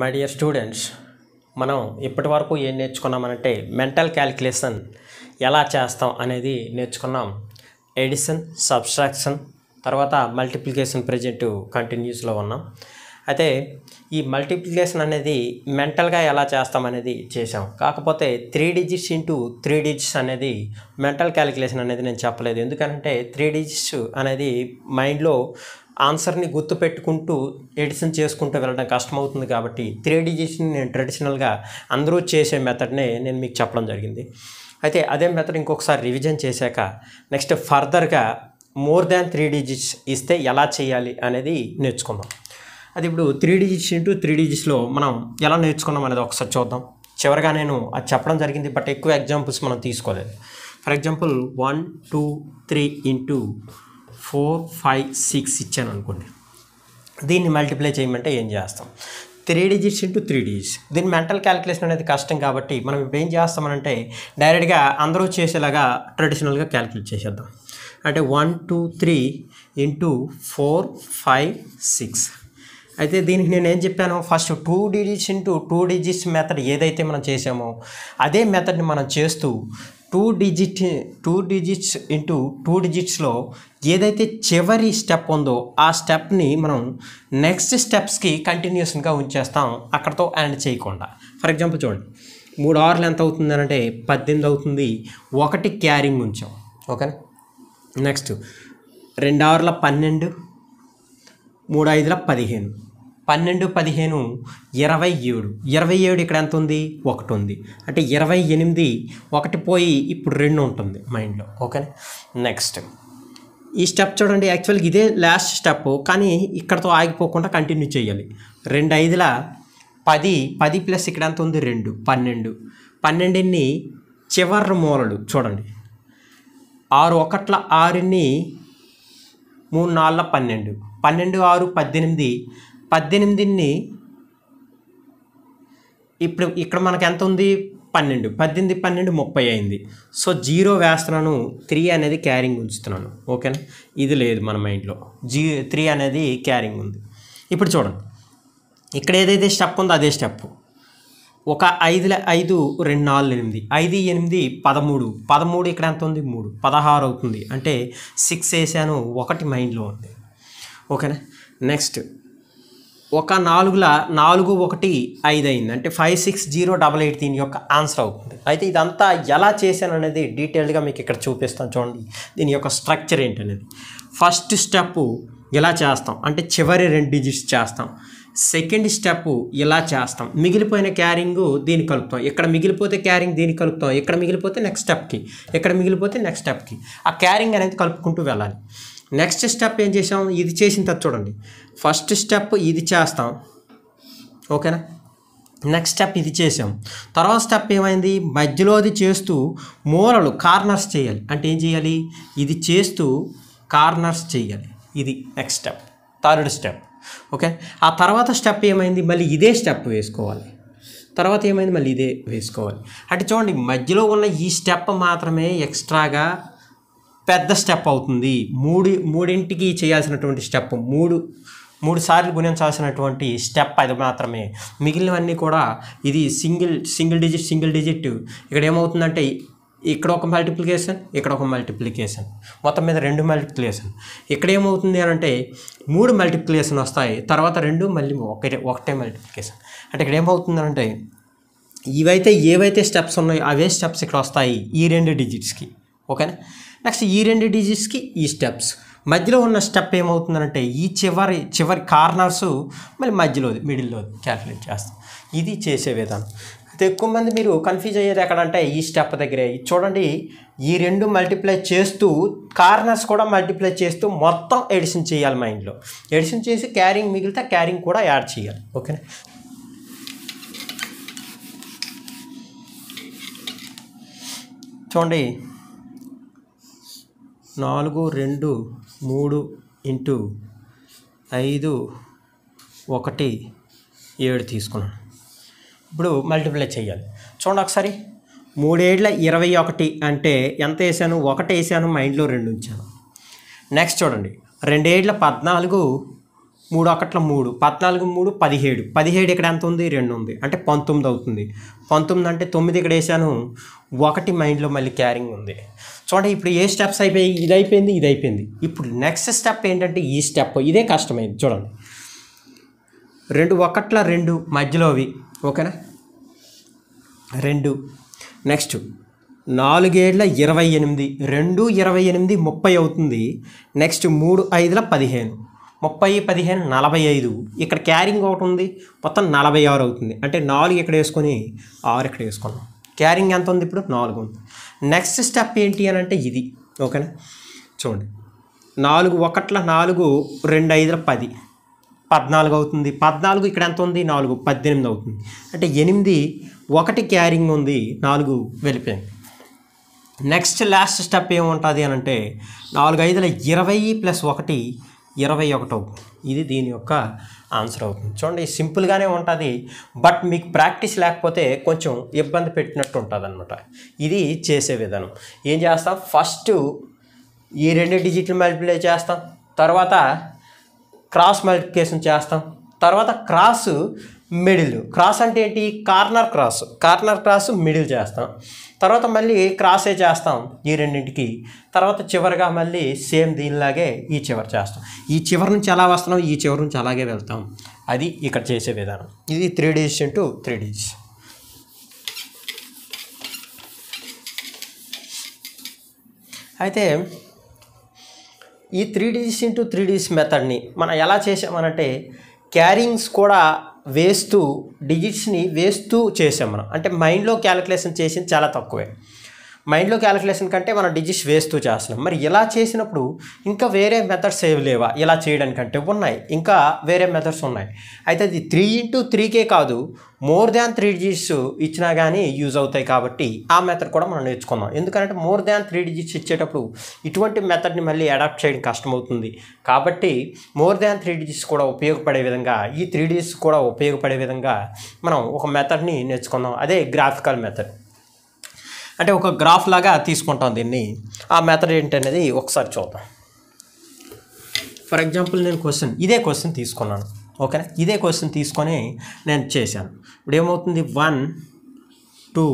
my dear students మనం ఇప్పటి వరకు ఏం నేర్చుకున్నామనంటే మెంటల్ క్యాలిక్యులేషన్ ఎలా చేస్తాం అనేది నేర్చుకున్నాం ఎడిషన్ సబ్స్ట్రాక్షన్ తర్వాత మల్టిప్లికేషన్ ప్రజెంట్ కంటిన్యూస్లో ఉన్నాం అయితే ఈ మల్టిప్లికేషన్ అనేది మెంటల్గా ఎలా చేస్తాం అనేది చేసాం కాకపోతే three digits into three digits అనేది మెంటల్ క్యాలిక్యులేషన్ అనేది నేను చెప్పలేదు ఎందుకంటే త్రీ డిజిట్స్ అనేది మైండ్లో ఆన్సర్ని గుర్తుపెట్టుకుంటూ ఎడిషన్ చేసుకుంటూ వెళ్ళడం కష్టమవుతుంది కాబట్టి త్రీ ఎడిషన్ నేను ట్రెడిషనల్గా అందరూ చేసే మెథడ్నే నేను మీకు చెప్పడం జరిగింది అయితే అదే మెథడ్ ఇంకొకసారి రివిజన్ చేశాక నెక్స్ట్ ఫర్దర్గా మోర్ దాన్ త్రీ డిజిట్స్ ఇస్తే ఎలా చేయాలి అనేది నేర్చుకుందాం అది ఇప్పుడు త్రీ డిజిట్స్ ఇంటూ త్రీ డిజిట్స్లో మనం ఎలా నేర్చుకున్నాం అనేది ఒకసారి చూద్దాం చివరిగా నేను అది చెప్పడం జరిగింది బట్ ఎక్కువ ఎగ్జాంపుల్స్ మనం తీసుకోలేదు for example one two three into four five six ఇచ్చాను అనుకోండి దీన్ని మల్టిప్లై చేయమంటే ఏం చేస్తాం three digits into three digits దీని మెంటల్ క్యాలిక్యులేషన్ అనేది కష్టం కాబట్టి మనం ఇప్పుడు ఏం చేస్తామనంటే డైరెక్ట్గా అందరూ చేసేలాగా ట్రెడిషనల్గా క్యాలిక్యులేట్ చేసేద్దాం అంటే one two three into four five six అయితే దీనికి నేను ఏం చెప్పాను first two digits into two digits method ఏదైతే మనం చేసామో అదే మెథడ్ని మనం చేస్తూ two digit two digits into two డిజిట్స్లో ఏదైతే చివరి స్టెప్ ఉందో ఆ స్టెప్ని మనం నెక్స్ట్ స్టెప్స్కి కంటిన్యూస్గా ఉంచేస్తాం అక్కడతో యాండ్ చేయకుండా ఫర్ ఎగ్జాంపుల్ చూడండి మూడు ఆర్లు ఎంత అవుతుంది అంటే పద్దెనిమిది అవుతుంది ఒకటి క్యారింగ్ ఉంచాం ఓకేనా నెక్స్ట్ రెండు ఆరుల పన్నెండు మూడు ఐదుల పదిహేను పన్నెండు పదిహేను ఇరవై ఏడు ఇరవై ఏడు ఇక్కడ ఎంత ఉంది ఒకటి ఉంది అంటే ఇరవై ఎనిమిది ఒకటి పోయి ఇప్పుడు రెండు ఉంటుంది మైండ్లో ఓకే నెక్స్ట్ ఈ స్టెప్ చూడండి యాక్చువల్గా ఇదే లాస్ట్ స్టెప్ కానీ ఇక్కడతో ఆగిపోకుండా కంటిన్యూ చేయాలి రెండు ఐదుల పది పది ప్లస్ ఇక్కడ ఎంత ఉంది రెండు పన్నెండు పన్నెండుని చివరి మూలలు చూడండి ఆరు ఒకట్ల ఆరుని మూడు నాలుగు పన్నెండు పన్నెండు ఆరు పద్దెనిమిది పద్దెనిమిదిని ఇప్పుడు ఇక్కడ మనకు ఎంత ఉంది పన్నెండు పద్దెనిమిది పన్నెండు ముప్పై అయింది సో జీరో వేస్తున్నాను త్రీ అనేది క్యారింగ్ ఉంచుతున్నాను ఓకేనా ఇది లేదు మన మైండ్లో జీ త్రీ అనేది క్యారింగ్ ఉంది ఇప్పుడు చూడండి ఇక్కడ ఏదైతే స్టెప్ ఉందో అదే స్టెప్ ఒక ఐదు ఐదు రెండు నాలుగు ఎనిమిది ఐదు ఎనిమిది పదమూడు పదమూడు ఇక్కడ ఎంత ఉంది మూడు పదహారు అవుతుంది అంటే సిక్స్ వేసాను ఒకటి మైండ్లో ఉంది ఓకేనా నెక్స్ట్ ఒక నాలుగుల నాలుగు ఒకటి ఐదు అయింది అంటే five six zero double eight దీని యొక్క ఆన్సర్ అవుతుంది అయితే ఇదంతా ఎలా చేశాను అనేది డీటెయిల్డ్గా మీకు ఇక్కడ చూపిస్తాను చూడండి దీని యొక్క స్ట్రక్చర్ ఏంటనేది ఫస్ట్ స్టెప్ ఇలా చేస్తాం అంటే చివరి రెండు డిజిట్స్ చేస్తాం సెకండ్ స్టెప్ ఇలా చేస్తాం మిగిలిపోయిన క్యారింగ్ దీన్ని కలుపుతాం ఇక్కడ మిగిలిపోతే క్యారింగ్ దీన్ని కలుపుతాం ఇక్కడ మిగిలిపోతే నెక్స్ట్ స్టెప్కి ఇక్కడ మిగిలిపోతే నెక్స్ట్ స్టెప్కి ఆ క్యారింగ్ అనేది కలుపుకుంటూ వెళ్ళాలి నెక్స్ట్ స్టెప్ ఏం చేసాం ఇది చేసిన తర్వాత చూడండి ఫస్ట్ స్టెప్ ఇది చేస్తాం ఓకేనా నెక్స్ట్ స్టెప్ ఇది చేసాం తర్వాత స్టెప్ ఏమైంది మధ్యలో అది చేస్తూ మూలలు కార్నర్స్ చేయాలి అంటే ఏం చేయాలి ఇది చేస్తూ కార్నర్స్ చేయాలి ఇది next step third step okay ఆ తర్వాత స్టెప్ ఏమైంది మళ్ళీ ఇదే స్టెప్ వేసుకోవాలి తర్వాత ఏమైంది మళ్ళీ ఇదే వేసుకోవాలి అంటే చూడండి మధ్యలో ఉన్న ఈ స్టెప్ మాత్రమే ఎక్స్ట్రాగా పెద్ద స్టెప్ అవుతుంది మూడు మూడింటికి చేయాల్సినటువంటి స్టెప్ మూడు మూడు సార్లు గుణించాల్సినటువంటి స్టెప్ అది మాత్రమే మిగిలినవన్నీ కూడా ఇది single single digit single digit ఇక్కడ ఏమవుతుందంటే ఇక్కడ ఒక మల్టిప్లికేషన్ ఇక్కడ ఒక మల్టిప్లికేషన్ మొత్తం మీద రెండు మల్టిప్లికేషన్ ఇక్కడ ఏమవుతుంది అని అంటే మూడు మల్టిప్లికేషన్ వస్తాయి తర్వాత రెండు మళ్ళీ ఒకటే ఒకటే మల్టిప్లికేషన్ అంటే ఇక్కడ ఏమవుతుంది అంటే ఇవైతే ఏవైతే స్టెప్స్ ఉన్నాయో అవే స్టెప్స్ ఇక్కడ వస్తాయి ఈ రెండు డిజిట్స్కి ఓకేనా నెక్స్ట్ ఈ రెండు డిజిట్స్కి ఈ స్టెప్స్ మధ్యలో ఉన్న స్టెప్ ఏమవుతుందంటే ఈ చివరి చివరి కార్నర్స్ మళ్ళీ మధ్యలోది మిడిల్లో క్యాల్కులేట్ చేస్తాం ఇది చేసే విధానం అయితే ఎక్కువ మంది మీరు కన్ఫ్యూజ్ అయ్యేది ఎక్కడంటే ఈ స్టెప్ దగ్గరే చూడండి ఈ రెండు మల్టిప్లై చేస్తూ కార్నర్స్ కూడా మల్టిప్లై చేస్తూ మొత్తం ఎడిషన్ చేయాలి మైండ్లో ఎడిషన్ చేసి క్యారింగ్ మిగిలితే క్యారింగ్ కూడా యాడ్ చేయాలి ఓకేనా చూడండి నాలుగు రెండు మూడు ఇంటూ ఐదు ఒకటి ఏడు తీసుకున్నాను ఇప్పుడు మల్టిప్లై చేయాలి చూడండి ఒకసారి మూడేళ్ల ఇరవై ఒకటి అంటే ఎంత వేసాను ఒకటి వేసాను మైండ్లో రెండు ఉంచాను నెక్స్ట్ చూడండి రెండేళ్ల పద్నాలుగు మూడు ఒకట్ల మూడు పద్నాలుగు మూడు పదిహేడు పదిహేడు ఇక్కడ ఎంత ఉంది రెండు ఉంది అంటే పంతొమ్మిది అవుతుంది పంతొమ్మిది అంటే తొమ్మిది ఇక్కడ వేసాను ఒకటి మైండ్లో మళ్ళీ క్యారింగ్ ఉంది చూడండి ఇప్పుడు ఏ స్టెప్స్ అయిపోయి ఇది అయిపోయింది ఇది అయిపోయింది ఇప్పుడు నెక్స్ట్ స్టెప్ ఏంటంటే ఈ స్టెప్ ఇదే కష్టమైంది చూడండి రెండు ఒకట్ల రెండు మధ్యలో అవి ఓకేనా రెండు నెక్స్ట్ నాలుగేళ్ల ఇరవై ఎనిమిది రెండు ఇరవై ఎనిమిది ముప్పై అవుతుంది నెక్స్ట్ మూడు ఐదుల పదిహేను ముప్పై పదిహేను నలభై ఐదు ఇక్కడ క్యారింగ్ ఒకటి ఉంది మొత్తం నలభై ఆరు అవుతుంది అంటే నాలుగు ఇక్కడ వేసుకొని ఆరు ఇక్కడ వేసుకున్నాం క్యారింగ్ ఎంత ఉంది ఇప్పుడు నాలుగు ఉంది నెక్స్ట్ స్టెప్ ఏంటి అని అంటే ఇది ఓకేనా చూడండి నాలుగు ఒకట్ల నాలుగు రెండు ఐదుల పది పద్నాలుగు అవుతుంది పద్నాలుగు ఇక్కడ ఎంత ఉంది నాలుగు పద్దెనిమిది అవుతుంది అంటే ఎనిమిది ఒకటి క్యారింగ్ ఉంది నాలుగు వెళ్ళిపోయింది నెక్స్ట్ లాస్ట్ స్టెప్ ఏముంటుంది అని అంటే నాలుగు ఐదుల ఇరవై ప్లస్ ఒకటి ఇరవై ఒకటి అవుతుంది ఇది దీని యొక్క ఆన్సర్ అవుతుంది చూడండి సింపుల్గానే ఉంటుంది బట్ మీకు ప్రాక్టీస్ లేకపోతే కొంచెం ఇబ్బంది పెట్టినట్టు ఉంటుంది అనమాట ఇది చేసే విధానం ఏం చేస్తాం ఫస్ట్ ఈ రెండు డిజిట్లు మల్టిప్లై చేస్తాం తర్వాత క్రాస్ మల్టిప్లికేషన్ చేస్తాం తర్వాత క్రాస్ మిడిల్ క్రాస్ అంటే ఏంటి corner cross corner cross middle చేస్తాం తర్వాత మళ్ళీ క్రాసే చేస్తాం ఈ రెండింటికి తర్వాత చివరిగా మళ్ళీ సేమ్ దీనిలాగే ఈ చివరి చేస్తాం ఈ చివరి నుంచి ఎలా వస్తున్నాం ఈ చివరి నుంచి అలాగే వెళ్తాం అది ఇక్కడ చేసే విధానం ఇది three days into three days అయితే ఈ three D's into three D's మెథడ్ని మనం ఎలా చేసామనంటే క్యారింగ్స్ కూడా వేస్తూ డిజిట్స్ని వేస్తూ చేసాం మనం అంటే మైండ్లో క్యాలిక్యులేషన్ చేసింది చాలా తక్కువే మైండ్లో క్యాలిక్యులేషన్ కంటే మనం డిజిట్స్ వేస్తూ చేస్తున్నాం మరి ఇలా చేసినప్పుడు ఇంకా వేరే మెథడ్స్ ఏవి లేవా ఇలా చేయడానికంటే ఉన్నాయి ఇంకా వేరే మెథడ్స్ ఉన్నాయి అయితే అది త్రీ ఇంటూ త్రీకే కాదు మోర్ దాన్ త్రీ డిజిట్స్ ఇచ్చినా కానీ యూజ్ అవుతాయి కాబట్టి ఆ మెథడ్ కూడా మనం నేర్చుకుందాం ఎందుకంటే మోర్ దాన్ త్రీ డిజిట్స్ ఇచ్చేటప్పుడు ఇటువంటి మెథడ్ని మళ్ళీ అడాప్ట్ చేయడం కష్టమవుతుంది కాబట్టి మోర్ దాన్ త్రీ డిజిట్స్ కూడా ఉపయోగపడే విధంగా ఈ త్రీ డిజిట్స్ కూడా ఉపయోగపడే విధంగా మనం ఒక మెథడ్ని నేర్చుకుందాం అదే గ్రాఫికల్ మెథడ్ అంటే ఒక గ్రాఫ్ లాగా తీసుకుంటాం దీన్ని ఆ మెథడ్ ఏంటనేది ఒకసారి చూద్దాం ఫర్ ఎగ్జాంపుల్ నేను క్వశ్చన్ ఇదే క్వశ్చన్ తీసుకున్నాను ఓకేనా ఇదే క్వశ్చన్ తీసుకొని నేను చేశాను ఇప్పుడు ఏమవుతుంది వన్ టూ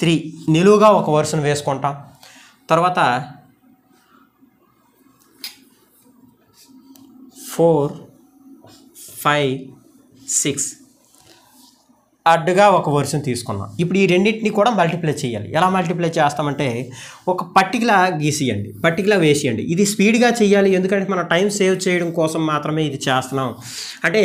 త్రీ నిలువుగా ఒక వర్షన్ వేసుకుంటాం తర్వాత ఫోర్ ఫైవ్ సిక్స్ అడ్డుగా ఒక వర్షన్ తీసుకున్నాం ఇప్పుడు ఈ రెండింటిని కూడా మల్టిప్లై చేయాలి ఎలా మల్టిప్లై చేస్తామంటే ఒక పర్టికులా గీసియండి పర్టికులా వేసేయండి ఇది స్పీడ్గా చేయాలి ఎందుకంటే మనం టైం సేవ్ చేయడం కోసం మాత్రమే ఇది చేస్తున్నాం అంటే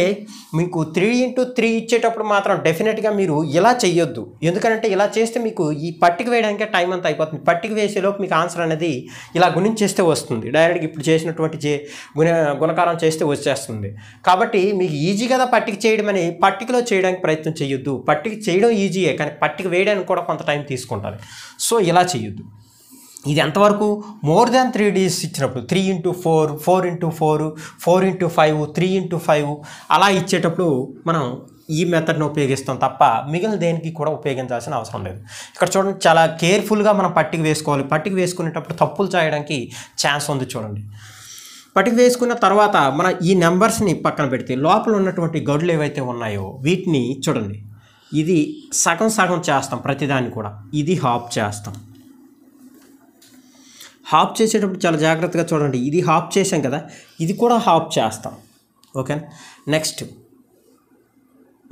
మీకు త్రీ ఇంటూ త్రీ ఇచ్చేటప్పుడు మాత్రం డెఫినెట్గా మీరు ఇలా చేయొద్దు ఎందుకంటే ఇలా చేస్తే మీకు ఈ పట్టిక వేయడానికే టైం అంతా అయిపోతుంది పట్టిక వేసేలోపు మీకు ఆన్సర్ అనేది ఇలా గుణించేస్తే వస్తుంది డైరెక్ట్గా ఇప్పుడు చేసినటువంటి చే గుణ గుణకారం చేస్తే వచ్చేస్తుంది కాబట్టి మీకు ఈజీ కదా పట్టిక చేయడం అని పట్టికలో చేయడానికి ప్రయత్నం చేయొద్దు చేయొద్దు పట్టిక చేయడం ఈజీయే కానీ పట్టిక వేయడానికి కూడా కొంత టైం తీసుకుంటారు సో ఇలా చేయొద్దు ఇది ఎంతవరకు మోర్ దాన్ త్రీ డేస్ ఇచ్చినప్పుడు three into four four into four four into five three into five అలా ఇచ్చేటప్పుడు మనం ఈ మెథడ్ని ఉపయోగిస్తాం తప్ప మిగిలిన దేనికి కూడా ఉపయోగించాల్సిన అవసరం లేదు ఇక్కడ చూడండి చాలా కేర్ఫుల్గా మనం పట్టిక వేసుకోవాలి పట్టిక వేసుకునేటప్పుడు తప్పులు చేయడానికి ఛాన్స్ ఉంది చూడండి పట్టిక వేసుకున్న తర్వాత మన ఈ నెంబర్స్ని పక్కన పెడితే లోపల ఉన్నటువంటి గడులు ఏవైతే ఉన్నాయో వీటిని చూడండి ఇది సగం సగం చేస్తాం ప్రతిదాన్ని కూడా ఇది హాప్ చేస్తాం హాప్ చేసేటప్పుడు చాలా జాగ్రత్తగా చూడండి ఇది హాప్ చేసాం కదా ఇది కూడా హాప్ చేస్తాం ఓకే నెక్స్ట్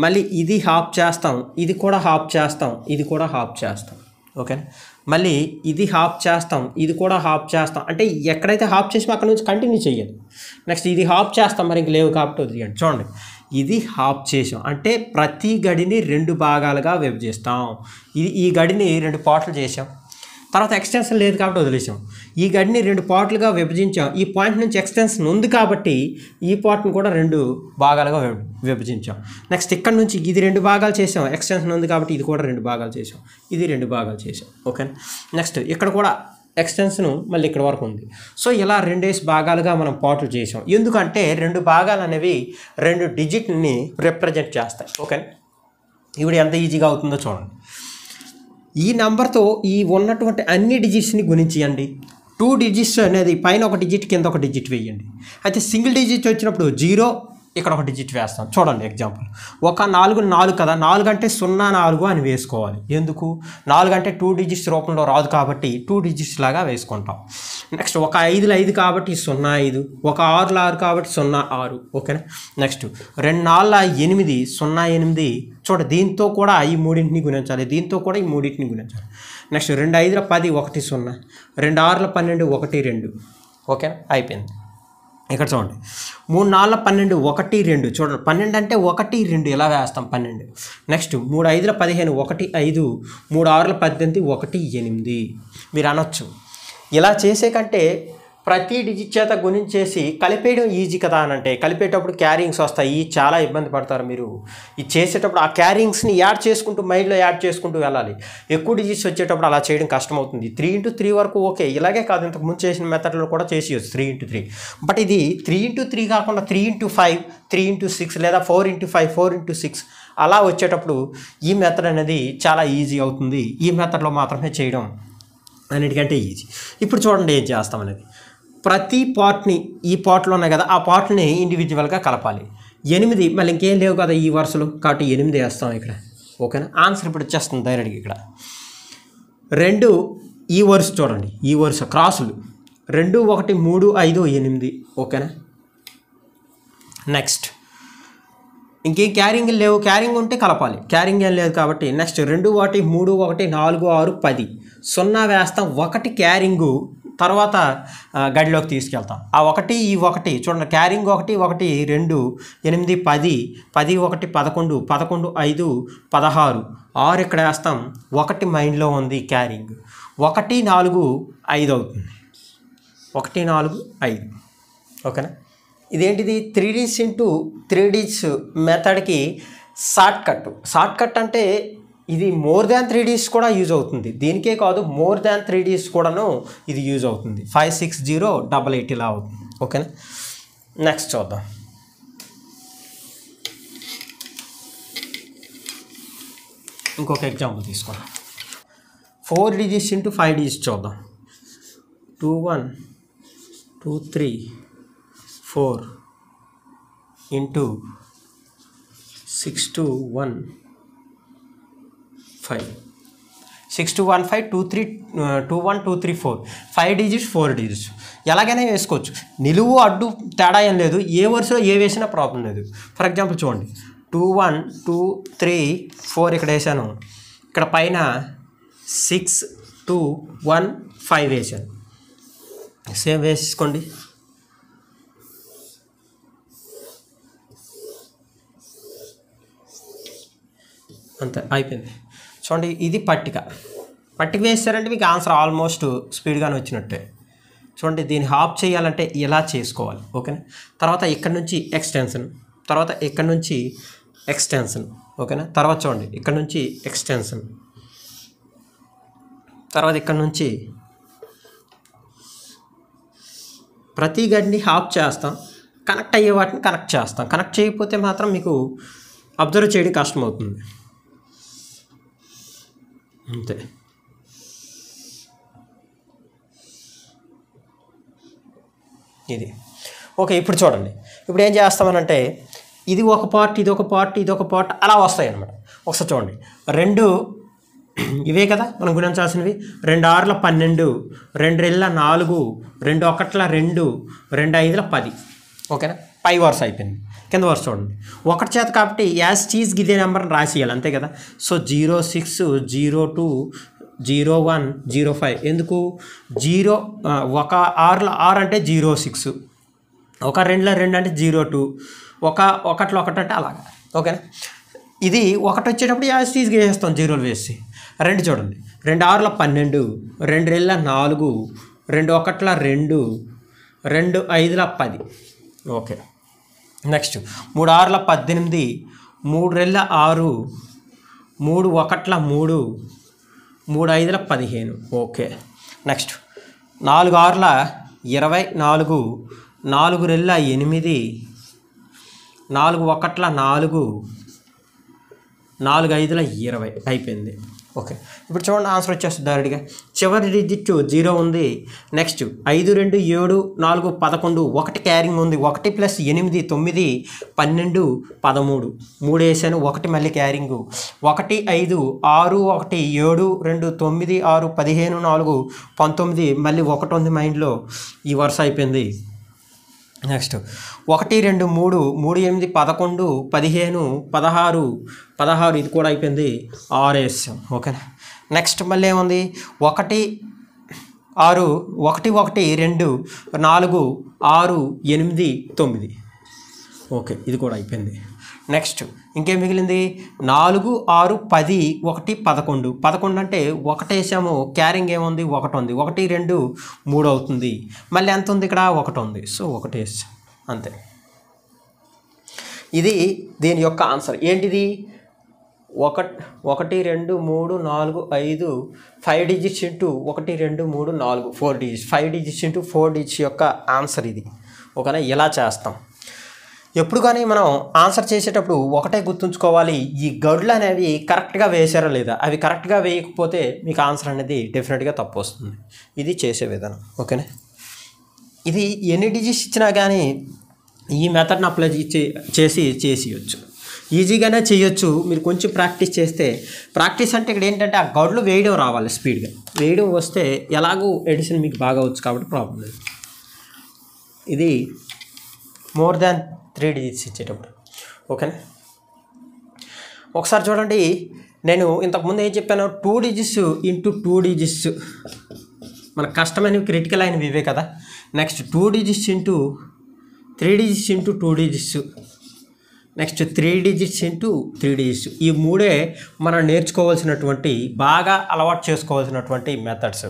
మళ్ళీ ఇది హాప్ చేస్తాం ఇది కూడా హాప్ చేస్తాం ఇది కూడా హాప్ చేస్తాం ఓకే మళ్ళీ ఇది హాప్ చేస్తాం ఇది కూడా హాప్ చేస్తాం అంటే ఎక్కడైతే హాప్ చేసినా అక్కడ నుంచి కంటిన్యూ చేయాలి నెక్స్ట్ ఇది హాప్ చేస్తాం మరి ఇంక లేవు కాబట్టి వదిలేయండి చూడండి ఇది హాఫ్ చేసాం అంటే ప్రతి గడిని రెండు భాగాలుగా విభజిస్తాం ఇది ఈ గడిని రెండు పాటలు చేసాం తర్వాత ఎక్స్టెన్షన్ లేదు కాబట్టి వదిలేసాం ఈ గడిని రెండు పాటలుగా విభజించాం ఈ పాయింట్ నుంచి ఎక్స్టెన్షన్ ఉంది కాబట్టి ఈ పార్ట్ని కూడా రెండు భాగాలుగా విభజించాం నెక్స్ట్ ఇక్కడ నుంచి ఇది రెండు భాగాలు చేసాం ఎక్స్టెన్షన్ ఉంది కాబట్టి ఇది కూడా రెండు భాగాలు చేసాం ఇది రెండు భాగాలు చేసాం ఓకే నెక్స్ట్ ఇక్కడ కూడా ఎక్స్టెన్షన్ మళ్ళీ ఇక్కడ వరకు ఉంది సో ఇలా రెండేసి భాగాలుగా మనం పాటు చేసాం ఎందుకంటే రెండు భాగాలు అనేవి రెండు డిజిట్ని రిప్రజెంట్ చేస్తాయి ఓకే ఇవిడ ఎంత ఈజీగా అవుతుందో చూడండి ఈ నెంబర్తో ఈ ఉన్నటువంటి అన్ని డిజిట్స్ని గుణించేయండి టూ డిజిట్స్ అనేది పైన ఒక డిజిట్ కింద ఒక డిజిట్ వేయండి అయితే సింగిల్ డిజిట్ వచ్చినప్పుడు జీరో ఇక్కడ ఒక డిజిట్ వేస్తాం చూడండి ఎగ్జాంపుల్ ఒక నాలుగు నాలుగు కదా నాలుగు అంటే సున్నా నాలుగు అని వేసుకోవాలి ఎందుకు నాలుగు అంటే టూ డిజిట్స్ రూపంలో రాదు కాబట్టి టూ డిజిట్స్ లాగా వేసుకుంటాం నెక్స్ట్ ఒక ఐదులు ఐదు కాబట్టి సున్నా ఐదు ఒక ఆరులు ఆరు కాబట్టి సున్నా ఆరు ఓకేనా నెక్స్ట్ రెండు నాలుగు ఎనిమిది సున్నా ఎనిమిది చూడ దీంతో కూడా ఈ మూడింటిని గుణించాలి దీంతో కూడా ఈ మూడింటిని గుణించాలి నెక్స్ట్ రెండు ఐదుల పది ఒకటి సున్నా రెండు ఆరుల పన్నెండు ఒకటి రెండు ఓకేనా అయిపోయింది ఇక్కడ చూడండి మూడు నాలుగు పన్నెండు ఒకటి రెండు చూడండి పన్నెండు అంటే ఒకటి రెండు ఇలా వేస్తాం పన్నెండు నెక్స్ట్ మూడు ఐదుల పదిహేను ఒకటి ఐదు మూడు ఆరుల పద్దెనిమిది ఒకటి ఎనిమిది మీరు అనొచ్చు ఇలా చేసే కంటే ప్రతి డిజిట్ చేత గుణించేసి కలిపేయడం ఈజీ కదా అని అంటే కలిపేటప్పుడు క్యారింగ్స్ వస్తాయి చాలా ఇబ్బంది పడతారు మీరు ఇది చేసేటప్పుడు ఆ క్యారింగ్స్ని యాడ్ చేసుకుంటూ మైండ్లో యాడ్ చేసుకుంటూ వెళ్ళాలి ఎక్కువ డిజిట్స్ వచ్చేటప్పుడు అలా చేయడం కష్టమవుతుంది త్రీ ఇంటూ త్రీ వరకు ఓకే ఇలాగే కాదు ఇంతకు ముందు చేసిన మెథడ్లో కూడా చేసేయచ్చు త్రీ ఇంటూ త్రీ బట్ ఇది త్రీ ఇంటూ త్రీ కాకుండా three into five three into six లేదా four into five four into six అలా వచ్చేటప్పుడు ఈ మెథడ్ అనేది చాలా ఈజీ అవుతుంది ఈ మెథడ్లో మాత్రమే చేయడం అన్నిటికంటే ఈజీ ఇప్పుడు చూడండి ఏం చేస్తాం అనేది ప్రతి పార్ట్ని ఈ పార్ట్లో ఉన్నాయి కదా ఆ పార్ట్ని ఇండివిజువల్గా కలపాలి ఎనిమిది మళ్ళీ ఇంకేం లేవు కదా ఈ వరుసలు కాబట్టి ఎనిమిది వేస్తాం ఇక్కడ ఓకేనా ఆన్సర్ ఇప్పుడు వచ్చేస్తుంది డైరెక్ట్గా ఇక్కడ రెండు ఈ వరుస చూడండి ఈ వరుస క్రాసులు రెండు ఒకటి మూడు ఐదు ఎనిమిది ఓకేనా నెక్స్ట్ ఇంకేం క్యారింగ్ లేవు క్యారింగ్ ఉంటే కలపాలి క్యారింగ్ ఏం లేదు కాబట్టి నెక్స్ట్ రెండు ఒకటి మూడు ఒకటి నాలుగు ఆరు పది సున్నా వేస్తాం ఒకటి క్యారింగు తర్వాత గడిలోకి తీసుకెళ్తాం ఆ ఒకటి ఈ ఒకటి చూడండి క్యారింగ్ ఒకటి ఒకటి రెండు ఎనిమిది పది పది ఒకటి పదకొండు పదకొండు ఐదు పదహారు ఆరు ఇక్కడ వేస్తాం ఒకటి మైండ్లో ఉంది క్యారింగ్ ఒకటి నాలుగు ఐదు అవుతుంది ఒకటి నాలుగు ఐదు ఓకేనా ఇదేంటిది three D's into three D's మెథడ్కి షార్ట్ కట్ షార్ట్ కట్ అంటే ఇది మోర్ దాన్ త్రీ డీస్ కూడా యూజ్ అవుతుంది దీనికే కాదు మోర్ దాన్ త్రీ డీస్ కూడాను ఇది యూజ్ అవుతుంది five six zero double eight ఇలా అవుతుంది ఓకేనా నెక్స్ట్ చూద్దాం ఇంకొక ఎగ్జాంపుల్ తీసుకోండి four digits into five digits చూద్దాం two one two three four into six two one five six two one five two three two one two three four five digits four digits ఎలాగైనా వేసుకోవచ్చు నిలువు అడ్డు తేడా ఏం లేదు ఏ వరుసలో ఏ వేసినా ప్రాబ్లం లేదు ఫర్ ఎగ్జాంపుల్ చూడండి two one two three four ఇక్కడ వేసాను ఇక్కడ పైన సిక్స్ టూ వన్ ఫైవ్ వేసాను సేమ్ వేసుకోండి అంతే అయిపోయింది చూడండి ఇది పట్టిక పట్టిక వేసారంటే మీకు ఆన్సర్ ఆల్మోస్ట్ స్పీడ్గానే వచ్చినట్టే చూడండి దీన్ని హాప్ చేయాలంటే ఇలా చేసుకోవాలి ఓకేనా తర్వాత ఇక్కడ నుంచి ఎక్స్టెన్షన్ తర్వాత ఇక్కడ నుంచి ఎక్స్టెన్షన్ ఓకేనా తర్వాత చూడండి ఇక్కడ నుంచి ఎక్స్టెన్షన్ తర్వాత ఇక్కడ నుంచి ప్రతి గడ్డిని హాఫ్ చేస్తాం కనెక్ట్ అయ్యే వాటిని కనెక్ట్ చేస్తాం కనెక్ట్ చేయకపోతే మాత్రం మీకు అబ్జర్వ్ చేయడం కష్టమవుతుంది అంతే ఇది ఓకే ఇప్పుడు చూడండి ఇప్పుడు ఏం చేస్తామనంటే ఇది ఒక పార్ట్ ఇది ఒక పార్ట్ ఇది ఒక పార్ట్ అలా వస్తాయి అనమాట ఒకసారి చూడండి రెండు ఇవే కదా మనం గుణించాల్సినవి రెండు ఆరుల పన్నెండు రెండు రెళ్ళ నాలుగు రెండు ఒకట్ల రెండు రెండు ఐదుల పది ఓకేనా పై వరుస అయిపోయింది కింద వరుస చూడండి ఒకటి చేత కాబట్టి యాజ్ చీజ్ గిదే నెంబర్ని రాసేయాలి అంతే కదా so zero six zero two zero one zero five ఎందుకు జీరో ఒక ఆరులో ఆరు అంటే జీరో సిక్స్ ఒక రెండులో రెండు అంటే జీరో టూ ఒక ఒకటిలో ఒకటి అంటే అలాగా ఓకేనా ఇది ఒకటి వచ్చేటప్పుడు యాజ్ చీజ్ గీసేస్తాం జీరోలు వేసి రెండు చూడండి రెండు ఆరుల పన్నెండు రెండు రెండుల నాలుగు రెండు ఒకట్ల రెండు రెండు ఐదుల పది ఓకే నెక్స్ట్ మూడు ఆరుల పద్దెనిమిది మూడు రెళ్ళ ఆరు మూడు ఒకట్ల మూడు మూడు ఐదుల పదిహేను ఓకే నెక్స్ట్ నాలుగు ఆరుల ఇరవై నాలుగు నాలుగు రెళ్ళ ఎనిమిది నాలుగు ఒకట్ల నాలుగు నాలుగు ఐదుల ఇరవై అయిపోయింది ఓకే ఇప్పుడు చూడండి ఆన్సర్ వచ్చేస్తుంది డైరెక్ట్గా చివరి డిజిట్ జీరో ఉంది నెక్స్ట్ ఐదు రెండు ఏడు నాలుగు పదకొండు ఒకటి క్యారింగ్ ఉంది ఒకటి ప్లస్ ఎనిమిది తొమ్మిది పన్నెండు పదమూడు మూడు వేసాను ఒకటి మళ్ళీ క్యారింగ్ ఒకటి ఐదు ఆరు ఒకటి ఏడు రెండు తొమ్మిది ఆరు పదిహేను నాలుగు పంతొమ్మిది మళ్ళీ ఒకటి ఉంది మైండ్లో ఈ వరుస అయిపోయింది నెక్స్ట్ ఒకటి రెండు మూడు మూడు ఎనిమిది పదకొండు పదిహేను పదహారు పదహారు ఇది కూడా అయిపోయింది ఆర్ఎస్ ఓకేనా నెక్స్ట్ మళ్ళీ ఏముంది ఒకటి ఆరు ఒకటి ఒకటి రెండు నాలుగు ఆరు ఎనిమిది తొమ్మిది ఓకే ఇది కూడా అయిపోయింది నెక్స్ట్ ఇంకేం మిగిలింది నాలుగు ఆరు పది ఒకటి పదకొండు పదకొండు అంటే ఒకటేసాము క్యారింగ్ ఏముంది ఒకటి ఉంది ఒకటి రెండు మూడు అవుతుంది మళ్ళీ ఎంత ఉంది ఇక్కడ ఒకటి ఉంది సో ఒకటి అంతే ఇది దీని యొక్క ఆన్సర్ ఏంటిది ఒక ఒకటి రెండు మూడు నాలుగు ఐదు ఫైవ్ డిజిట్స్ ఇంటూ ఒకటి రెండు మూడు నాలుగు four digits five digits into four digits యొక్క ఆన్సర్ ఇది ఓకేనా ఇలా చేస్తాం ఎప్పుడు కానీ మనం ఆన్సర్ చేసేటప్పుడు ఒకటే గుర్తుంచుకోవాలి ఈ గడులు అనేవి కరెక్ట్గా వేసారా లేదా అవి కరెక్ట్గా వేయకపోతే మీకు ఆన్సర్ అనేది డెఫినెట్గా తప్పు వస్తుంది ఇది చేసే విధానం ఓకేనా ఇది ఎన్ని డిజిట్స్ ఇచ్చినా కానీ ఈ మెథడ్ని అప్లై చేసి చేసేయచ్చు ఈజీగానే చేయొచ్చు మీరు కొంచెం ప్రాక్టీస్ చేస్తే ప్రాక్టీస్ అంటే ఇక్కడ ఏంటంటే ఆ గడ్లు వేయడం రావాలి స్పీడ్గా వేయడం వస్తే ఎలాగూ ఎడిషన్ మీకు బాగా వచ్చు కాబట్టి ప్రాబ్లం లేదు ఇది మోర్ దాన్ త్రీ డిజిట్స్ ఇచ్చేటప్పుడు ఓకేనా ఒకసారి చూడండి నేను ఇంతకుముందు ఏం చెప్పాను two digits into two digits మన కష్టమైనవి క్రిటికల్ అయినవి ఇవే కదా next two digits into three digits into two digits next three digits into three digits ఈ మూడే మనం నేర్చుకోవాల్సినటువంటి బాగా అలవాటు చేసుకోవాల్సినటువంటి మెథడ్స్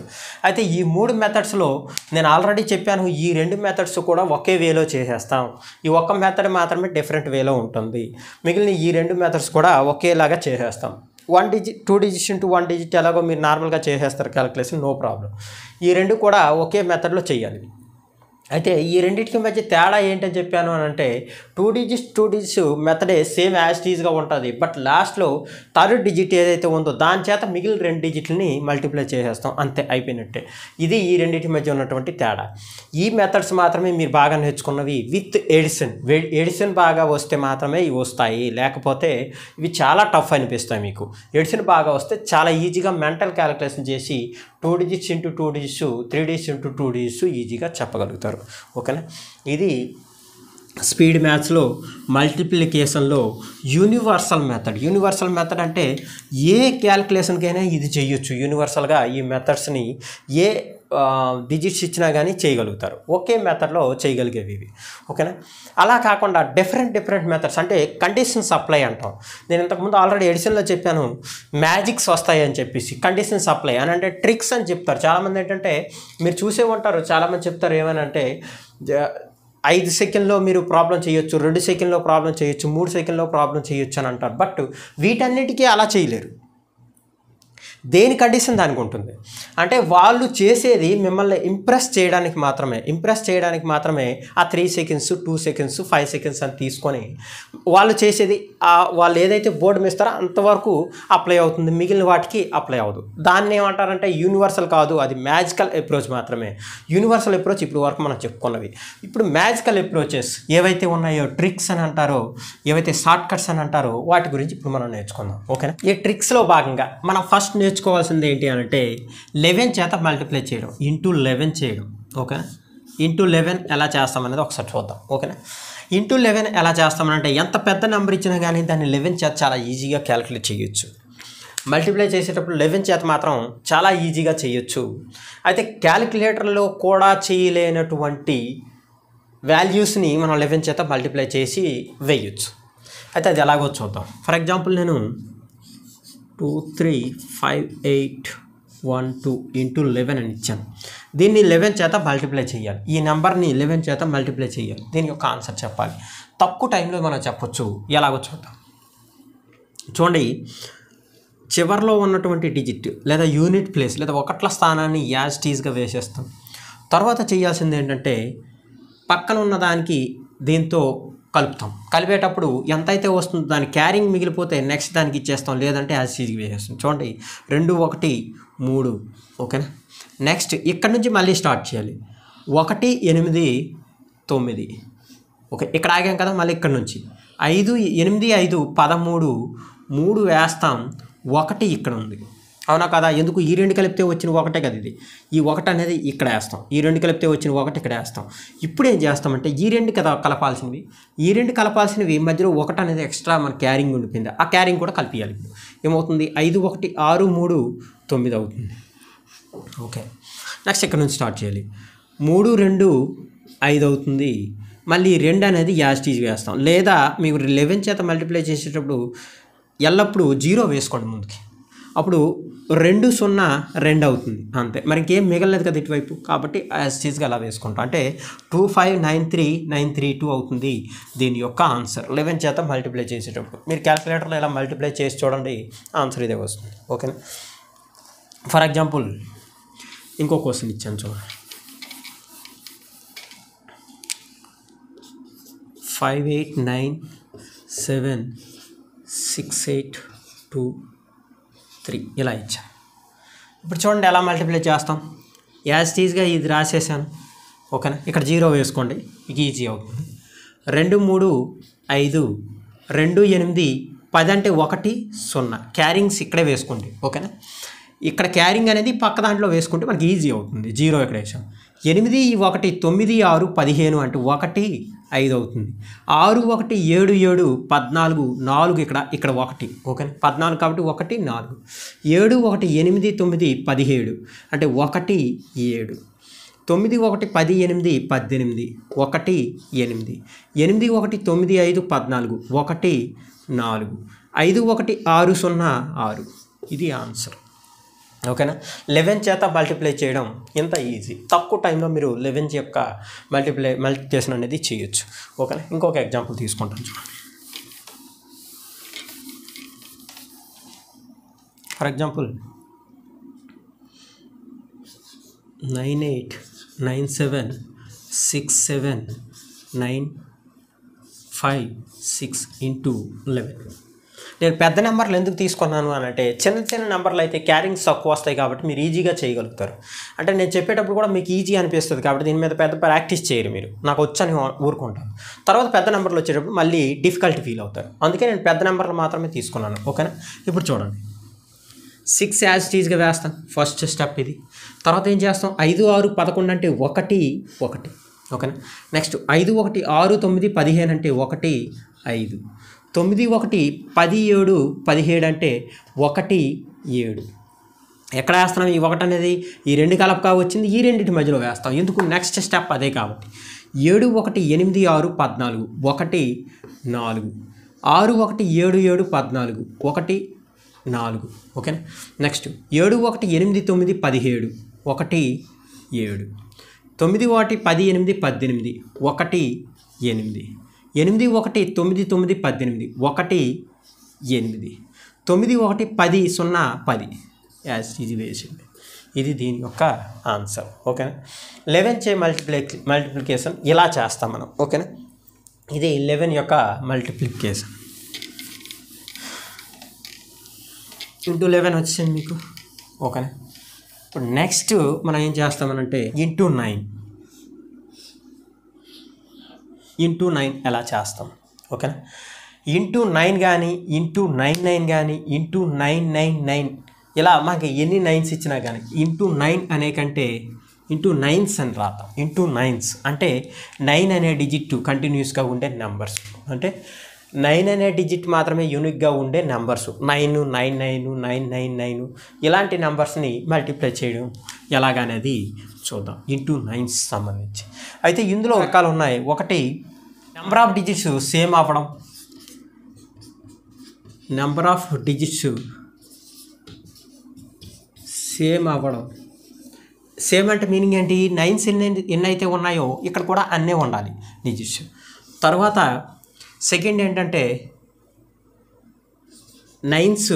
అయితే ఈ మూడు మెథడ్స్లో నేను ఆల్రెడీ చెప్పాను ఈ రెండు మెథడ్స్ కూడా ఒకే వేలో చేసేస్తాం ఈ ఒక్క మెథడ్ మాత్రమే డిఫరెంట్ వేలో ఉంటుంది మిగిలిన ఈ రెండు మెథడ్స్ కూడా ఒకేలాగా చేసేస్తాం one digit two digits into one digit ఎలాగో మీరు నార్మల్గా చేసేస్తారు క్యాలిక్యులేషన్ నో ప్రాబ్లం ఈ రెండు కూడా ఒకే మెథడ్లో చేయాలి అయితే ఈ రెండింటికి మధ్య తేడా ఏంటని చెప్పాను అని అంటే టూ డిజిట్స్ టూ డిజిట్స్ మెథడే సేమ్ యాజ్ టీజ్గా ఉంటుంది బట్ లాస్ట్లో థర్డ్ డిజిట్ ఏదైతే ఉందో దాని చేత మిగిలిన రెండు డిజిట్లని మల్టిప్లై చేసేస్తాం అంతే అయిపోయినట్టే ఇది ఈ రెండింటి మధ్య ఉన్నటువంటి తేడా ఈ మెథడ్స్ మాత్రమే మీరు బాగా నేర్చుకున్నవి విత్ ఎడిసన్ ఎడిసన్ బాగా వస్తే మాత్రమే ఇవి వస్తాయి లేకపోతే ఇవి చాలా టఫ్ అనిపిస్తాయి మీకు ఎడిసన్ బాగా వస్తే చాలా ఈజీగా మెంటల్ క్యాలిక్యులేషన్ చేసి two digits into two digits three digits into two digits ఈజీగా చెప్పగలుగుతారు చేశారు ఓకేనా ఇది స్పీడ్ మ్యాథ్స్లో మల్టిప్లికేషన్లో యూనివర్సల్ మెథడ్ యూనివర్సల్ మెథడ్ అంటే ఏ క్యాలిక్యులేషన్కైనా ఇది చేయొచ్చు యూనివర్సల్గా ఈ మెథడ్స్ని ఏ డిజిట్స్ ఇచ్చినా కానీ చేయగలుగుతారు ఒకే మెథడ్లో చేయగలిగేవి ఇవి ఓకేనా అలా కాకుండా డిఫరెంట్ డిఫరెంట్ మెథడ్స్ అంటే కండిషన్ సప్లై అంటాం నేను ఇంతకుముందు ఆల్రెడీ ఎడిషన్లో చెప్పాను మ్యాజిక్స్ వస్తాయి అని చెప్పేసి కండిషన్ సప్లై అని అంటే ట్రిక్స్ అని చెప్తారు చాలామంది ఏంటంటే మీరు చూసే ఉంటారు చాలామంది చెప్తారు ఏమనంటే ఐదు సెకండ్లో మీరు ప్రాబ్లం చేయొచ్చు రెండు సెకండ్లో ప్రాబ్లం చేయొచ్చు మూడు సెకండ్లో ప్రాబ్లం చేయొచ్చు అని అంటారు బట్ వీటన్నిటికీ అలా చేయలేరు దేని కండిషన్ దానికి ఉంటుంది అంటే వాళ్ళు చేసేది మిమ్మల్ని ఇంప్రెస్ చేయడానికి మాత్రమే ఇంప్రెస్ చేయడానికి మాత్రమే ఆ three seconds two seconds five seconds అని తీసుకొని వాళ్ళు చేసేది వాళ్ళు ఏదైతే బోర్డు మిస్తారో అంతవరకు అప్లై అవుతుంది మిగిలిన వాటికి అప్లై అవ్వదు దాన్ని ఏమంటారంటే యూనివర్సల్ కాదు అది మ్యాజికల్ అప్రోచ్ మాత్రమే యూనివర్సల్ అప్రోచ్ ఇప్పుడు వరకు మనం చెప్పుకున్నవి ఇప్పుడు మ్యాజికల్ అప్రోచెస్ ఏవైతే ఉన్నాయో ట్రిక్స్ అని అంటారో ఏవైతే షార్ట్ కట్స్ అని అంటారో వాటి గురించి ఇప్పుడు మనం నేర్చుకుందాం ఓకేనా ఈ ట్రిక్స్లో భాగంగా మనం ఫస్ట్ నేర్చు గుర్తుంచుకోవాల్సింది ఏంటి అని అంటే లెవెన్ చేత మల్టిప్లై చేయడం ఇంటూ లెవెన్ చేయడం ఓకే ఇంటూ లెవెన్ ఎలా చేస్తామనేది ఒకసారి చూద్దాం ఓకేనా ఇంటూ లెవెన్ ఎలా చేస్తామనంటే ఎంత పెద్ద నెంబర్ ఇచ్చినా కానీ దాన్ని లెవెన్ చేత చాలా ఈజీగా క్యాలిక్యులేట్ చేయొచ్చు మల్టిప్లై చేసేటప్పుడు లెవెన్ చేత మాత్రం చాలా ఈజీగా చేయొచ్చు అయితే క్యాలిక్యులేటర్లో కూడా చేయలేనటువంటి వాల్యూస్ని మనం లెవెన్ చేత మల్టిప్లై చేసి వేయచ్చు అయితే అది ఎలాగో చూద్దాం ఫర్ ఎగ్జాంపుల్ నేను two three five eight one two into eleven అని ఇచ్చాను దీన్ని లెవెన్ చేత మల్టిప్లై చేయాలి ఈ నెంబర్ని లెవెన్ చేత మల్టిప్లై చేయాలి దీని యొక్క ఆన్సర్ చెప్పాలి తక్కువ టైంలో మనం చెప్పొచ్చు ఎలాగో చూద్దాం చూడండి చివరిలో ఉన్నటువంటి డిజిట్ లేదా యూనిట్ ప్లేస్ లేదా ఒకట్ల స్థానాన్ని యాజ్ టీజ్గా వేసేస్తాం తర్వాత చేయాల్సింది ఏంటంటే పక్కన ఉన్న దానికి దీంతో కలుపుతాం కలిపేటప్పుడు ఎంతైతే వస్తుందో దాని క్యారింగ్ మిగిలిపోతే నెక్స్ట్ దానికి ఇచ్చేస్తాం లేదంటే యాజ్ సీజ్కి వేసేస్తాం చూడండి రెండు ఒకటి మూడు ఓకేనా నెక్స్ట్ ఇక్కడ నుంచి మళ్ళీ స్టార్ట్ చేయాలి ఒకటి ఎనిమిది తొమ్మిది ఓకే ఇక్కడ ఆగాం కదా మళ్ళీ ఇక్కడ నుంచి ఐదు ఎనిమిది ఐదు పదమూడు మూడు వేస్తాం ఒకటి ఇక్కడ ఉంది అవునా కదా ఎందుకు ఈ రెండు కలిపితే వచ్చిన ఒకటే కదా ఇది ఈ ఒకటి అనేది ఇక్కడ వేస్తాం ఈ రెండు కలిపితే వచ్చిన ఒకటి ఇక్కడ వేస్తాం ఇప్పుడు ఏం చేస్తామంటే ఈ రెండు కదా కలపాల్సినవి ఈ రెండు కలపాల్సినవి మధ్యలో ఒకటి అనేది ఎక్స్ట్రా మన క్యారింగ్ ఉండిపోయింది ఆ క్యారింగ్ కూడా కలిపియాలి ఇప్పుడు ఏమవుతుంది ఐదు ఒకటి ఆరు మూడు తొమ్మిది అవుతుంది ఓకే నెక్స్ట్ ఇక్కడ నుంచి స్టార్ట్ చేయాలి మూడు రెండు ఐదు అవుతుంది మళ్ళీ రెండు అనేది యాస్టీజ్ వేస్తాం లేదా మీరు లెవెన్ చేత మల్టిప్లై చేసేటప్పుడు ఎల్లప్పుడూ జీరో వేసుకోండి ముందుకి అప్పుడు రెండు సున్నా రెండు అవుతుంది అంతే మరి ఇంకేం మిగలలేదు కదా ఇటువైపు కాబట్టి యాజ్టీజ్గా అలా వేసుకుంటాం అంటే two five nine three nine three two అవుతుంది దీని యొక్క ఆన్సర్ లెవెన్ చేత మల్టిప్లై చేసేటప్పుడు మీరు క్యాలిక్యులేటర్లో ఇలా మల్టిప్లై చేసి చూడండి ఆన్సర్ ఇదే వస్తుంది ఓకేనా ఫర్ ఎగ్జాంపుల్ ఇంకో క్వశ్చన్ ఇచ్చాను చూడండి five eight nine seven six eight two three ఇలా ఇచ్చాను ఇప్పుడు చూడండి ఎలా మల్టిప్లై చేస్తాం యాజ్ టీజ్గా ఇది రాసేసాను ఓకేనా ఇక్కడ జీరో వేసుకోండి ఇక ఈజీ అవుతుంది రెండు మూడు ఐదు రెండు ఎనిమిది పది అంటే ఒకటి సున్నా క్యారింగ్స్ ఇక్కడే వేసుకోండి ఓకేనా ఇక్కడ క్యారింగ్ అనేది పక్క దాంట్లో వేసుకుంటే మనకి ఈజీ అవుతుంది జీరో ఇక్కడ వేసాం ఎనిమిది ఒకటి తొమ్మిది ఆరు పదిహేను అంటే ఒకటి ఐదు అవుతుంది ఆరు ఒకటి ఏడు ఏడు పద్నాలుగు నాలుగు ఇక్కడ ఇక్కడ ఒకటి ఓకే పద్నాలుగు కాబట్టి ఒకటి నాలుగు ఏడు ఒకటి ఎనిమిది తొమ్మిది పదిహేడు అంటే ఒకటి ఏడు తొమ్మిది ఒకటి పది ఎనిమిది పద్దెనిమిది ఒకటి ఎనిమిది ఎనిమిది ఒకటి తొమ్మిది ఐదు పద్నాలుగు ఒకటి నాలుగు ఐదు ఒకటి ఆరు సున్నా ఆరు ఇది ఆన్సర్ ఓకేనా లెవెన్ చేత మల్టిప్లై చేయడం ఎంత ఈజీ తక్కువ టైంలో మీరు లెవెన్ యొక్క మల్టిప్లై మల్టిప్లికేషన్ అనేది చేయొచ్చు ఓకేనా ఇంకొక ఎగ్జాంపుల్ తీసుకుంటాం చూడండి for example nine eight nine seven six seven nine five six into eleven నేను పెద్ద నెంబర్లు ఎందుకు తీసుకున్నాను అని అంటే చిన్న చిన్న నెంబర్లు అయితే క్యారింగ్స్ తక్కువ వస్తాయి కాబట్టి మీరు ఈజీగా చేయగలుగుతారు అంటే నేను చెప్పేటప్పుడు కూడా మీకు ఈజీ అనిపిస్తుంది కాబట్టి దీని మీద పెద్ద ప్రాక్టీస్ చేయరు మీరు నాకు వచ్చని ఊరుకుంటాను తర్వాత పెద్ద నెంబర్లు వచ్చేటప్పుడు మళ్ళీ డిఫికల్ట్ ఫీల్ అవుతారు అందుకే నేను పెద్ద నెంబర్లు మాత్రమే తీసుకున్నాను ఓకేనా ఇప్పుడు చూడండి సిక్స్ యాజ్ టీజ్గా వేస్తాం ఫస్ట్ స్టెప్ ఇది తర్వాత ఏం చేస్తాం ఐదు ఆరు పదకొండు అంటే ఒకటి ఒకటి ఓకేనా నెక్స్ట్ ఐదు ఒకటి ఆరు తొమ్మిది పదిహేను అంటే ఒకటి ఐదు తొమ్మిది ఒకటి పది ఏడు పదిహేడు అంటే ఒకటి ఏడు ఎక్కడ వేస్తున్నాం ఈ ఒకటి అనేది ఈ రెండు కలపగా వచ్చింది ఈ రెండింటి మధ్యలో వేస్తాం ఎందుకు నెక్స్ట్ స్టెప్ అదే కాబట్టి ఏడు ఒకటి ఎనిమిది ఆరు పద్నాలుగు ఒకటి నాలుగు ఆరు ఒకటి ఏడు ఏడు పద్నాలుగు ఒకటి నాలుగు ఓకేనా నెక్స్ట్ ఏడు ఒకటి ఎనిమిది తొమ్మిది పదిహేడు ఒకటి ఏడు తొమ్మిది ఒకటి పది ఎనిమిది పద్దెనిమిది ఒకటి ఎనిమిది ఎనిమిది ఒకటి తొమ్మిది తొమ్మిది పద్దెనిమిది ఒకటి ఎనిమిది తొమ్మిది ఒకటి పది సున్నా పది యాజ్ ఇది వేసింది ఇది దీని యొక్క ఆన్సర్ ఓకేనా లెవెన్ చే మల్టిప్లే మల్టిప్లికేషన్ ఇలా చేస్తాం మనం ఓకేనా ఇది లెవెన్ యొక్క మల్టిప్లికేషన్ ఇంటూ లెవెన్ వచ్చింది మీకు ఓకేనా ఇప్పుడు నెక్స్ట్ మనం ఏం చేస్తామనంటే ఇంటూ నైన్ ఇంటూ నైన్ ఎలా చేస్తాం ఓకేనా ఇంటూ నైన్ కానీ ఇంటూ నైన్ నైన్ కానీ ఇంటూ నైన్ నైన్ నైన్ ఇలా మాకు ఎన్ని నైన్స్ ఇచ్చినా కానీ ఇంటూ నైన్ అనే కంటే ఇంటూ నైన్స్ అని రాతాం ఇంటూ నైన్స్ అంటే నైన్ అనే డిజిట్ కంటిన్యూస్గా ఉండే నెంబర్స్ అంటే నైన్ అనే డిజిట్ మాత్రమే యూనిక్గా ఉండే numbers nine nine nine nine nine nine ఇలాంటి నెంబర్స్ని మల్టిప్లై చేయడం ఎలాగనేది చూద్దాం ఇంటూ నైన్స్ సంబంధించి అయితే ఇందులో రకాలు ఉన్నాయి ఒకటి నెంబర్ ఆఫ్ డిజిట్స్ సేమ్ అవ్వడం నెంబర్ ఆఫ్ డిజిట్స్ సేమ్ అవ్వడం సేమ్ అంటే మీనింగ్ ఏంటి నైన్స్ ఎన్ని ఎన్నైతే ఉన్నాయో ఇక్కడ కూడా అన్నీ ఉండాలి డిజిట్స్ తర్వాత సెకండ్ ఏంటంటే nines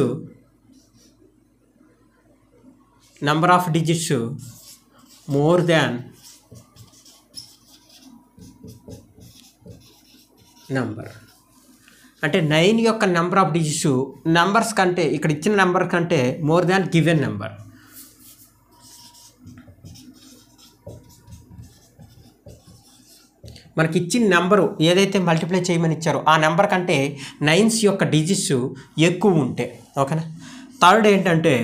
number of digits more than number అంటే నైన్ యొక్క నెంబర్ ఆఫ్ డిజిట్స్ నెంబర్స్ కంటే ఇక్కడ ఇచ్చిన నెంబర్ కంటే మోర్ దాన్ గివెన్ నెంబర్ మనకి ఇచ్చిన నెంబరు ఏదైతే మల్టిప్లై చేయమని ఇచ్చారో ఆ నెంబర్ కంటే నైన్స్ యొక్క డిజిట్స్ ఎక్కువ ఉంటే ఓకేనా థర్డ్ ఏంటంటే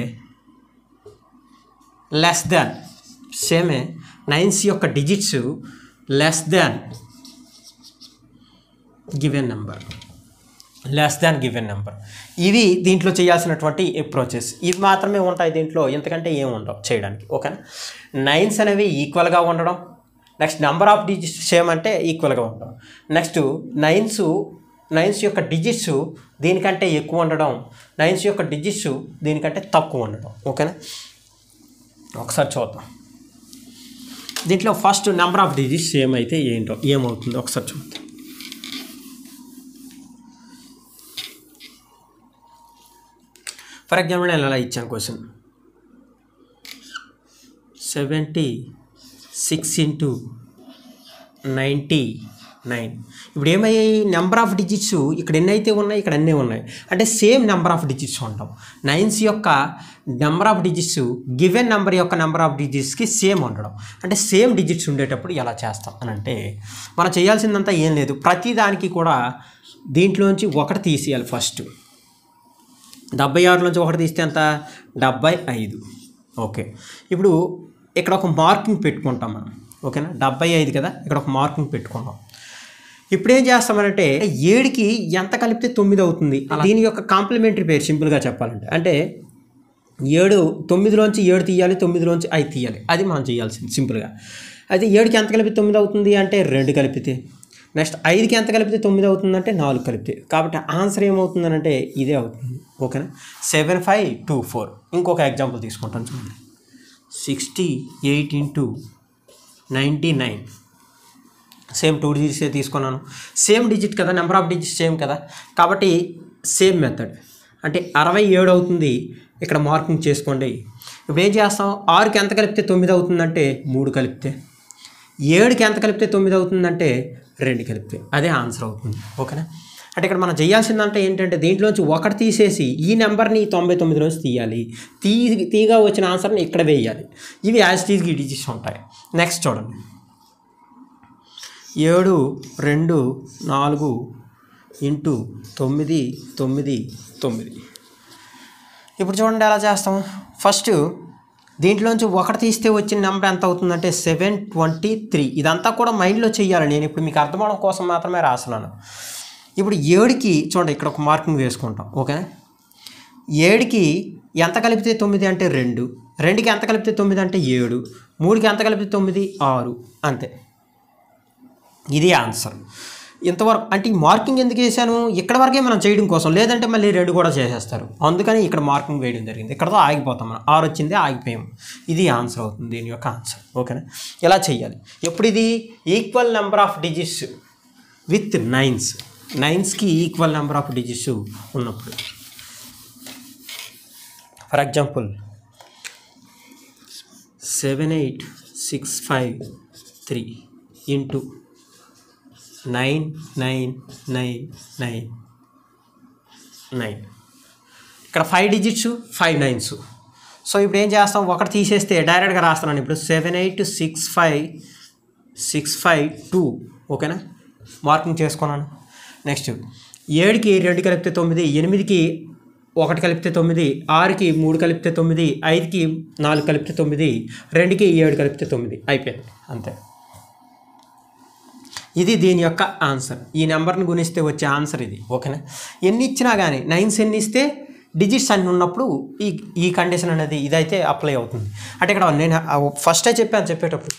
లెస్ దాన్ సేమే నైన్స్ యొక్క digits less than given number less than given number ఇవి దీంట్లో చేయాల్సినటువంటి అప్రోచెస్ ఇవి మాత్రమే ఉంటాయి దీంట్లో ఎంతకంటే ఏమి ఉండవు చేయడానికి ఓకేనా నైన్స్ అనేవి ఈక్వల్గా ఉండడం next number of digits same అంటే ఈక్వల్గా ఉండడం నెక్స్ట్ నైన్స్ నైన్స్ యొక్క డిజిట్స్ దీనికంటే ఎక్కువ ఉండడం నైన్స్ యొక్క డిజిట్స్ దీనికంటే తక్కువ ఉండడం ఓకేనా ఒకసారి చూద్దాం దీంట్లో ఫస్ట్ నెంబర్ ఆఫ్ డిజిట్స్ ఏమైతే ఏంటో ఏమవుతుందో ఒకసారి చూద్దాం ఫర్ ఎగ్జాంపుల్ నేను అలా ఇచ్చాను question seventy six into ninety nine ఇప్పుడు ఏమయ్యాయి నెంబర్ ఆఫ్ డిజిట్స్ ఇక్కడ ఎన్ని అయితే ఉన్నాయి ఇక్కడ అన్నీ ఉన్నాయి అంటే సేమ్ నెంబర్ ఆఫ్ డిజిట్స్ ఉండవు నైన్స్ యొక్క number of digits given number యొక్క నెంబర్ ఆఫ్ డిజిట్స్కి సేమ్ ఉండడం అంటే సేమ్ డిజిట్స్ ఉండేటప్పుడు ఎలా చేస్తాం అని అంటే మనం చేయాల్సిందంతా ఏం లేదు ప్రతి దానికి కూడా దీంట్లోంచి ఒకటి తీసేయాలి ఫస్ట్ డెబ్బై ఆరులోంచి ఒకటి తీస్తే ఎంత డెబ్బై ఐదు ఓకే ఇప్పుడు ఇక్కడ ఒక మార్కింగ్ పెట్టుకుంటాం మనం ఓకేనా డెబ్బై ఐదు కదా ఇక్కడ ఒక మార్కింగ్ పెట్టుకుంటాం ఇప్పుడు ఏం చేస్తామనంటే ఏడుకి ఎంత కలిపితే తొమ్మిది అవుతుంది దీని యొక్క కాంప్లిమెంటరీ పేరు సింపుల్గా చెప్పాలంటే అంటే ఏడు తొమ్మిదిలోంచి ఏడు తీయాలి తొమ్మిదిలోంచి ఐదు తీయాలి అది మనం చేయాల్సింది సింపుల్గా అయితే ఏడుకి ఎంత కలిపితే తొమ్మిది అవుతుంది అంటే రెండు కలిపితే నెక్స్ట్ ఐదుకి ఎంత కలిపితే తొమ్మిది అవుతుందంటే నాలుగు కలిపితే కాబట్టి ఆన్సర్ ఏమవుతుందనంటే ఇదే అవుతుంది ఓకేనా సెవెన్ ఫైవ్ టూ ఫోర్ ఇంకొక ఎగ్జాంపుల్ తీసుకుంటాను చూడండి sixty eight into ninety nine same two digits తీసుకున్నాను సేమ్ డిజిట్ కదా నెంబర్ ఆఫ్ డిజిట్స్ సేమ్ కదా కాబట్టి సేమ్ మెథడ్ అంటే అరవై ఏడు అవుతుంది ఇక్కడ మార్కింగ్ చేసుకోండి ఇప్పుడు ఏం చేస్తాం ఆరుకి ఎంత కలిపితే తొమ్మిది అవుతుందంటే మూడు కలిపితే ఏడుకి ఎంత కలిపితే తొమ్మిది అవుతుందంటే రెండు కలిపితే అదే ఆన్సర్ అవుతుంది ఓకేనా అంటే ఇక్కడ మనం చేయాల్సిందంటే ఏంటంటే దీంట్లోంచి ఒకటి తీసేసి ఈ నెంబర్ని తొంభై తొమ్మిదిలోంచి తీయాలి తీ తీగా వచ్చిన ఆన్సర్ని ఇక్కడ వేయాలి ఇవి యాజ్ టీజ్కి డిజిట్స్ ఉంటాయి నెక్స్ట్ చూడండి ఏడు రెండు నాలుగు ఇంటూ తొమ్మిది తొమ్మిది తొమ్మిది ఇప్పుడు చూడండి ఎలా చేస్తాం ఫస్ట్ దీంట్లోంచి ఒకటి తీస్తే వచ్చిన నెంబర్ ఎంత అవుతుందంటే సెవెన్ ట్వంటీ త్రీ ఇదంతా కూడా మైండ్లో చేయాలి నేను ఇప్పుడు మీకు అర్థమవడం కోసం మాత్రమే రాస్తున్నాను ఇప్పుడు ఏడుకి చూడండి ఇక్కడ ఒక మార్కింగ్ వేసుకుంటాం ఓకే ఏడుకి ఎంత కలిపితే తొమ్మిది అంటే రెండు రెండుకి ఎంత కలిపితే తొమ్మిది అంటే ఏడు మూడుకి ఎంత కలిపితే తొమ్మిది ఆరు అంతే ఇది ఆన్సర్ ఇంతవరకు అంటే ఈ మార్కింగ్ ఎందుకు చేశాను ఇక్కడ వరకే మనం చేయడం కోసం లేదంటే మళ్ళీ రెండు కూడా చేసేస్తారు అందుకని ఇక్కడ మార్కింగ్ వేయడం జరిగింది ఇక్కడతో ఆగిపోతాం మనం ఆరు వచ్చింది ఆగిపోయాం ఇది ఆన్సర్ అవుతుంది దీని యొక్క ఆన్సర్ ఓకేనా ఎలా చేయాలి ఎప్పుడు ఇది equal number of digits with nines నైన్స్కి ఈక్వల్ నెంబర్ ఆఫ్ డిజిట్స్ ఉన్నప్పుడు for example seven eight six five three into nine nine nine nine nine ఇక్కడ five digits five nines so ఇప్పుడు ఏం చేస్తాం ఒకటి తీసేస్తే డైరెక్ట్గా రాస్తున్నాను ఇప్పుడు seven eight six five six five two ఓకేనా మార్కింగ్ చేసుకున్నాను నెక్స్ట్ ఏడుకి రెండు కలిపితే తొమ్మిది ఎనిమిదికి ఒకటి కలిపితే తొమ్మిది ఆరుకి మూడు కలిపితే తొమ్మిది ఐదుకి నాలుగు కలిపితే తొమ్మిది రెండుకి ఏడు కలిపితే తొమ్మిది అయిపోయింది అంతే ఇది దీని యొక్క ఆన్సర్ ఈ నెంబర్ని గుణిస్తే వచ్చే ఆన్సర్ ఇది ఓకేనా ఎన్ని ఇచ్చినా కానీ నైన్స్ ఎన్ని ఇస్తే డిజిట్స్ అన్ని ఉన్నప్పుడు ఈ ఈ కండిషన్ అనేది ఇదైతే అప్లై అవుతుంది అంటే ఇక్కడ నేను ఫస్టే చెప్పాను చెప్పేటప్పుడు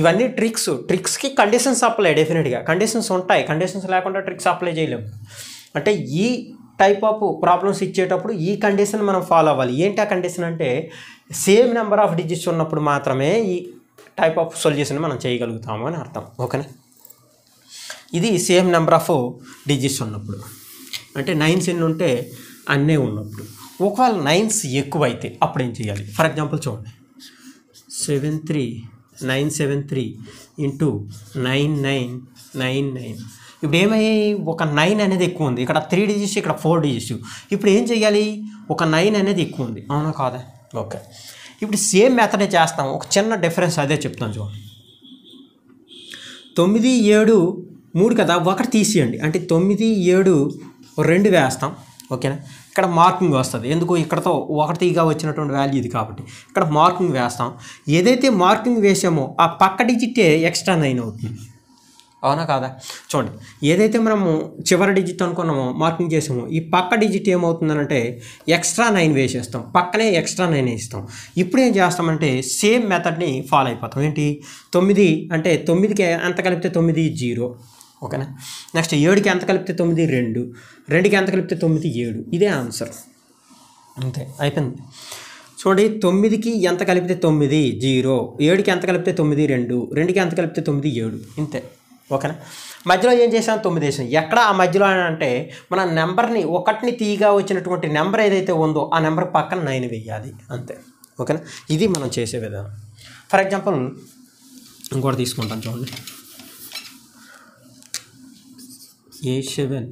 ఇవన్నీ ట్రిక్స్ ట్రిక్స్కి కండిషన్స్ అప్లై డెఫినెట్గా కండిషన్స్ ఉంటాయి కండిషన్స్ లేకుండా ట్రిక్స్ అప్లై చేయలేము అంటే ఈ టైప్ ఆఫ్ ప్రాబ్లమ్స్ ఇచ్చేటప్పుడు ఈ కండిషన్ మనం ఫాలో అవ్వాలి ఏంటి ఆ కండిషన్ అంటే సేమ్ నెంబర్ ఆఫ్ డిజిట్స్ ఉన్నప్పుడు మాత్రమే ఈ టైప్ ఆఫ్ సొల్యూషన్ మనం చేయగలుగుతాము అని అర్థం ఓకేనా ఇది సేమ్ నెంబర్ ఆఫ్ డిజిట్స్ ఉన్నప్పుడు అంటే నైన్స్ ఎన్ని ఉంటే అన్నీ ఉన్నప్పుడు ఒకవేళ నైన్స్ ఎక్కువ అయితే అప్పుడు ఏం చేయాలి ఫర్ ఎగ్జాంపుల్ చూడండి seven three nine seven three into nine nine nine nine ఇప్పుడు ఏమయ్యాయి ఒక నైన్ అనేది ఎక్కువ ఉంది ఇక్కడ త్రీ డిజిట్స్ ఇక్కడ ఫోర్ డిజిట్స్ ఇప్పుడు ఏం చేయాలి ఒక నైన్ అనేది ఎక్కువ ఉంది అవునా కాదా ఓకే ఇప్పుడు సేమ్ మెథడే చేస్తాం ఒక చిన్న డిఫరెన్స్ అదే చెప్తాను చూడండి తొమ్మిది ఏడు మూడు కదా ఒకటి తీసేయండి అంటే తొమ్మిది ఏడు రెండు వేస్తాం ఓకేనా ఇక్కడ మార్కింగ్ వస్తుంది ఎందుకు ఇక్కడతో ఒకటిగా వచ్చినటువంటి వాల్యూ ఇది కాబట్టి ఇక్కడ మార్కింగ్ వేస్తాం ఏదైతే మార్కింగ్ వేసామో ఆ పక్క డిజిటే ఎక్స్ట్రా నైన్ అవుతుంది అవునా కాదా చూడండి ఏదైతే మనము చివరి డిజిట్ అనుకున్నామో మార్కింగ్ చేసామో ఈ పక్క డిజిట్ ఏమవుతుందనంటే ఎక్స్ట్రా నైన్ వేసేస్తాం పక్కనే ఎక్స్ట్రా నైన్ వేస్తాం ఇప్పుడు ఏం చేస్తామంటే సేమ్ మెథడ్ని ఫాలో అయిపోతాం ఏంటి తొమ్మిది అంటే తొమ్మిదికి ఎంత కలిపితే తొమ్మిది జీరో ఓకేనా నెక్స్ట్ ఏడుకి ఎంత కలిపితే తొమ్మిది రెండు రెండుకి ఎంత కలిపితే తొమ్మిది ఏడు ఇదే ఆన్సర్ అంతే అయిపోయింది చూడండి తొమ్మిదికి ఎంత కలిపితే తొమ్మిది జీరో ఏడుకి ఎంత కలిపితే తొమ్మిది రెండు రెండుకి ఎంత కలిపితే తొమ్మిది ఏడు ఇంతే ఓకేనా మధ్యలో ఏం చేసాం తొమ్మిది వేసాం ఎక్కడ ఆ మధ్యలో అని అంటే మన నెంబర్ని ఒకటిని తీగా వచ్చినటువంటి నెంబర్ ఏదైతే ఉందో ఆ నెంబర్ పక్కన నైన్ వేయాలి అంతే ఓకేనా ఇది మనం చేసే విధానం ఫర్ ఎగ్జాంపుల్ ఇంకోటి తీసుకుంటాం చూడండి ఏ సెవెన్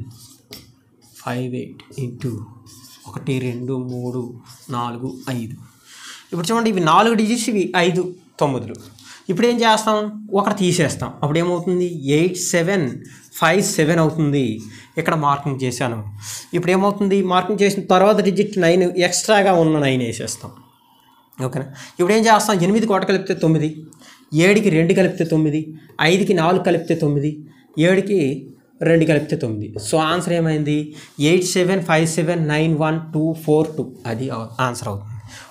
ఫైవ్ ఎయిట్ ఇంటూ ఒకటి రెండు మూడు నాలుగు ఐదు ఇప్పుడు చూడండి ఇవి నాలుగు డిజిట్స్ ఇవి ఐదు తొమ్మిదిలు ఇప్పుడు ఏం చేస్తాం ఒకటి తీసేస్తాం అప్పుడు ఏమవుతుంది ఎయిట్ సెవెన్ ఫైవ్ సెవెన్ అవుతుంది ఇక్కడ మార్కింగ్ చేశాను ఇప్పుడు ఏమవుతుంది మార్కింగ్ చేసిన తర్వాత డిజిట్ నైన్ ఎక్స్ట్రాగా ఉన్న నైన్ వేసేస్తాం ఓకేనా ఇప్పుడు ఏం చేస్తాం ఎనిమిది కోట కలిపితే తొమ్మిది ఏడుకి రెండు కలిపితే తొమ్మిది ఐదుకి నాలుగు కలిపితే తొమ్మిది ఏడుకి రెండు కలిపితే తొమ్మిది సో ఆన్సర్ ఏమైంది eight seven five seven nine one two four two అది ఆన్సర్ అవుతుంది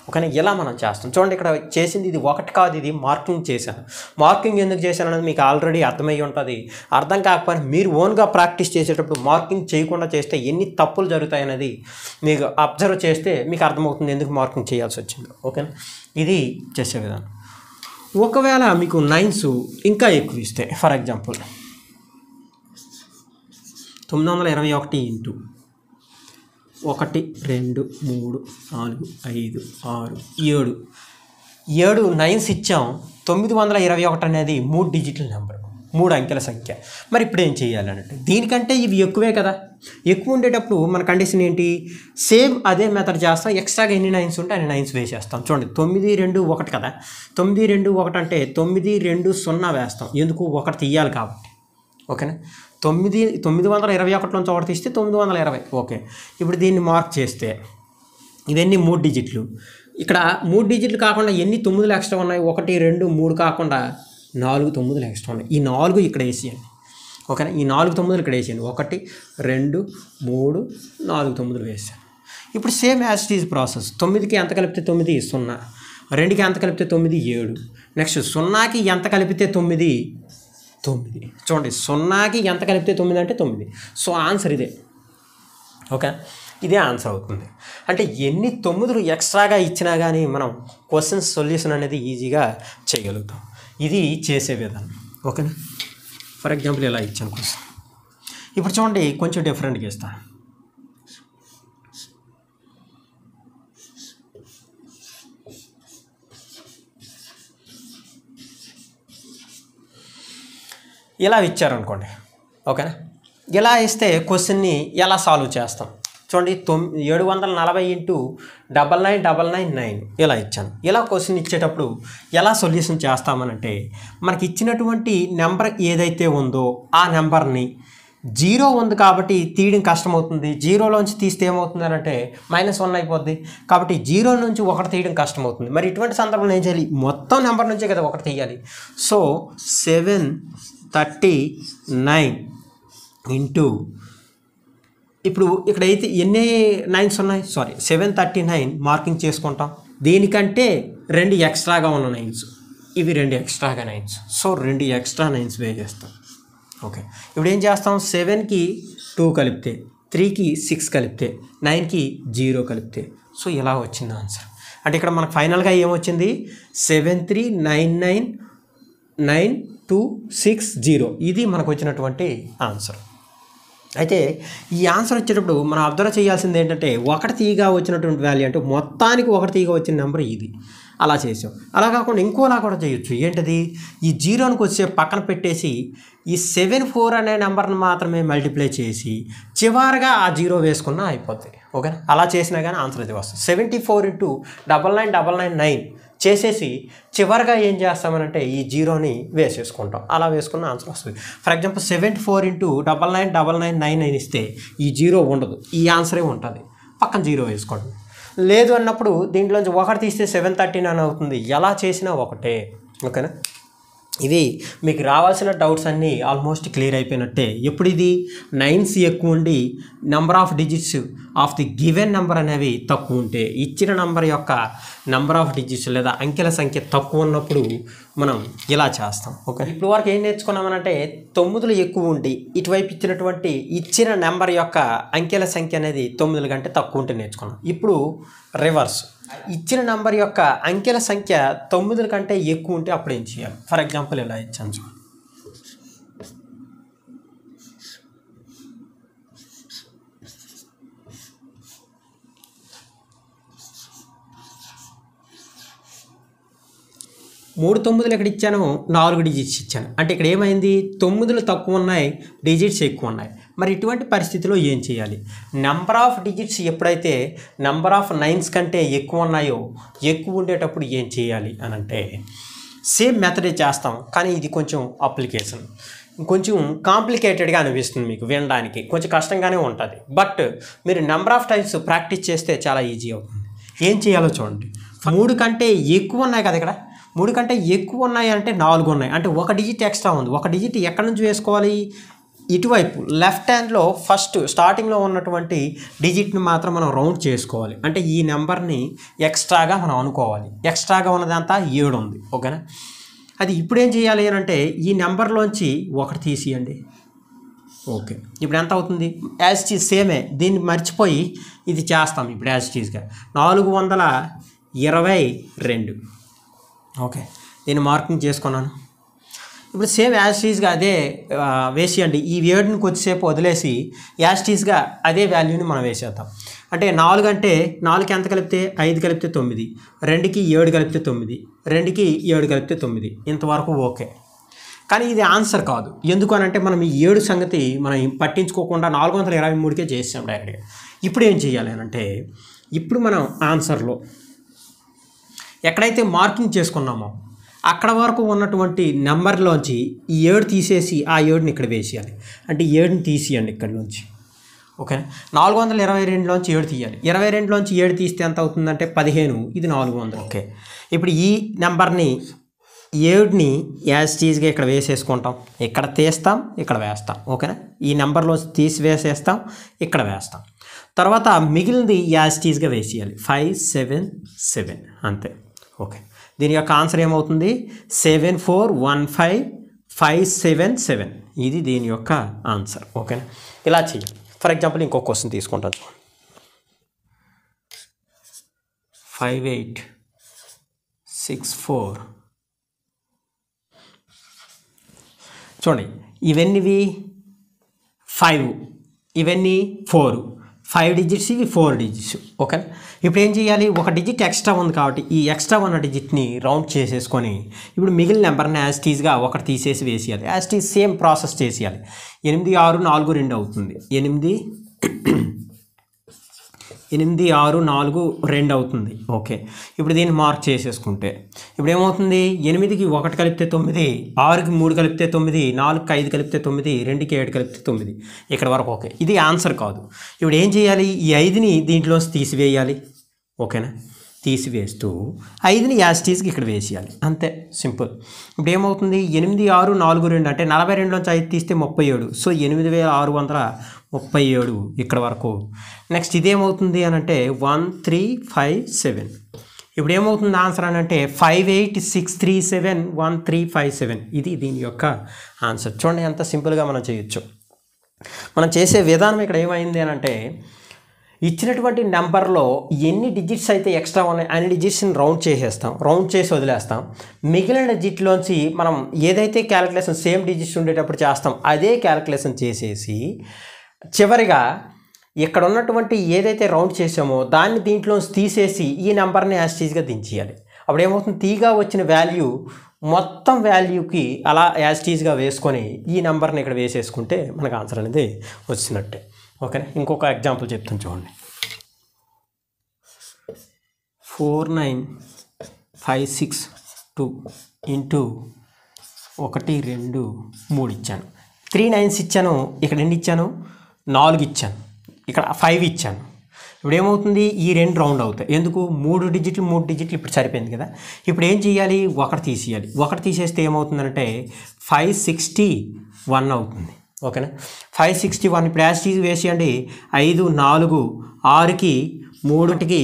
ఓకేనా ఎలా మనం చేస్తాం చూడండి ఇక్కడ చేసింది ఇది ఒకటి కాదు ఇది మార్కింగ్ చేశాను మార్కింగ్ ఎందుకు చేశాను అనేది మీకు ఆల్రెడీ అర్థమై ఉంటుంది అర్థం కాకపోయినా మీరు ఓన్గా ప్రాక్టీస్ చేసేటప్పుడు మార్కింగ్ చేయకుండా చేస్తే ఎన్ని తప్పులు జరుగుతాయనేది మీకు అబ్జర్వ్ చేస్తే మీకు అర్థమవుతుంది ఎందుకు మార్కింగ్ చేయాల్సి వచ్చిందో ఓకేనా ఇది చేసే విధానం ఒకవేళ మీకు నైన్స్ ఇంకా ఎక్కువ ఇస్తే ఫర్ ఎగ్జాంపుల్ తొమ్మిది వందల ఇరవై ఒకటి ఇంటూ ఒకటి రెండు మూడు నాలుగు ఐదు ఆరు ఏడు ఏడు నైన్స్ ఇచ్చాం తొమ్మిది వందల ఇరవై ఒకటి అనేది మూడు డిజిటల్ నెంబర్ మూడు అంకెల సంఖ్య మరి ఇప్పుడు ఏం చేయాలన్నట్టు దీనికంటే ఇవి ఎక్కువే కదా ఎక్కువ ఉండేటప్పుడు మన కండిషన్ ఏంటి సేమ్ అదే మెథడ్ చేస్తాం ఎక్స్ట్రాగా ఎన్ని నైన్స్ ఉంటే అన్ని నైన్స్ వేసేస్తాం చూడండి తొమ్మిది రెండు ఒకటి కదా తొమ్మిది రెండు ఒకటి అంటే తొమ్మిది రెండు సున్నా వేస్తాం ఎందుకు ఒకటి తీయాలి కాబట్టి ఓకేనా తొమ్మిది తొమ్మిది వందల ఇరవై ఒకటి నుంచి ఒకటి తీస్తే తొమ్మిది వందల ఇరవై ఓకే ఇప్పుడు దీన్ని మార్క్ చేస్తే ఇవన్నీ మూడు డిజిట్లు ఇక్కడ మూడు డిజిట్లు కాకుండా ఎన్ని తొమ్మిదిలు ఎక్స్ట్రా ఉన్నాయి ఒకటి రెండు మూడు కాకుండా నాలుగు తొమ్మిదిలు ఎక్స్ట్రా ఉన్నాయి ఈ నాలుగు ఇక్కడ వేసేయండి ఓకేనా ఈ నాలుగు తొమ్మిదిలు ఇక్కడ వేసేయండి ఒకటి రెండు మూడు నాలుగు తొమ్మిదిలు వేసాను ఇప్పుడు సేమ్ యాజ్ ఈజ్ ప్రాసెస్ తొమ్మిదికి ఎంత కలిపితే తొమ్మిది సున్నా రెండుకి ఎంత కలిపితే తొమ్మిది ఏడు నెక్స్ట్ సున్నాకి ఎంత కలిపితే తొమ్మిది తొమ్మిది చూడండి సున్నాకి ఎంత కలిపితే తొమ్మిది అంటే తొమ్మిది సో ఆన్సర్ ఇదే ఓకే ఇదే ఆన్సర్ అవుతుంది అంటే ఎన్ని తొమ్మిదిలు ఎక్స్ట్రాగా ఇచ్చినా కానీ మనం క్వశ్చన్ సొల్యూషన్ అనేది ఈజీగా చేయగలుగుతాం ఇది చేసే విధానం ఓకేనా ఫర్ ఎగ్జాంపుల్ ఇలా ఇచ్చాను క్వశ్చన్ ఇప్పుడు చూడండి కొంచెం డిఫరెంట్గా ఇస్తాను ఇలా ఇచ్చారనుకోండి ఓకేనా ఇలా ఇస్తే క్వశ్చన్ని ఎలా సాల్వ్ చేస్తాం చూడండి తొమ్ ఏడు వందల నలభై into double nine double nine nine ఇలా ఇచ్చాను ఇలా క్వశ్చన్ ఇచ్చేటప్పుడు ఎలా సొల్యూషన్ చేస్తామనంటే మనకి ఇచ్చినటువంటి నెంబర్ ఏదైతే ఉందో ఆ నెంబర్ని జీరో ఉంది కాబట్టి తీయడం కష్టమవుతుంది జీరోలోంచి తీస్తే ఏమవుతుంది అంటే మైనస్ వన్ అయిపోద్ది కాబట్టి జీరో నుంచి ఒకటి తీయడం కష్టమవుతుంది మరి ఇటువంటి సందర్భంలో ఏం చేయాలి మొత్తం నెంబర్ నుంచే కదా ఒకటి తీయాలి so seven thirty nine into ఇప్పుడు ఇక్కడైతే ఎన్ని నైన్స్ ఉన్నాయి sorry seven thirty nine marking చేసుకుంటాం దీనికంటే రెండు ఎక్స్ట్రాగా ఉన్న నైన్స్ ఇవి రెండు ఎక్స్ట్రాగా నైన్స్ సో రెండు ఎక్స్ట్రా నైన్స్ వే చేస్తాం ఓకే ఇప్పుడు ఏం చేస్తాం సెవెన్కి టూ కలిపితే త్రీకి సిక్స్ కలిపితే నైన్కి జీరో కలిపితే సో ఇలా వచ్చింది ఆన్సర్ అంటే ఇక్కడ మనకు ఫైనల్గా ఏమొచ్చింది seven three nine nine nine two six zero ఇది మనకు వచ్చినటువంటి ఆన్సర్ అయితే ఈ ఆన్సర్ వచ్చేటప్పుడు మనం అబ్జర్వ్ చేయాల్సింది ఏంటంటే ఒకటి తీగా వచ్చినటువంటి వాల్యూ అంటే మొత్తానికి ఒకటి తీగా వచ్చిన నెంబర్ ఇది అలా చేసాం అలా కాకుండా ఇంకోలా కూడా చేయొచ్చు ఏంటది ఈ జీరోనికి వచ్చే పక్కన పెట్టేసి ఈ సెవెన్ ఫోర్ అనే నెంబర్ని మాత్రమే మల్టిప్లై చేసి చివరిగా ఆ జీరో వేసుకున్నా అయిపోతుంది ఓకేనా అలా చేసినా కానీ ఆన్సర్ అయితే వస్తుంది seventy four into double nine double nine nine చేసేసి చివరిగా ఏం చేస్తామనంటే ఈ జీరోని వేసేసుకుంటాం అలా వేసుకున్న ఆన్సర్ వస్తుంది for example seven four into double nine double nine nine nine ఇస్తే ఈ జీరో ఉండదు ఈ ఆన్సరే ఉంటుంది పక్కన జీరో వేసుకోండి లేదు అన్నప్పుడు దీంట్లోంచి ఒకటి తీస్తే సెవెన్ థర్టీ నైన్ అవుతుంది ఎలా చేసినా ఒకటే ఓకేనా ఇది మీకు రావాల్సిన డౌట్స్ అన్నీ ఆల్మోస్ట్ క్లియర్ అయిపోయినట్టే ఇప్పుడు ఇది నైన్స్ ఎక్కువ ఉండి number of digits of the given number అనేవి తక్కువ ఉంటే ఇచ్చిన నెంబర్ యొక్క నెంబర్ ఆఫ్ డిజిట్స్ లేదా అంకెల సంఖ్య తక్కువ ఉన్నప్పుడు మనం ఇలా చేస్తాం ఓకే ఇప్పుడు వరకు ఏం నేర్చుకున్నామనంటే తొమ్మిదిలు ఎక్కువ ఉండి ఇటువైపు ఇచ్చినటువంటి ఇచ్చిన నెంబర్ యొక్క అంకెల సంఖ్య అనేది తొమ్మిదిల కంటే తక్కువ ఉంటే నేర్చుకున్నాం ఇప్పుడు రివర్స్ ఇచ్చిన నంబర్ యొక్క అంకెల సంఖ్య తొమ్మిది కంటే ఎక్కువ ఉంటే అప్పుడు ఏం చేయాలి ఫర్ ఎగ్జాంపుల్ ఇలా ఇచ్చాను మూడు తొమ్మిదిలు ఇక్కడ ఇచ్చాను నాలుగు డిజిట్స్ ఇచ్చాను అంటే ఇక్కడ ఏమైంది తొమ్మిదిలు తక్కువ ఉన్నాయి డిజిట్స్ ఎక్కువ ఉన్నాయి మరి ఇటువంటి పరిస్థితిలో ఏం చేయాలి నంబర్ ఆఫ్ డిజిట్స్ ఎప్పుడైతే నంబర్ ఆఫ్ నైన్స్ కంటే ఎక్కువ ఉన్నాయో ఎక్కువ ఉండేటప్పుడు ఏం చేయాలి అని అంటే సేమ్ మెథడే చేస్తాం కానీ ఇది కొంచెం అప్లికేషన్ కొంచెం కాంప్లికేటెడ్గా అనిపిస్తుంది మీకు వినడానికి కొంచెం కష్టంగానే ఉంటుంది బట్ మీరు నెంబర్ ఆఫ్ టైమ్స్ ప్రాక్టీస్ చేస్తే చాలా ఈజీ అవుతుంది ఏం చేయాలో చూడండి మూడు కంటే ఎక్కువ ఉన్నాయి కదా ఇక్కడ మూడు కంటే ఎక్కువ ఉన్నాయి అంటే నాలుగు ఉన్నాయి అంటే ఒక డిజిట్ ఎక్స్ట్రా ఉంది ఒక డిజిట్ ఎక్కడి నుంచి వేసుకోవాలి ఇటువైపు లెఫ్ట్ హ్యాండ్లో ఫస్ట్ స్టార్టింగ్లో ఉన్నటువంటి డిజిట్ని మాత్రం మనం రౌండ్ చేసుకోవాలి అంటే ఈ నెంబర్ని ఎక్స్ట్రాగా మనం అనుకోవాలి ఎక్స్ట్రాగా ఉన్నదంతా ఏడు ఉంది ఓకేనా అది ఇప్పుడు ఏం చేయాలి అంటే ఈ నెంబర్లోంచి ఒకటి తీసియండి ఓకే ఇప్పుడు ఎంత అవుతుంది యాజ్ చీజ్ సేమే దీన్ని మర్చిపోయి ఇది చేస్తాం ఇప్పుడు యాజ్ చీజ్గా నాలుగు వందల ఇరవై రెండు ఓకే దీన్ని మార్కింగ్ చేసుకున్నాను ఇప్పుడు సేమ్ యాస్టీస్గా అదే వేసేయండి ఈ వేడ్ని కొద్దిసేపు వదిలేసి యాస్టీస్గా అదే వాల్యూని మనం వేసేద్దాం అంటే నాలుగు అంటే నాలుగు ఎంత కలిపితే ఐదు కలిపితే తొమ్మిది రెండుకి ఏడు కలిపితే తొమ్మిది రెండుకి ఏడు కలిపితే తొమ్మిది ఇంతవరకు ఓకే కానీ ఇది ఆన్సర్ కాదు ఎందుకు అని అంటే మనం ఈ ఏడు సంగతి మనం పట్టించుకోకుండా నాలుగు వందల ఇరవై మూడుకే చేసాం డైరెక్ట్గా ఇప్పుడు ఏం చేయాలి అంటే ఇప్పుడు మనం ఆన్సర్లో ఎక్కడైతే మార్కింగ్ చేసుకున్నామో అక్కడ వరకు ఉన్నటువంటి నెంబర్లోంచి ఈ ఏడు తీసేసి ఆ ఏడుని ఇక్కడ వేసేయాలి అంటే ఏడుని తీసేయండి ఇక్కడ నుంచి ఓకే నాలుగు వందల ఇరవై రెండులోంచి ఏడు తీయాలి ఇరవై రెండులోంచి ఏడు తీస్తే ఎంత అవుతుందంటే పదిహేను ఇది నాలుగు వందలు ఓకే ఇప్పుడు ఈ నెంబర్ని ఏడుని యాజ్ టీజ్గా ఇక్కడ వేసేసుకుంటాం ఇక్కడ తీస్తాం ఇక్కడ వేస్తాం ఓకేనా ఈ నెంబర్లో తీసి వేసేస్తాం ఇక్కడ వేస్తాం తర్వాత మిగిలినది యాజ్ టీజ్గా వేసేయాలి ఫైవ్ సెవెన్ సెవెన్ అంతే ఓకే దీని యొక్క ఆన్సర్ ఏమవుతుంది seven four one five five seven seven ఇది దీని యొక్క ఆన్సర్ ఓకేనా ఇలా చెయ్యి ఫర్ ఎగ్జాంపుల్ ఇంకో క్వశ్చన్ తీసుకుంటాను ఫైవ్ ఎయిట్ సిక్స్ ఫోర్ చూడండి ఇవన్నీవి ఫైవ్ ఇవన్నీ ఫోర్ ఫైవ్ డిజిట్స్ ఇవి ఫోర్ డిజిట్స్ ఓకేనా ఇప్పుడు ఏం చేయాలి ఒక డిజిట్ ఎక్స్ట్రా ఉంది కాబట్టి ఈ ఎక్స్ట్రా ఉన్న డిజిట్ని రౌండ్ చేసేసుకొని ఇప్పుడు మిగిలిన నెంబర్ని యాస్టీస్గా ఒకటి తీసేసి వేసేయాలి యాస్టీస్ సేమ్ ప్రాసెస్ చేసేయాలి ఎనిమిది ఆరు నాలుగు రెండు అవుతుంది ఎనిమిది ఎనిమిది ఆరు నాలుగు రెండు అవుతుంది ఓకే ఇప్పుడు దీన్ని మార్క్ చేసేసుకుంటే ఇప్పుడు ఏమవుతుంది ఎనిమిదికి ఒకటి కలిపితే తొమ్మిది ఆరుకి మూడు కలిపితే తొమ్మిది నాలుగుకి ఐదు కలిపితే తొమ్మిది రెండుకి ఏడు కలిపితే తొమ్మిది ఇక్కడ వరకు ఓకే ఇది ఆన్సర్ కాదు ఇప్పుడు ఏం చేయాలి ఈ ఐదుని దీంట్లో తీసివేయాలి ఓకేనా తీసివేస్తూ ఐదుని యాస్టీస్కి ఇక్కడ వేసేయాలి అంతే సింపుల్ ఇప్పుడు ఏమవుతుంది ఎనిమిది ఆరు నాలుగు రెండు అంటే నలభై రెండులోంచి ఐదు తీస్తే ముప్పై ఏడు సో ఎనిమిది వేల ఆరు వందల ముప్పై ఏడు ఇక్కడ వరకు నెక్స్ట్ ఇదేమవుతుంది అని అంటే వన్ త్రీ ఫైవ్ సెవెన్ ఇప్పుడు ఏమవుతుంది ఆన్సర్ అని అంటే five eight six three seven one three five seven ఇది దీని యొక్క ఆన్సర్ చూడండి ఎంత సింపుల్గా మనం చేయొచ్చు మనం చేసే విధానం ఇక్కడ ఏమైంది అని అంటే ఇచ్చినటువంటి నెంబర్లో ఎన్ని డిజిట్స్ అయితే ఎక్స్ట్రా ఉన్నాయి అన్ని డిజిట్స్ని రౌండ్ చేసేస్తాం రౌండ్ చేసి వదిలేస్తాం మిగిలిన డిజిట్లోంచి మనం ఏదైతే క్యాలిక్యులేషన్ సేమ్ డిజిట్స్ ఉండేటప్పుడు చేస్తాం అదే క్యాలిక్యులేషన్ చేసేసి చివరిగా ఇక్కడ ఉన్నటువంటి ఏదైతే రౌండ్ చేసామో దాన్ని దీంట్లో తీసేసి ఈ నెంబర్ని యాస్టీజ్గా దించేయాలి అప్పుడు ఏమవుతుంది తీగా వచ్చిన వాల్యూ మొత్తం వాల్యూకి అలా యాస్టీజ్గా వేసుకొని ఈ నెంబర్ని ఇక్కడ వేసేసుకుంటే మనకు ఆన్సర్ అనేది వచ్చినట్టే ఓకేనా ఇంకొక ఎగ్జాంపుల్ చెప్తాను చూడండి four nine five six two into ఒకటి రెండు మూడు ఇచ్చాను త్రీ నైన్స్ ఇచ్చాను ఇక్కడ ఎన్ని ఇచ్చాను నాలుగు ఇచ్చాను ఇక్కడ ఫైవ్ ఇచ్చాను ఇప్పుడు ఏమవుతుంది ఈ రెండు రౌండ్ అవుతాయి ఎందుకు మూడు డిజిట్లు మూడు డిజిట్లు ఇప్పుడు సరిపోయింది కదా ఇప్పుడు ఏం చేయాలి ఒకటి తీసేయాలి ఒకటి తీసేస్తే ఏమవుతుందంటే ఫైవ్ సిక్స్టీ వన్ అవుతుంది ఓకేనా ఫైవ్ సిక్స్టీ వన్ ఇప్పుడు యాజ్ వేసేయండి ఐదు నాలుగు ఆరుకి మూడుకి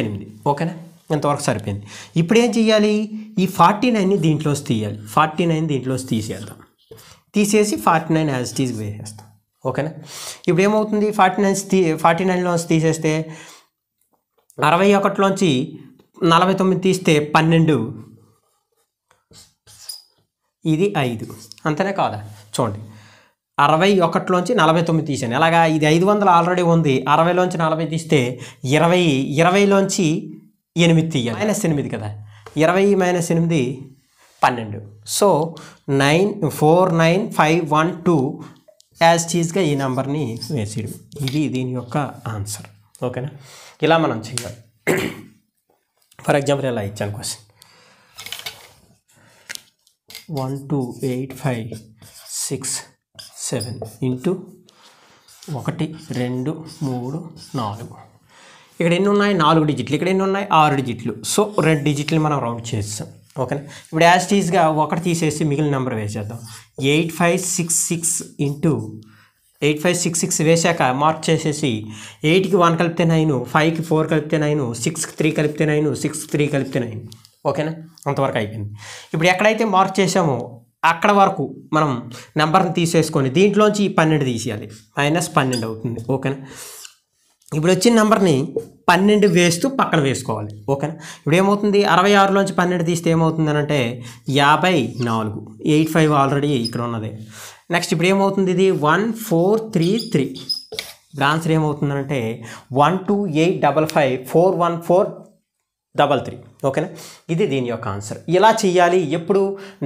ఎనిమిది ఓకేనా ఇంతవరకు సరిపోయింది ఇప్పుడు ఏం చేయాలి ఈ ఫార్టీ నైన్ని దీంట్లో తీయాలి ఫార్టీ నైన్ దీంట్లో తీసేద్దాం తీసేసి ఫార్టీ నైన్ యాజ్ టీజ్ వేసేస్తాం ఓకేనా ఇప్పుడు ఏమవుతుంది ఫార్టీ నైన్ తీ ఫార్టీ నైన్లోంచి తీసేస్తే అరవై ఒకటిలోంచి నలభై తొమ్మిది తీస్తే పన్నెండు ఇది ఐదు అంతేనే కాదా చూడండి అరవై ఒకటిలోంచి నలభై తొమ్మిది తీసాను ఎలాగా ఇది ఐదు వందలు ఆల్రెడీ ఉంది అరవైలోంచి నలభై తీస్తే ఇరవై ఇరవైలోంచి ఎనిమిది తీయాలి మైనస్ ఎనిమిది కదా ఇరవై మైనస్ ఎనిమిది పన్నెండు so nine four nine five one two as చీజ్గా ఈ నెంబర్ని వేసేయడం ఇది దీని యొక్క ఆన్సర్ ఓకేనా ఇలా మనం చేయాలి ఫర్ ఎగ్జాంపుల్ ఇలా ఇచ్చాను question one two eight five six seven into ఒకటి రెండు మూడు నాలుగు ఇక్కడ ఎన్ని ఉన్నాయి నాలుగు డిజిట్లు ఇక్కడ ఎన్ని ఉన్నాయి ఆరు డిజిట్లు సో రెండు డిజిట్లు మనం రౌండ్ చేస్తాం ఓకేనా ఇప్పుడు యాజ్ టీజ్గా ఒకటి తీసేసి మిగిలిన నెంబర్ వేసేద్దాం eight five six six into eight five six six వేశాక మార్క్ చేసేసి ఎయిట్కి వన్ కలిపితే నైన్ ఫైవ్కి ఫోర్ కలిపితే నైన్ సిక్స్కి త్రీ కలిపితే నైన్ సిక్స్ త్రీ కలిపితే నైన్ ఓకేనా అంతవరకు అయిపోయింది ఇప్పుడు ఎక్కడైతే మార్క్ చేసామో అక్కడ వరకు మనం నెంబర్ని తీసేసుకొని దీంట్లోంచి ఈ పన్నెండు తీసేయాలి మైనస్ పన్నెండు అవుతుంది ఓకేనా ఇప్పుడు వచ్చిన నెంబర్ని పన్నెండు వేస్తూ పక్కన వేసుకోవాలి ఓకేనా ఇప్పుడు ఏమవుతుంది అరవై ఆరులోంచి పన్నెండు తీస్తే ఏమవుతుంది అని అంటే యాభై నాలుగు ఎయిట్ ఫైవ్ ఆల్రెడీ ఇక్కడ ఉన్నది నెక్స్ట్ ఇప్పుడు ఏమవుతుంది ఇది వన్ ఫోర్ త్రీ త్రీ ఇప్పుడు ఆన్సర్ ఏమవుతుందంటే one two eight double five four one four double three ఓకేనా ఇది దీని యొక్క ఆన్సర్ ఇలా చేయాలి ఎప్పుడు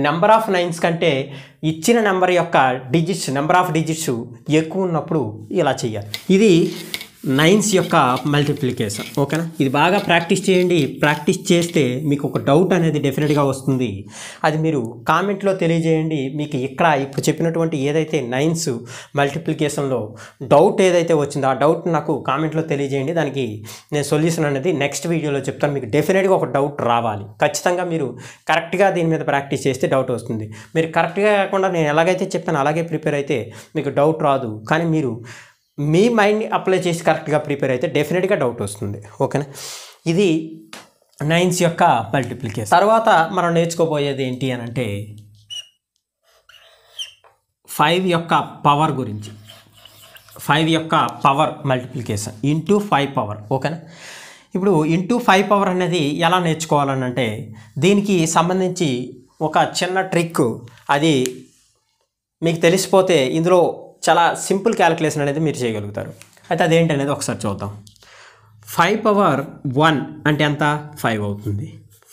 నెంబర్ ఆఫ్ నైన్స్ కంటే ఇచ్చిన నెంబర్ యొక్క డిజిట్స్ నెంబర్ ఆఫ్ డిజిట్స్ ఎక్కువ ఉన్నప్పుడు ఇలా చేయాలి ఇది నైన్స్ యొక్క మల్టిప్లికేషన్ ఓకేనా ఇది బాగా ప్రాక్టీస్ చేయండి ప్రాక్టీస్ చేస్తే మీకు ఒక డౌట్ అనేది డెఫినెట్గా వస్తుంది అది మీరు కామెంట్లో తెలియజేయండి మీకు ఇక్కడ ఇప్పుడు చెప్పినటువంటి ఏదైతే నైన్స్ మల్టిప్లికేషన్లో డౌట్ ఏదైతే వచ్చిందో ఆ డౌట్ నాకు కామెంట్లో తెలియజేయండి దానికి నేను సొల్యూషన్ అనేది నెక్స్ట్ వీడియోలో చెప్తాను మీకు డెఫినెట్గా ఒక డౌట్ రావాలి ఖచ్చితంగా మీరు కరెక్ట్గా దీని మీద ప్రాక్టీస్ చేస్తే డౌట్ వస్తుంది మీరు కరెక్ట్గా కాకుండా నేను ఎలాగైతే చెప్తాను అలాగే ప్రిపేర్ అయితే మీకు డౌట్ రాదు కానీ మీరు మీ మైండ్ అప్లై చేసి కరెక్ట్గా ప్రిపేర్ అయితే డెఫినెట్గా డౌట్ వస్తుంది ఓకేనా ఇది నైన్స్ యొక్క మల్టిప్లికేషన్ తర్వాత మనం నేర్చుకోబోయేది ఏంటి అని అంటే ఫైవ్ యొక్క పవర్ గురించి ఫైవ్ యొక్క power multiplication into five power ఓకేనా ఇప్పుడు ఇంటూ ఫైవ్ పవర్ అనేది ఎలా నేర్చుకోవాలని అంటే దీనికి సంబంధించి ఒక చిన్న ట్రిక్ అది మీకు తెలిసిపోతే ఇందులో చాలా సింపుల్ క్యాలిక్యులేషన్ అనేది మీరు చేయగలుగుతారు అయితే అదేంటనేది ఒకసారి చూద్దాం ఫైవ్ పవర్ వన్ అంటే ఎంత ఫైవ్ అవుతుంది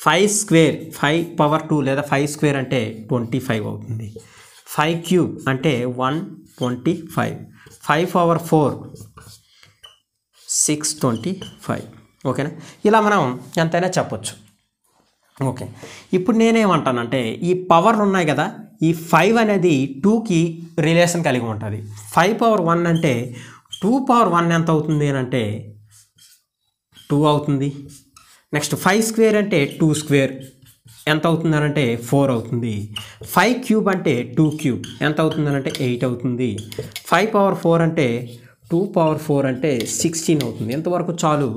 five square five power two లేదా ఫైవ్ స్క్వేర్ అంటే ట్వంటీ ఫైవ్ అవుతుంది ఫైవ్ క్యూబ్ అంటే one twenty five five power four six twenty five ఓకేనా ఇలా మనం ఎంతైనా చెప్పొచ్చు ఓకే ఇప్పుడు నేనేమంటానంటే ఈ పవర్ ఉన్నాయి కదా ఈ ఫైవ్ అనేది టూకి రిలేషన్ కలిగి ఉంటుంది ఫైవ్ పవర్ వన్ అంటే టూ పవర్ వన్ ఎంత అవుతుంది అని అంటే టూ అవుతుంది నెక్స్ట్ ఫైవ్ స్క్వేర్ అంటే టూ స్క్వేర్ ఎంత అవుతుంది అని అంటే ఫోర్ అవుతుంది ఫైవ్ క్యూబ్ అంటే టూ క్యూబ్ ఎంత అవుతుంది అని అంటే ఎయిట్ అవుతుంది ఫైవ్ పవర్ ఫోర్ అంటే టూ పవర్ ఫోర్ అంటే సిక్స్టీన్ అవుతుంది ఎంతవరకు చాలు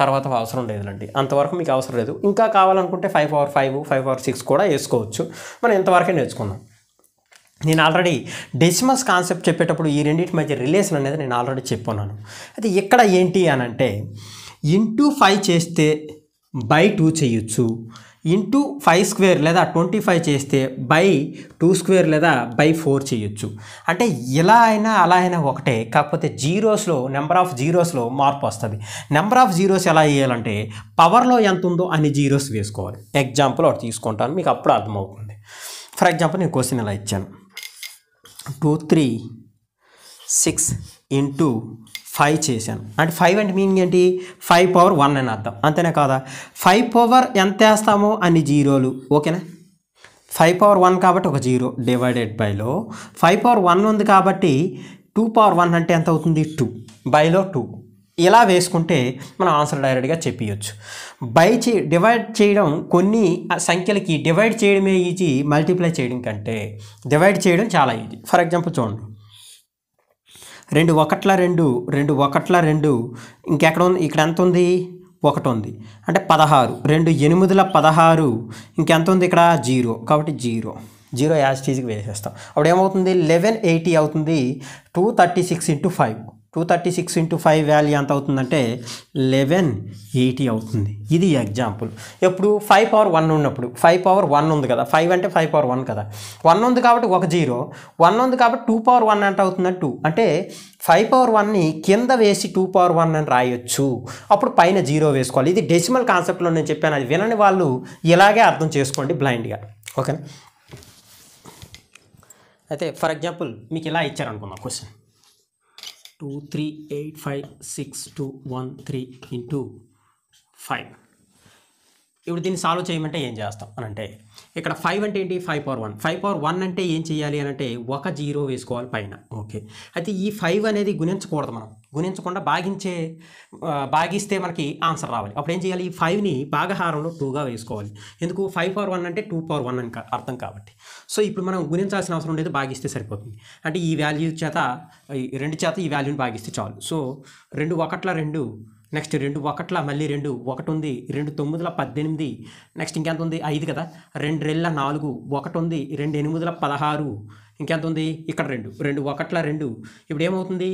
తర్వాత అవసరం లేదులండి అంతవరకు మీకు అవసరం లేదు ఇంకా కావాలనుకుంటే five power five five power six కూడా వేసుకోవచ్చు మనం ఎంతవరకే నేర్చుకుందాం నేను ఆల్రెడీ డెసిమల్స్ కాన్సెప్ట్ చెప్పేటప్పుడు ఈ రెండింటి మధ్య రిలేషన్ అనేది నేను ఆల్రెడీ చెప్పున్నాను అది ఎక్కడ ఏంటి అని అంటే ఇంటూ ఫైవ్ చేస్తే బై టూ చేయొచ్చు ఇంటూ ఫైవ్ స్క్వేర్ లేదా ట్వంటీ ఫైవ్ చేస్తే బై టూ స్క్వేర్ లేదా బై ఫోర్ చేయొచ్చు అంటే ఇలా అయినా అలా అయినా ఒకటే కాకపోతే జీరోస్లో నెంబర్ ఆఫ్ జీరోస్లో మార్పు వస్తుంది నెంబర్ ఆఫ్ జీరోస్ ఎలా వేయాలంటే పవర్లో ఎంత ఉందో అని జీరోస్ వేసుకోవాలి ఎగ్జాంపుల్ ఒకటి తీసుకుంటాను మీకు అప్పుడు అర్థమవుతుంది ఫర్ ఎగ్జాంపుల్ నేను క్వశ్చన్ ఇలా ఇచ్చాను two three six into five చేశాను అంటే ఫైవ్ అంటే మీనింగ్ ఏంటి ఫైవ్ పవర్ వన్ అని అర్థం అంతేనా కాదా ఫైవ్ పవర్ ఎంత వేస్తామో అన్ని జీరోలు ఓకేనా ఫైవ్ పవర్ వన్ కాబట్టి ఒక జీరో డివైడెడ్ బైలో ఫైవ్ పవర్ వన్ ఉంది కాబట్టి టూ పవర్ వన్ అంటే ఎంత అవుతుంది టూ బైలో టూ ఇలా వేసుకుంటే మనం ఆన్సర్ డైరెక్ట్గా చెప్పియచ్చు బై చే డివైడ్ చేయడం కొన్ని సంఖ్యలకి డివైడ్ చేయడమే ఈజీ మల్టిప్లై చేయడం కంటే డివైడ్ చేయడం చాలా ఈజీ ఫర్ ఎగ్జాంపుల్ చూడండి రెండు ఒకట్ల రెండు రెండు ఒకట్ల రెండు ఇంకెక్కడ ఉంది ఇక్కడ ఎంత ఉంది ఒకటి ఉంది అంటే పదహారు రెండు ఎనిమిదిల పదహారు ఇంకెంత ఉంది ఇక్కడ జీరో కాబట్టి జీరో జీరో యాజ్ టీజ్కి వేసేస్తాం అప్పుడు ఏమవుతుంది లెవెన్ ఎయిటీ అవుతుంది two thirty six into five two thirty six into five value ఎంత అవుతుందంటే లెవెన్ ఎయిటీ అవుతుంది ఇది ఎగ్జాంపుల్ ఎప్పుడు ఫైవ్ పవర్ వన్ ఉన్నప్పుడు ఫైవ్ పవర్ వన్ ఉంది కదా ఫైవ్ అంటే ఫైవ్ పవర్ వన్ కదా వన్ ఉంది కాబట్టి ఒక జీరో వన్ ఉంది కాబట్టి టూ పవర్ వన్ అంటే అవుతుంది టూ అంటే ఫైవ్ పవర్ వన్ని కింద వేసి టూ పవర్ వన్ అని రాయొచ్చు అప్పుడు పైన జీరో వేసుకోవాలి ఇది డెసిమల్ కాన్సెప్ట్లో నేను చెప్పాను అది వినని వాళ్ళు ఇలాగే అర్థం చేసుకోండి బ్లైండ్గా ఓకేనా అయితే ఫర్ ఎగ్జాంపుల్ మీకు ఇలా ఇచ్చారనుకుందాం question two three eight five six two one three into five ఇప్పుడు దీన్ని సాల్వ్ చేయమంటే ఏం చేస్తాం అని అంటే ఇక్కడ ఫైవ్ అంటే ఏంటి five power one five power one అంటే ఏం చేయాలి అని అంటే ఒక జీరో వేసుకోవాలి పైన ఓకే అయితే ఈ ఫైవ్ అనేది గుణించకూడదు మనం గుణించకుండా భాగించే భాగిస్తే మనకి ఆన్సర్ రావాలి అప్పుడు ఏం చేయాలి ఈ ఫైవ్ని భాగహారంలో టూగా వేసుకోవాలి ఎందుకు ఫైవ్ పవర్ వన్ అంటే టూ పవర్ వన్ అని అర్థం కాబట్టి సో ఇప్పుడు మనం గుణించాల్సిన అవసరం ఉండేది భాగిస్తే సరిపోతుంది అంటే ఈ వాల్యూ చేత రెండు చేత ఈ వాల్యూని భాగిస్తే చాలు సో రెండు ఒకట్ల రెండు నెక్స్ట్ రెండు ఒకట్ల మళ్ళీ రెండు ఒకటి ఉంది రెండు తొమ్మిదిల పద్దెనిమిది నెక్స్ట్ ఇంకెంత ఉంది ఐదు కదా రెండు రెళ్ళ నాలుగు ఒకటి ఉంది రెండు ఎనిమిదిల పదహారు ఇంకెంత ఉంది ఇక్కడ రెండు రెండు ఒకట్ల రెండు ఇప్పుడు ఏమవుతుంది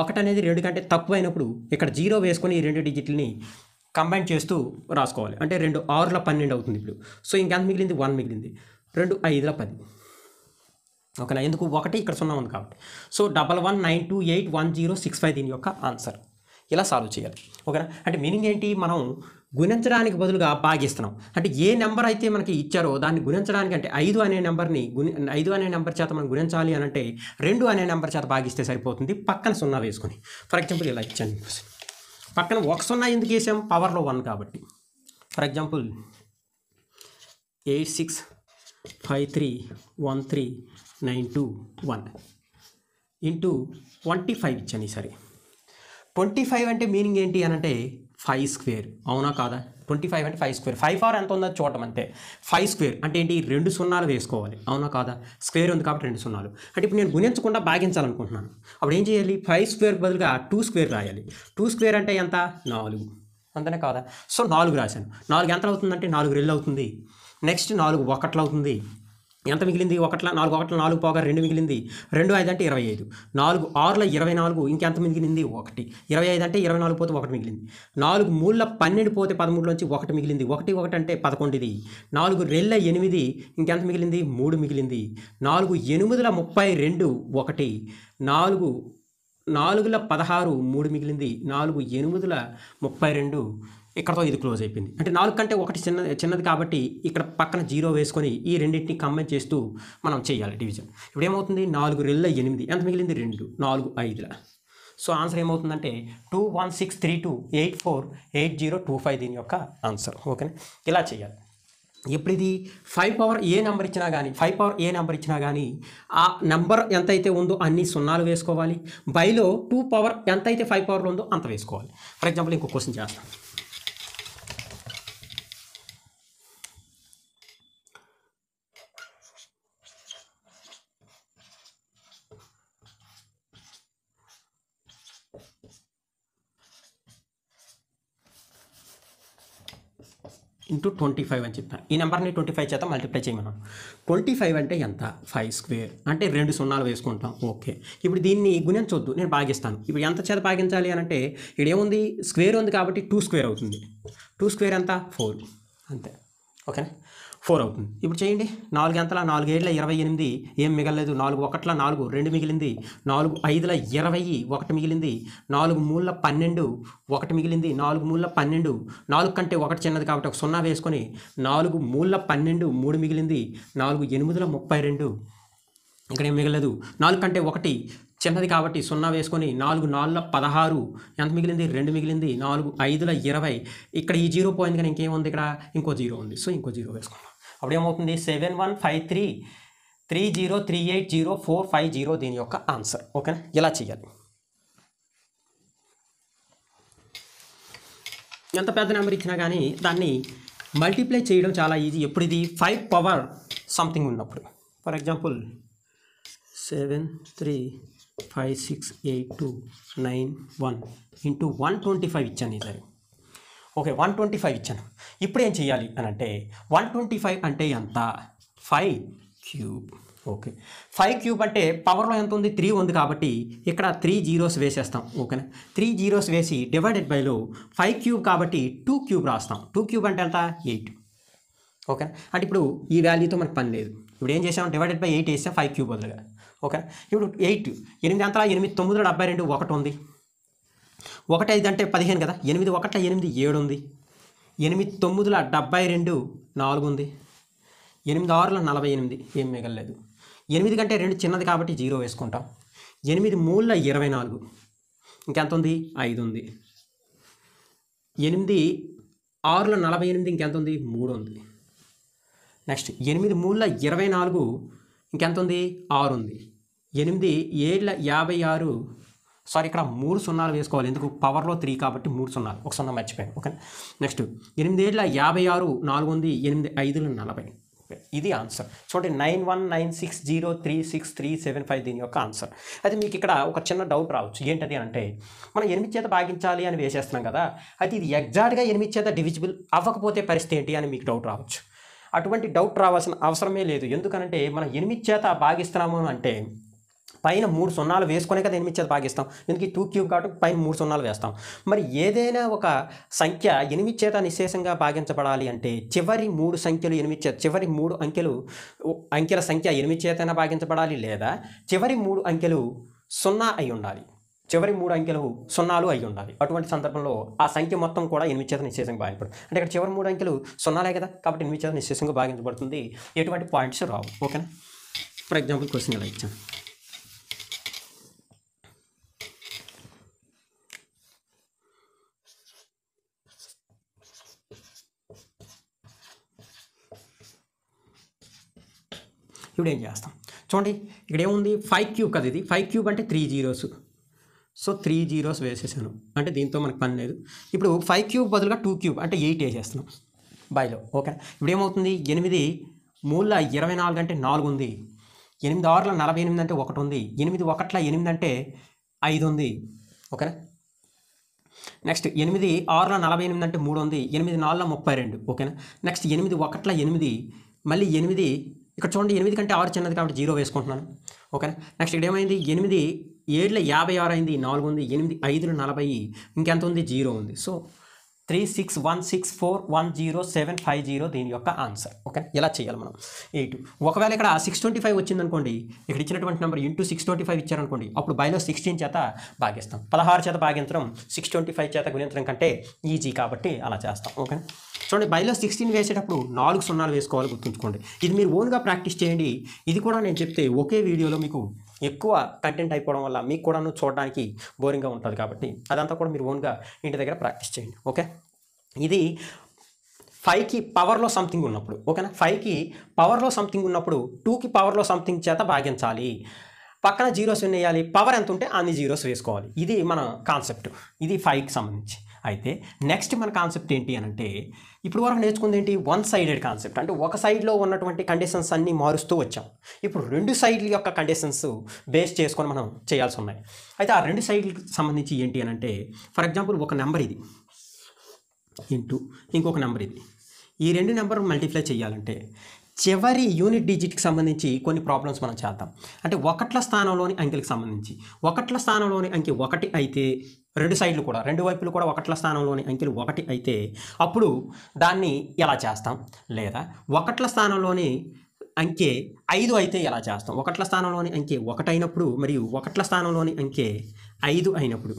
ఒకటి అనేది రెండు కంటే తక్కువ అయినప్పుడు ఇక్కడ జీరో వేసుకొని ఈ రెండు డిజిట్ని కంబైన్ చేస్తూ రాసుకోవాలి అంటే రెండు ఆరుల పన్నెండు అవుతుంది ఇప్పుడు సో ఇంకెంత మిగిలింది వన్ మిగిలింది రెండు ఐదుల పది ఓకేనా ఎందుకు ఒకటి ఇక్కడ సున్నా ఉంది కాబట్టి so double one nine two eight one zero six five దీని యొక్క ఆన్సర్ ఇలా సాల్వ్ చేయాలి ఓకేనా అంటే మీనింగ్ ఏంటి మనం గుణించడానికి బదులుగా భాగిస్తున్నాం అంటే ఏ నెంబర్ అయితే మనకి ఇచ్చారో దాన్ని గుణించడానికి అంటే ఐదు అనే నెంబర్ని గుణి ఐదు అనే నెంబర్ చేత మనం గుణించాలి అని అంటే రెండు అనే నెంబర్ చేత భాగిస్తే సరిపోతుంది పక్కన సున్నా వేసుకొని ఫర్ ఎగ్జాంపుల్ ఇలా ఇచ్చాను పక్కన ఒక సున్నా ఎందుకు వేసాం పవర్లో వన్ కాబట్టి for example eight six five three one three nine two one into twenty five ఇచ్చాను ఈసారి ట్వంటీ ఫైవ్ అంటే మీనింగ్ ఏంటి అని అంటే ఫైవ్ స్క్వేర్ అవునా కాదా ట్వంటీ ఫైవ్ అంటే ఫైవ్ స్క్వేర్ ఫైవ్ ఫార్ ఎంత ఉందో చూడటం అంతే ఫైవ్ స్క్వేర్ అంటే ఏంటి రెండు సున్నాలు వేసుకోవాలి అవునా కాదా స్క్వేర్ ఉంది కాబట్టి రెండు సున్నాలు అంటే ఇప్పుడు నేను గుణించకుండా భాగించాలనుకుంటున్నాను అప్పుడు ఏం చేయాలి ఫైవ్ స్క్వేర్ బదులుగా టూ స్క్వేర్ రాయాలి టూ స్క్వేర్ అంటే ఎంత నాలుగు అంతనే కాదా సో నాలుగు రాశాను నాలుగు ఎంత అవుతుందంటే నాలుగు రెళ్ళు అవుతుంది నెక్స్ట్ నాలుగు ఒకట్లు అవుతుంది ఎంత మిగిలింది ఒకట్ల నాలుగు ఒకట్ల నాలుగు పోగా రెండు మిగిలింది రెండు ఐదు అంటే ఇరవై ఐదు నాలుగు ఆరుల ఇరవై నాలుగు ఇంకెంత మిగిలింది ఒకటి ఇరవై ఐదు అంటే ఇరవై నాలుగు పోతే ఒకటి మిగిలింది నాలుగు మూడుల పన్నెండు పోతే పదమూడులోంచి ఒకటి మిగిలింది ఒకటి ఒకటి అంటే పదకొండుది నాలుగు రెళ్ళ ఎనిమిది ఇంకెంత మిగిలింది మూడు మిగిలింది నాలుగు ఎనిమిదిల ముప్పై రెండు ఒకటి నాలుగు నాలుగుల పదహారు మూడు మిగిలింది నాలుగు ఎనిమిదిల ముప్పై రెండు ఇక్కడతో ఇది క్లోజ్ అయిపోయింది అంటే నాలుగు కంటే ఒకటి చిన్న చిన్నది కాబట్టి ఇక్కడ పక్కన జీరో వేసుకొని ఈ రెండింటిని కంబైన్ చేస్తూ మనం చేయాలి డివిజన్ ఇప్పుడు ఏమవుతుంది నాలుగు రెళ్ళ ఎనిమిది ఎంత మిగిలింది రెండు నాలుగు ఐదుల సో ఆన్సర్ ఏమవుతుందంటే two one six three two eight four eight zero two five దీని యొక్క ఆన్సర్ ఓకేనా ఇలా చేయాలి ఎప్పుడు ఇది ఫైవ్ పవర్ ఏ నెంబర్ ఇచ్చినా కానీ ఫైవ్ పవర్ ఏ నెంబర్ ఇచ్చినా కానీ ఆ నెంబర్ ఎంతైతే ఉందో అన్ని సున్నాలు వేసుకోవాలి బైలో టూ పవర్ ఎంతైతే ఫైవ్ పవర్లో ఉందో అంత వేసుకోవాలి ఫర్ ఎగ్జాంపుల్ ఇంకో క్వశ్చన్ చేస్తాను ఇంటూ ట్వంటీ ఫైవ్ అని చెప్పాను ఈ నెంబర్ని ట్వంటీ ఫైవ్ చేత మల్టిప్లై చేయమన్నాను ట్వంటీ ఫైవ్ అంటే ఎంత ఫైవ్ స్క్వేర్ అంటే రెండు సున్నాలు వేసుకుంటాం ఓకే ఇప్పుడు దీన్ని చూద్దు నేను భాగిస్తాను ఇప్పుడు ఎంత చేత భాగించాలి అని అంటే ఇడేముంది స్క్వేర్ ఉంది కాబట్టి టూ స్క్వేర్ అవుతుంది టూ స్క్వేర్ ఎంత ఫోర్ అంతే ఓకేనా ఫోర్ అవుతుంది ఇప్పుడు చేయండి నాలుగు ఎంతల నాలుగేళ్ల ఇరవై ఎనిమిది ఏం మిగలలేదు నాలుగు ఒకట్ల నాలుగు రెండు మిగిలింది నాలుగు ఐదుల ఇరవై ఒకటి మిగిలింది నాలుగు మూల పన్నెండు ఒకటి మిగిలింది నాలుగు మూల పన్నెండు నాలుగు కంటే ఒకటి చిన్నది కాబట్టి ఒక సున్నా వేసుకొని నాలుగు మూల పన్నెండు మూడు మిగిలింది నాలుగు ఎనిమిదిల ముప్పై రెండు ఇక్కడ ఏం మిగలదు నాలుగు కంటే ఒకటి చిన్నది కాబట్టి సున్నా వేసుకొని నాలుగు నాలుగుల పదహారు ఎంత మిగిలింది రెండు మిగిలింది నాలుగు ఐదుల ఇరవై ఇక్కడ ఈ జీరో పోయింది కానీ ఇంకేముంది ఇక్కడ ఇంకో జీరో ఉంది సో ఇంకో జీరో వేసుకుందాం అప్పుడేమవుతుంది seven one five three three zero three eight zero four five zero దీని యొక్క ఆన్సర్ ఓకేనా ఇలా చేయాలి ఎంత పెద్ద నెంబర్ ఇచ్చినా కానీ దాన్ని మల్టిప్లై చేయడం చాలా ఈజీ ఎప్పుడు ఇది ఫైవ్ పవర్ సంథింగ్ ఉన్నప్పుడు for example seven three five six eight two nine one into one twenty five ఇచ్చాను ఈసారి ఓకే వన్ ట్వంటీ ఫైవ్ ఇచ్చాను ఇప్పుడు ఏం చేయాలి అని అంటే వన్ ట్వంటీ ఫైవ్ అంటే ఎంత five cube okay five cube అంటే పవర్లో ఎంత ఉంది త్రీ ఉంది కాబట్టి ఇక్కడ త్రీ జీరోస్ వేసేస్తాం ఓకేనా త్రీ జీరోస్ వేసి డివైడెడ్ బైలో ఫైవ్ క్యూబ్ కాబట్టి టూ క్యూబ్ రాస్తాం టూ క్యూబ్ అంటే ఎంత ఎయిట్ ఓకే అంటే ఇప్పుడు ఈ వాల్యూతో మనకు పని లేదు ఇప్పుడు ఏం చేసాం డివైడెడ్ బై ఎయిట్ వేసాం ఫైవ్ క్యూబ్ వదిలిగా ఓకే ఇప్పుడు ఎయిట్ ఎనిమిది అంతా ఎనిమిది తొమ్మిది డెబ్బై రెండు ఒకటి ఉంది ఒకటి ఐదు అంటే పదిహేను కదా ఎనిమిది ఒకట్ల ఎనిమిది ఏడు ఉంది ఎనిమిది తొమ్మిదిల డెబ్బై రెండు నాలుగు ఉంది ఎనిమిది ఆరుల నలభై ఎనిమిది ఏం మిగలలేదు ఎనిమిది కంటే రెండు చిన్నది కాబట్టి జీరో వేసుకుంటాం ఎనిమిది మూడుల ఇరవై నాలుగు ఇంకెంత ఉంది ఐదు ఉంది ఎనిమిది ఆరుల నలభై ఎనిమిది ఇంకెంత ఉంది మూడు ఉంది నెక్స్ట్ ఎనిమిది మూడుల ఇరవై నాలుగు ఇంకెంత ఉంది ఆరు ఉంది ఎనిమిది ఏళ్ళ యాభై ఆరు సారీ ఇక్కడ మూడు సున్నాలు వేసుకోవాలి ఎందుకు పవర్లో త్రీ కాబట్టి మూడు సున్నాలు ఒక సున్నా మర్చిపోయాను ఓకే నెక్స్ట్ ఎనిమిది ఏళ్ళ యాభై ఆరు నాలుగు వంది ఎనిమిది ఐదులు నలభై ఇది ఆన్సర్ చూడండి nine one nine six zero three six three seven five దీని యొక్క ఆన్సర్ అయితే మీకు ఇక్కడ ఒక చిన్న డౌట్ రావచ్చు ఏంటది అంటే మనం ఎనిమిది చేత భాగించాలి అని వేసేస్తున్నాం కదా అయితే ఇది ఎగ్జాక్ట్గా ఎనిమిది చేత డివిజిబుల్ అవ్వకపోతే పరిస్థితి ఏంటి అని మీకు డౌట్ రావచ్చు అటువంటి డౌట్ రావాల్సిన అవసరమే లేదు ఎందుకనంటే మనం ఎనిమిది చేత భాగిస్తున్నాము అంటే పైన మూడు సున్నాలు వేసుకునే కదా ఎనిమిది చేత భాగిస్తాం ఎందుకు టూ క్యూబ్ కాబట్టి పైన మూడు సున్నాలు వేస్తాం మరి ఏదైనా ఒక సంఖ్య ఎనిమిది చేత నిశేషంగా భాగించబడాలి అంటే చివరి మూడు సంఖ్యలు ఎనిమిది చేత చివరి మూడు అంకెలు అంకెల సంఖ్య ఎనిమిది చేతైనా భాగించబడాలి లేదా చివరి మూడు అంకెలు సున్నా అయి ఉండాలి చివరి మూడు అంకెలు సున్నాలు అయి ఉండాలి అటువంటి సందర్భంలో ఆ సంఖ్య మొత్తం కూడా ఎనిమిది చేత నిశేషంగా భాగించబడుతుంది అంటే ఇక్కడ చివరి మూడు అంకెలు సున్నాలే కదా కాబట్టి ఎనిమిది చేత నిశేషంగా భాగించబడుతుంది ఎటువంటి పాయింట్స్ రావు ఓకేనా ఫర్ ఎగ్జాంపుల్ క్వశ్చన్ ఇలా ఇచ్చాను ఇప్పుడు ఏం చేస్తాం చూడండి ఇక్కడ ఏముంది ఫైవ్ క్యూబ్ కదా ఇది ఫైవ్ క్యూబ్ అంటే three zeros so three zeros వేసేసాను అంటే దీంతో మనకు పని లేదు ఇప్పుడు ఫైవ్ క్యూబ్ బదులుగా టూ క్యూబ్ అంటే ఎయిట్ వేసేస్తున్నాం బైలో ఓకే ఇప్పుడు ఏమవుతుంది ఎనిమిది మూల ఇరవై నాలుగు అంటే నాలుగు ఉంది ఎనిమిది ఆరుల నలభై ఎనిమిది అంటే ఒకటి ఉంది ఎనిమిది ఒకట్ల ఎనిమిది అంటే ఐదు ఉంది ఓకేనా నెక్స్ట్ ఎనిమిది ఆరుల నలభై ఎనిమిది అంటే మూడు ఉంది ఎనిమిది నాలుగుల ముప్పై రెండు ఓకేనా నెక్స్ట్ ఎనిమిది ఒకట్ల ఎనిమిది మళ్ళీ ఎనిమిది ఇక్కడ చూడండి ఎనిమిది కంటే ఆరు చిన్నది కాబట్టి జీరో వేసుకుంటున్నాను ఓకేనా నెక్స్ట్ ఇక్కడ ఏమైంది ఎనిమిది ఏడులో యాభై ఆరు అయింది నాలుగు ఉంది ఎనిమిది ఐదులో నలభై ఇంకెంత ఉంది జీరో ఉంది so three six one six four one zero seven five zero దీని యొక్క ఆన్సర్ ఓకే ఇలా చేయాలి మనం ఎయిట్ ఒకవేళ ఇక్కడ సిక్స్ ట్వంటీ ఫైవ్ వచ్చిందనుకోండి ఇక్కడ ఇచ్చినటువంటి number into six twenty five ఇచ్చారనుకోండి అప్పుడు బైలో సిక్స్టీన్ చేత భాగిస్తాం పదహారు చేత భాగించడం సిక్స్ ట్వంటీ ఫైవ్ చేత గుణించడం కంటే ఈజీ కాబట్టి అలా చేస్తాం ఓకే చూడండి బైలో సిక్స్టీన్ వేసేటప్పుడు నాలుగు సున్నాలు వేసుకోవాలి గుర్తుంచుకోండి ఇది మీరు ఓన్గా ప్రాక్టీస్ చేయండి ఇది కూడా నేను చెప్తే ఒకే వీడియోలో మీకు ఎక్కువ కంటెంట్ అయిపోవడం వల్ల మీకు కూడాను చూడడానికి బోరింగ్గా ఉంటుంది కాబట్టి అదంతా కూడా మీరు ఓన్గా ఇంటి దగ్గర ప్రాక్టీస్ చేయండి ఓకే ఇది ఫైవ్కి పవర్లో సంథింగ్ ఉన్నప్పుడు ఓకేనా ఫైవ్కి పవర్లో సంథింగ్ ఉన్నప్పుడు టూకి పవర్లో సంథింగ్ చేత భాగించాలి పక్కన జీరోస్ ఎన్ని వేయాలి పవర్ ఎంత ఉంటే అన్ని జీరోస్ వేసుకోవాలి ఇది మన కాన్సెప్ట్ ఇది ఫైవ్కి సంబంధించి అయితే నెక్స్ట్ మన కాన్సెప్ట్ ఏంటి అని అంటే ఇప్పుడు వరకు నేర్చుకుంది ఏంటి వన్ సైడెడ్ కాన్సెప్ట్ అంటే ఒక సైడ్లో ఉన్నటువంటి కండిషన్స్ అన్నీ మారుస్తూ వచ్చాం ఇప్పుడు రెండు సైడ్ల యొక్క కండిషన్స్ బేస్ చేసుకొని మనం చేయాల్సి ఉన్నాయి అయితే ఆ రెండు సైడ్లకు సంబంధించి ఏంటి అని అంటే ఫర్ ఎగ్జాంపుల్ ఒక నెంబర్ ఇది ఇంటూ ఇంకొక నెంబర్ ఇది ఈ రెండు నెంబర్ మల్టిప్లై చేయాలంటే చివరి యూనిట్ డిజిట్కి సంబంధించి కొన్ని ప్రాబ్లమ్స్ మనం చేద్దాం అంటే ఒకట్ల స్థానంలోని అంకెలకు సంబంధించి ఒకట్ల స్థానంలోని అంకె ఒకటి అయితే రెండు సైడ్లు కూడా రెండు వైపులు కూడా ఒకట్ల స్థానంలోని అంకెలు ఒకటి అయితే అప్పుడు దాన్ని ఎలా చేస్తాం లేదా ఒకట్ల స్థానంలోని అంకె ఐదు అయితే ఎలా చేస్తాం ఒకట్ల స్థానంలోని అంకె ఒకటైనప్పుడు మరియు ఒకట్ల స్థానంలోని అంకె ఐదు అయినప్పుడు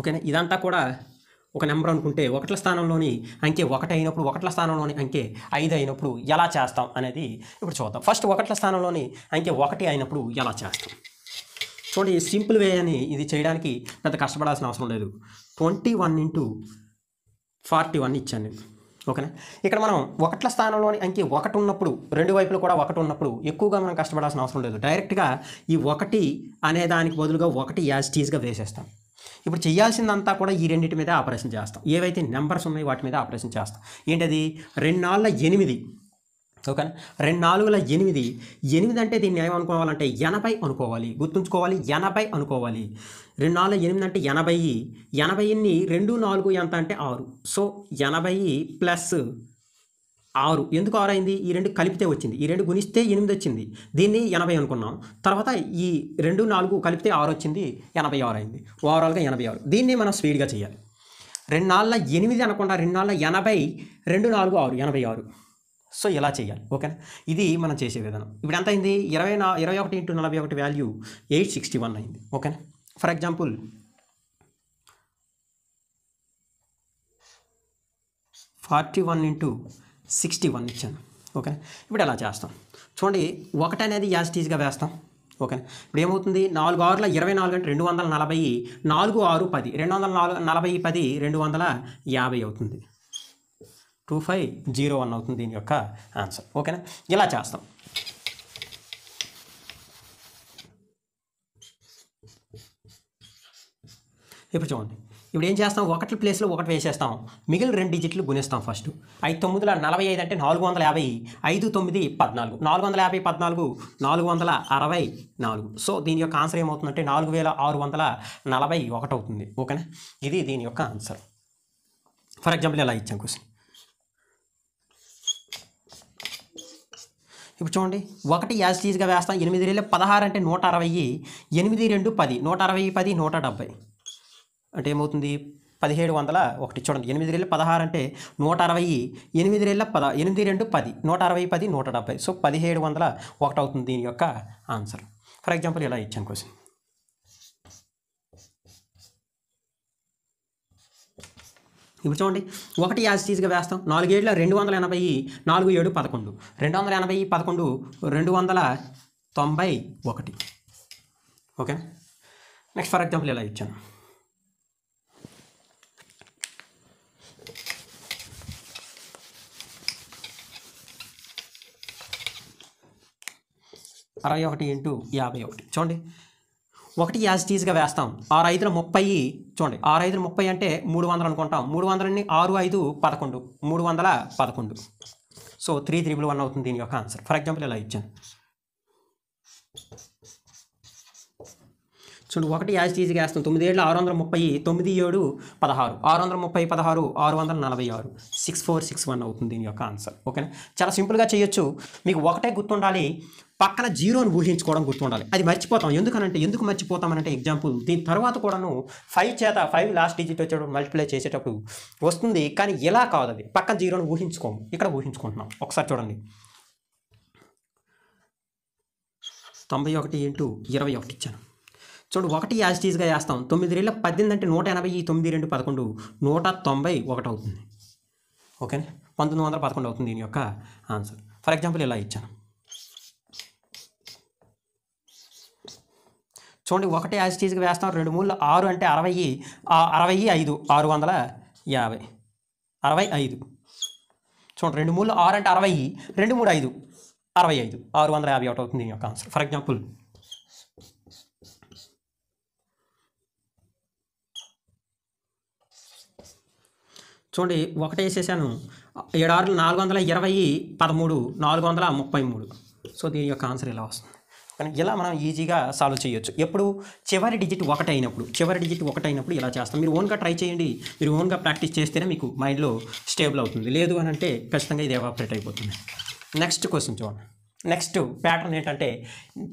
ఓకేనా ఇదంతా కూడా ఒక నెంబర్ అనుకుంటే ఒకట్ల స్థానంలోని అంకె ఒకటి అయినప్పుడు ఒకట్ల స్థానంలోని అంకె ఐదు అయినప్పుడు ఎలా చేస్తాం అనేది ఇప్పుడు చూద్దాం ఫస్ట్ ఒకట్ల స్థానంలోని అంకె ఒకటి అయినప్పుడు ఎలా చేస్తాం చూడండి సింపుల్ వే అని ఇది చేయడానికి పెద్ద కష్టపడాల్సిన అవసరం లేదు twenty one into forty one ఇచ్చాను నేను ఓకేనా ఇక్కడ మనం ఒకట్ల స్థానంలోని అంకి ఒకటి ఉన్నప్పుడు రెండు వైపులు కూడా ఒకటి ఉన్నప్పుడు ఎక్కువగా మనం కష్టపడాల్సిన అవసరం లేదు డైరెక్ట్గా ఈ ఒకటి అనే దానికి బదులుగా ఒకటి యాజ్ టీజ్గా వేసేస్తాం ఇప్పుడు చేయాల్సిందంతా కూడా ఈ రెండింటి మీద ఆపరేషన్ చేస్తాం ఏవైతే నెంబర్స్ ఉన్నాయి వాటి మీద ఆపరేషన్ చేస్తాం ఏంటది రెండు నాళ్ళ ఎనిమిది ఓకేనా రెండు నాలుగుల ఎనిమిది ఎనిమిది అంటే దీన్ని ఏమనుకోవాలంటే అనుకోవాలంటే ఎనభై అనుకోవాలి గుర్తుంచుకోవాలి ఎనభై అనుకోవాలి రెండు నాలుగు ఎనిమిది అంటే ఎనభై ఎనభైని రెండు నాలుగు ఎంత అంటే ఆరు సో ఎనభై ప్లస్ ఆరు ఎందుకు ఆరు అయింది ఈ రెండు కలిపితే వచ్చింది ఈ రెండు గుణిస్తే ఎనిమిది వచ్చింది దీన్ని ఎనభై అనుకున్నాం తర్వాత ఈ రెండు నాలుగు కలిపితే ఆరు వచ్చింది ఎనభై ఆరు అయింది ఓవరాల్గా ఎనభై ఆరు దీన్ని మనం స్పీడ్గా చేయాలి రెండు నాళ్ళ ఎనిమిది అనకుండా రెండు నాళ్ళ ఎనభై రెండు నాలుగు ఆరు ఎనభై ఆరు సో ఇలా చేయాలి ఓకేనా ఇది మనం చేసే విధానం ఇప్పుడు ఎంత అయింది ఇరవై నా ఇరవై ఒకటి ఇంటూ నలభై ఒకటి వాల్యూ ఎయిట్ సిక్స్టీ వన్ అయింది ఓకేనా for example forty one into sixty one ఇచ్చాను ఓకేనా ఇప్పుడు ఎలా చేస్తాం చూడండి ఒకటి అనేది యాజిటీజ్గా వేస్తాం ఓకేనా ఇప్పుడు ఏమవుతుంది నాలుగు ఆరుల ఇరవై నాలుగు అంటే రెండు వందల నలభై నాలుగు ఆరు పది రెండు వందల నాలుగు నలభై పది రెండు వందల యాభై అవుతుంది టూ ఫైవ్ జీరో వన్ అవుతుంది దీని యొక్క ఆన్సర్ ఓకేనా ఇలా చేస్తాం ఇప్పుడు చూడండి ఇప్పుడు ఏం చేస్తాం ఒకటి ప్లేస్లో ఒకటి వేసేస్తాం మిగిలిన రెండు డిజిట్లు గుణిస్తాం ఫస్ట్ ఐదు తొమ్మిదిల నలభై ఐదు అంటే నాలుగు వందల యాభై ఐదు తొమ్మిది పద్నాలుగు నాలుగు వందల యాభై పద్నాలుగు నాలుగు వందల అరవై నాలుగు సో దీని యొక్క ఆన్సర్ ఏమవుతుందంటే నాలుగు వేల ఆరు వందల నలభై ఒకటి అవుతుంది ఓకేనా ఇది దీని యొక్క ఆన్సర్ ఫర్ ఎగ్జాంపుల్ ఇలా ఇచ్చాం క్వశ్చన్ ఇప్పుడు చూడండి ఒకటి యాజ్ టీజ్గా వేస్తాం ఎనిమిది రెండు పదహారు అంటే నూట అరవై ఎనిమిది రెండు పది నూట అరవై పది నూట డెబ్బై అంటే ఏమవుతుంది పదిహేడు వందల ఒకటి చూడండి ఎనిమిది వేల పదహారు అంటే నూట అరవై ఎనిమిది వేల పద ఎనిమిది రెండు పది నూట అరవై పది నూట డెబ్బై సో పదిహేడు వందల ఒకటి అవుతుంది దీని యొక్క ఆన్సర్ ఫర్ ఎగ్జాంపుల్ ఇలా ఇచ్చాను క్వశ్చన్ ఇప్పుడు చూడండి ఒకటి యాజ్ చీజ్గా వేస్తాం నాలుగేళ్ళ రెండు వందల ఎనభై నాలుగు ఏడు పదకొండు రెండు వందల ఎనభై పదకొండు రెండు వందల తొంభై ఒకటి ఓకే నెక్స్ట్ ఫర్ ఎగ్జాంపుల్ ఇలా ఇచ్చాను అరవై ఒకటి ఇంటూ యాభై ఒకటి చూడండి ఒకటి యాజ్ టీజ్గా వేస్తాం ఆరు ఐదున ముప్పై చూడండి ఆరు ఐదున ముప్పై అంటే మూడు వందలు అనుకుంటాం మూడు వందలని ఆరు ఐదు పదకొండు మూడు వందల పదకొండు సో త్రీ త్రిబుల్ వన్ అవుతుంది దీని యొక్క ఆన్సర్ ఫర్ ఎగ్జాంపుల్ ఇలా ఇచ్చాను చూడు ఒకటి యాజ్ టీజ్గా వేస్తాం తొమ్మిది ఏళ్ళు ఆరు వందల ముప్పై తొమ్మిది ఏడు పదహారు ఆరు వందల ముప్పై పదహారు ఆరు వందల నలభై ఆరు సిక్స్ ఫోర్ సిక్స్ వన్ అవుతుంది దీని యొక్క ఆన్సర్ ఓకేనా చాలా సింపుల్గా చేయొచ్చు మీకు ఒకటే గుర్తుండాలి పక్కన జీరోని ఊహించుకోవడం గుర్తుండాలి అది మర్చిపోతాం ఎందుకనంటే ఎందుకు మర్చిపోతామనంటే ఎగ్జాంపుల్ దీని తర్వాత కూడాను ఫైవ్ చేత ఫైవ్ లాస్ట్ డిజిట్ వచ్చేటప్పుడు మల్టిప్లై చేసేటప్పుడు వస్తుంది కానీ ఎలా కాదు అది పక్కన జీరోని ఊహించుకోము ఇక్కడ ఊహించుకుంటున్నాం ఒకసారి చూడండి తొంభై ఒకటి ఇంటూ ఇరవై ఒకటి ఇచ్చాను చూడు ఒకటి యాజిటీస్గా వేస్తాం తొమ్మిది రెండు పద్దెనిమిది అంటే నూట ఎనభై తొమ్మిది రెండు పదకొండు నూట తొంభై ఒకటి అవుతుంది ఓకేనా పంతొమ్మిది వందల పదకొండు అవుతుంది దీని యొక్క ఆన్సర్ ఫర్ ఎగ్జాంపుల్ ఇలా ఇచ్చాను చూడండి ఒకటి యాజిటీజ్కి వేస్తాం రెండు మూడు ఆరు అంటే అరవై అరవై ఐదు ఆరు వందల యాభై అరవై ఐదు చూడండి రెండు మూడు ఆరు అంటే అరవై రెండు మూడు ఐదు అరవై ఐదు ఆరు వందల యాభై ఒకటి అవుతుంది యొక్క ఆన్సర్ ఫర్ ఎగ్జాంపుల్ చూడండి ఒకటి వేసేసాను ఏడారు నాలుగు వందల ఇరవై పదమూడు నాలుగు వందల ముప్పై మూడు సో దీని యొక్క ఆన్సర్ ఇలా వస్తుంది కానీ ఇలా మనం ఈజీగా సాల్వ్ చేయొచ్చు ఎప్పుడు చివరి డిజిట్ ఒకటైనప్పుడు చివరి డిజిట్ ఒకటైనప్పుడు ఇలా చేస్తాం మీరు ఓన్గా ట్రై చేయండి మీరు ఓన్గా ప్రాక్టీస్ చేస్తేనే మీకు మైండ్లో స్టేబుల్ అవుతుంది లేదు అని అంటే ఖచ్చితంగా ఇది ఎవాపరేట్ అయిపోతుంది నెక్స్ట్ క్వశ్చన్ చూడండి నెక్స్ట్ ప్యాటర్న్ ఏంటంటే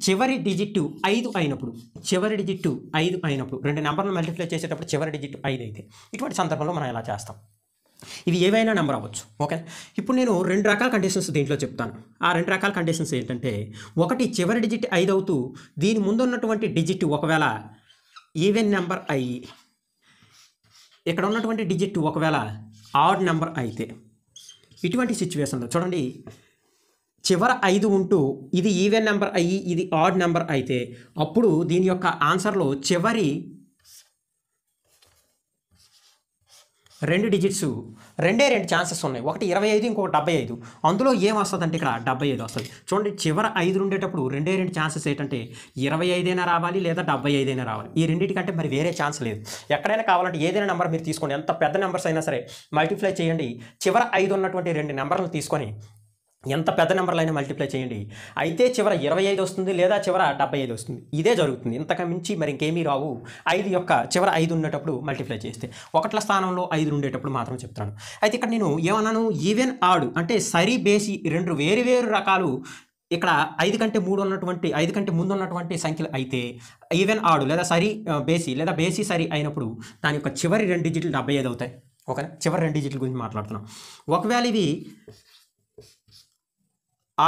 చివరి డిజిట్ ఐదు అయినప్పుడు చివరి డిజిట్ ఐదు అయినప్పుడు రెండు నెంబర్లు మల్టిప్లై చేసేటప్పుడు చివరి డిజిట్ ఐదు అయితే ఇటువంటి సందర్భంలో మనం ఇలా చేస్తాం ఇవి ఏవైనా నెంబర్ అవ్వచ్చు ఓకే ఇప్పుడు నేను రెండు రకాల కండిషన్స్ దీంట్లో చెప్తాను ఆ రెండు రకాల కండిషన్స్ ఏంటంటే ఒకటి చివరి డిజిట్ ఐదు అవుతూ దీని ముందు ఉన్నటువంటి డిజిట్ ఒకవేళ ఈవెన్ నెంబర్ అయ్యి ఇక్కడ ఉన్నటువంటి డిజిట్ ఒకవేళ ఆడ్ నెంబర్ అయితే ఇటువంటి సిచ్యువేషన్లో చూడండి చివర ఐదు ఉంటూ ఇది ఈవెన్ నెంబర్ అయ్యి ఇది ఆడ్ నెంబర్ అయితే అప్పుడు దీని యొక్క ఆన్సర్లో చివరి రెండు డిజిట్స్ రెండే రెండు ఛాన్సెస్ ఉన్నాయి ఒకటి ఇరవై ఐదు ఇంకొకటి డెబ్బై ఐదు అందులో ఏం వస్తుంది అంటే ఇక్కడ డెబ్బై ఐదు వస్తుంది చూడండి చివరి ఐదు ఉండేటప్పుడు రెండే రెండు ఛాన్సెస్ ఏంటంటే ఇరవై ఐదైనా రావాలి లేదా డెబ్బై ఐదైనా రావాలి ఈ రెండింటికంటే మరి వేరే ఛాన్స్ లేదు ఎక్కడైనా కావాలంటే ఏదైనా నెంబర్ మీరు తీసుకోండి ఎంత పెద్ద నెంబర్స్ అయినా సరే మల్టిప్లై చేయండి చివరి ఐదు ఉన్నటువంటి రెండు నెంబర్లు తీసుకొని ఎంత పెద్ద నెంబర్లైనా మల్టిప్లై చేయండి అయితే చివర ఇరవై ఐదు వస్తుంది లేదా చివర డెబ్బై ఐదు వస్తుంది ఇదే జరుగుతుంది ఇంతకు మించి మరి ఇంకేమీ రావు ఐదు యొక్క చివర ఐదు ఉన్నప్పుడు మల్టిప్లై చేస్తే ఒకట్ల స్థానంలో ఐదు ఉండేటప్పుడు మాత్రం చెప్తున్నాను అయితే ఇక్కడ నేను ఏమన్నాను ఈవెన్ ఆడు అంటే సరి బేసి రెండు వేరు వేరు రకాలు ఇక్కడ ఐదు కంటే మూడు ఉన్నటువంటి ఐదు కంటే ముందు ఉన్నటువంటి సంఖ్యలు అయితే ఈవెన్ ఆడు లేదా సరి బేసి లేదా బేసి సరి అయినప్పుడు దాని యొక్క చివరి రెండు డిజిట్లు డెబ్బై ఐదు అవుతాయి ఓకేనా చివరి రెండు డిజిట్ల గురించి మాట్లాడుతున్నాం ఒకవేళ ఇవి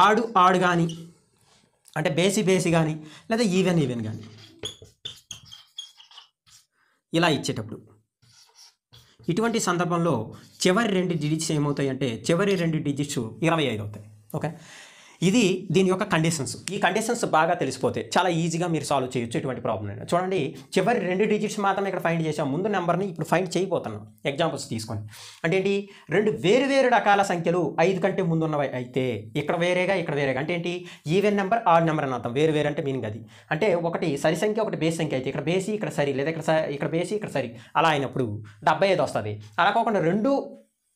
ఆడు ఆడు కానీ అంటే బేసి బేసి కానీ లేదా ఈవెన్ ఈవెన్ కానీ ఇలా ఇచ్చేటప్పుడు ఇటువంటి సందర్భంలో చివరి రెండు డిజిట్స్ ఏమవుతాయి అంటే చివరి రెండు డిజిట్స్ ఇరవై ఐదు అవుతాయి ఓకే ఇది దీని యొక్క కండిషన్స్ ఈ కండిషన్స్ బాగా తెలిసిపోతే చాలా ఈజీగా మీరు సాల్వ్ చేయొచ్చు ఎటువంటి ప్రాబ్లం అయినా చూడండి చివరి రెండు డిజిట్స్ మాత్రం ఇక్కడ ఫైండ్ చేసాం ముందు నెంబర్ని ఇప్పుడు ఫైండ్ చేయబోతున్నాం ఎగ్జాంపుల్స్ తీసుకొని అంటే ఏంటి రెండు వేరు వేరు రకాల సంఖ్యలు ఐదు కంటే ముందున్నవి అయితే ఇక్కడ వేరేగా ఇక్కడ వేరేగా అంటే ఏంటి ఈవెన్ నెంబర్ ఆడ్ నెంబర్ అని అర్థం వేరు వేరు అంటే మీనింగ్ అది అంటే ఒకటి సరి సంఖ్య ఒకటి బేస్ సంఖ్య అయితే ఇక్కడ బేసి ఇక్కడ సరి లేదా ఇక్కడ ఇక్కడ బేసి ఇక్కడ సరి అలా అయినప్పుడు డెబ్బై ఐదు వస్తుంది అలా కాకుండా రెండు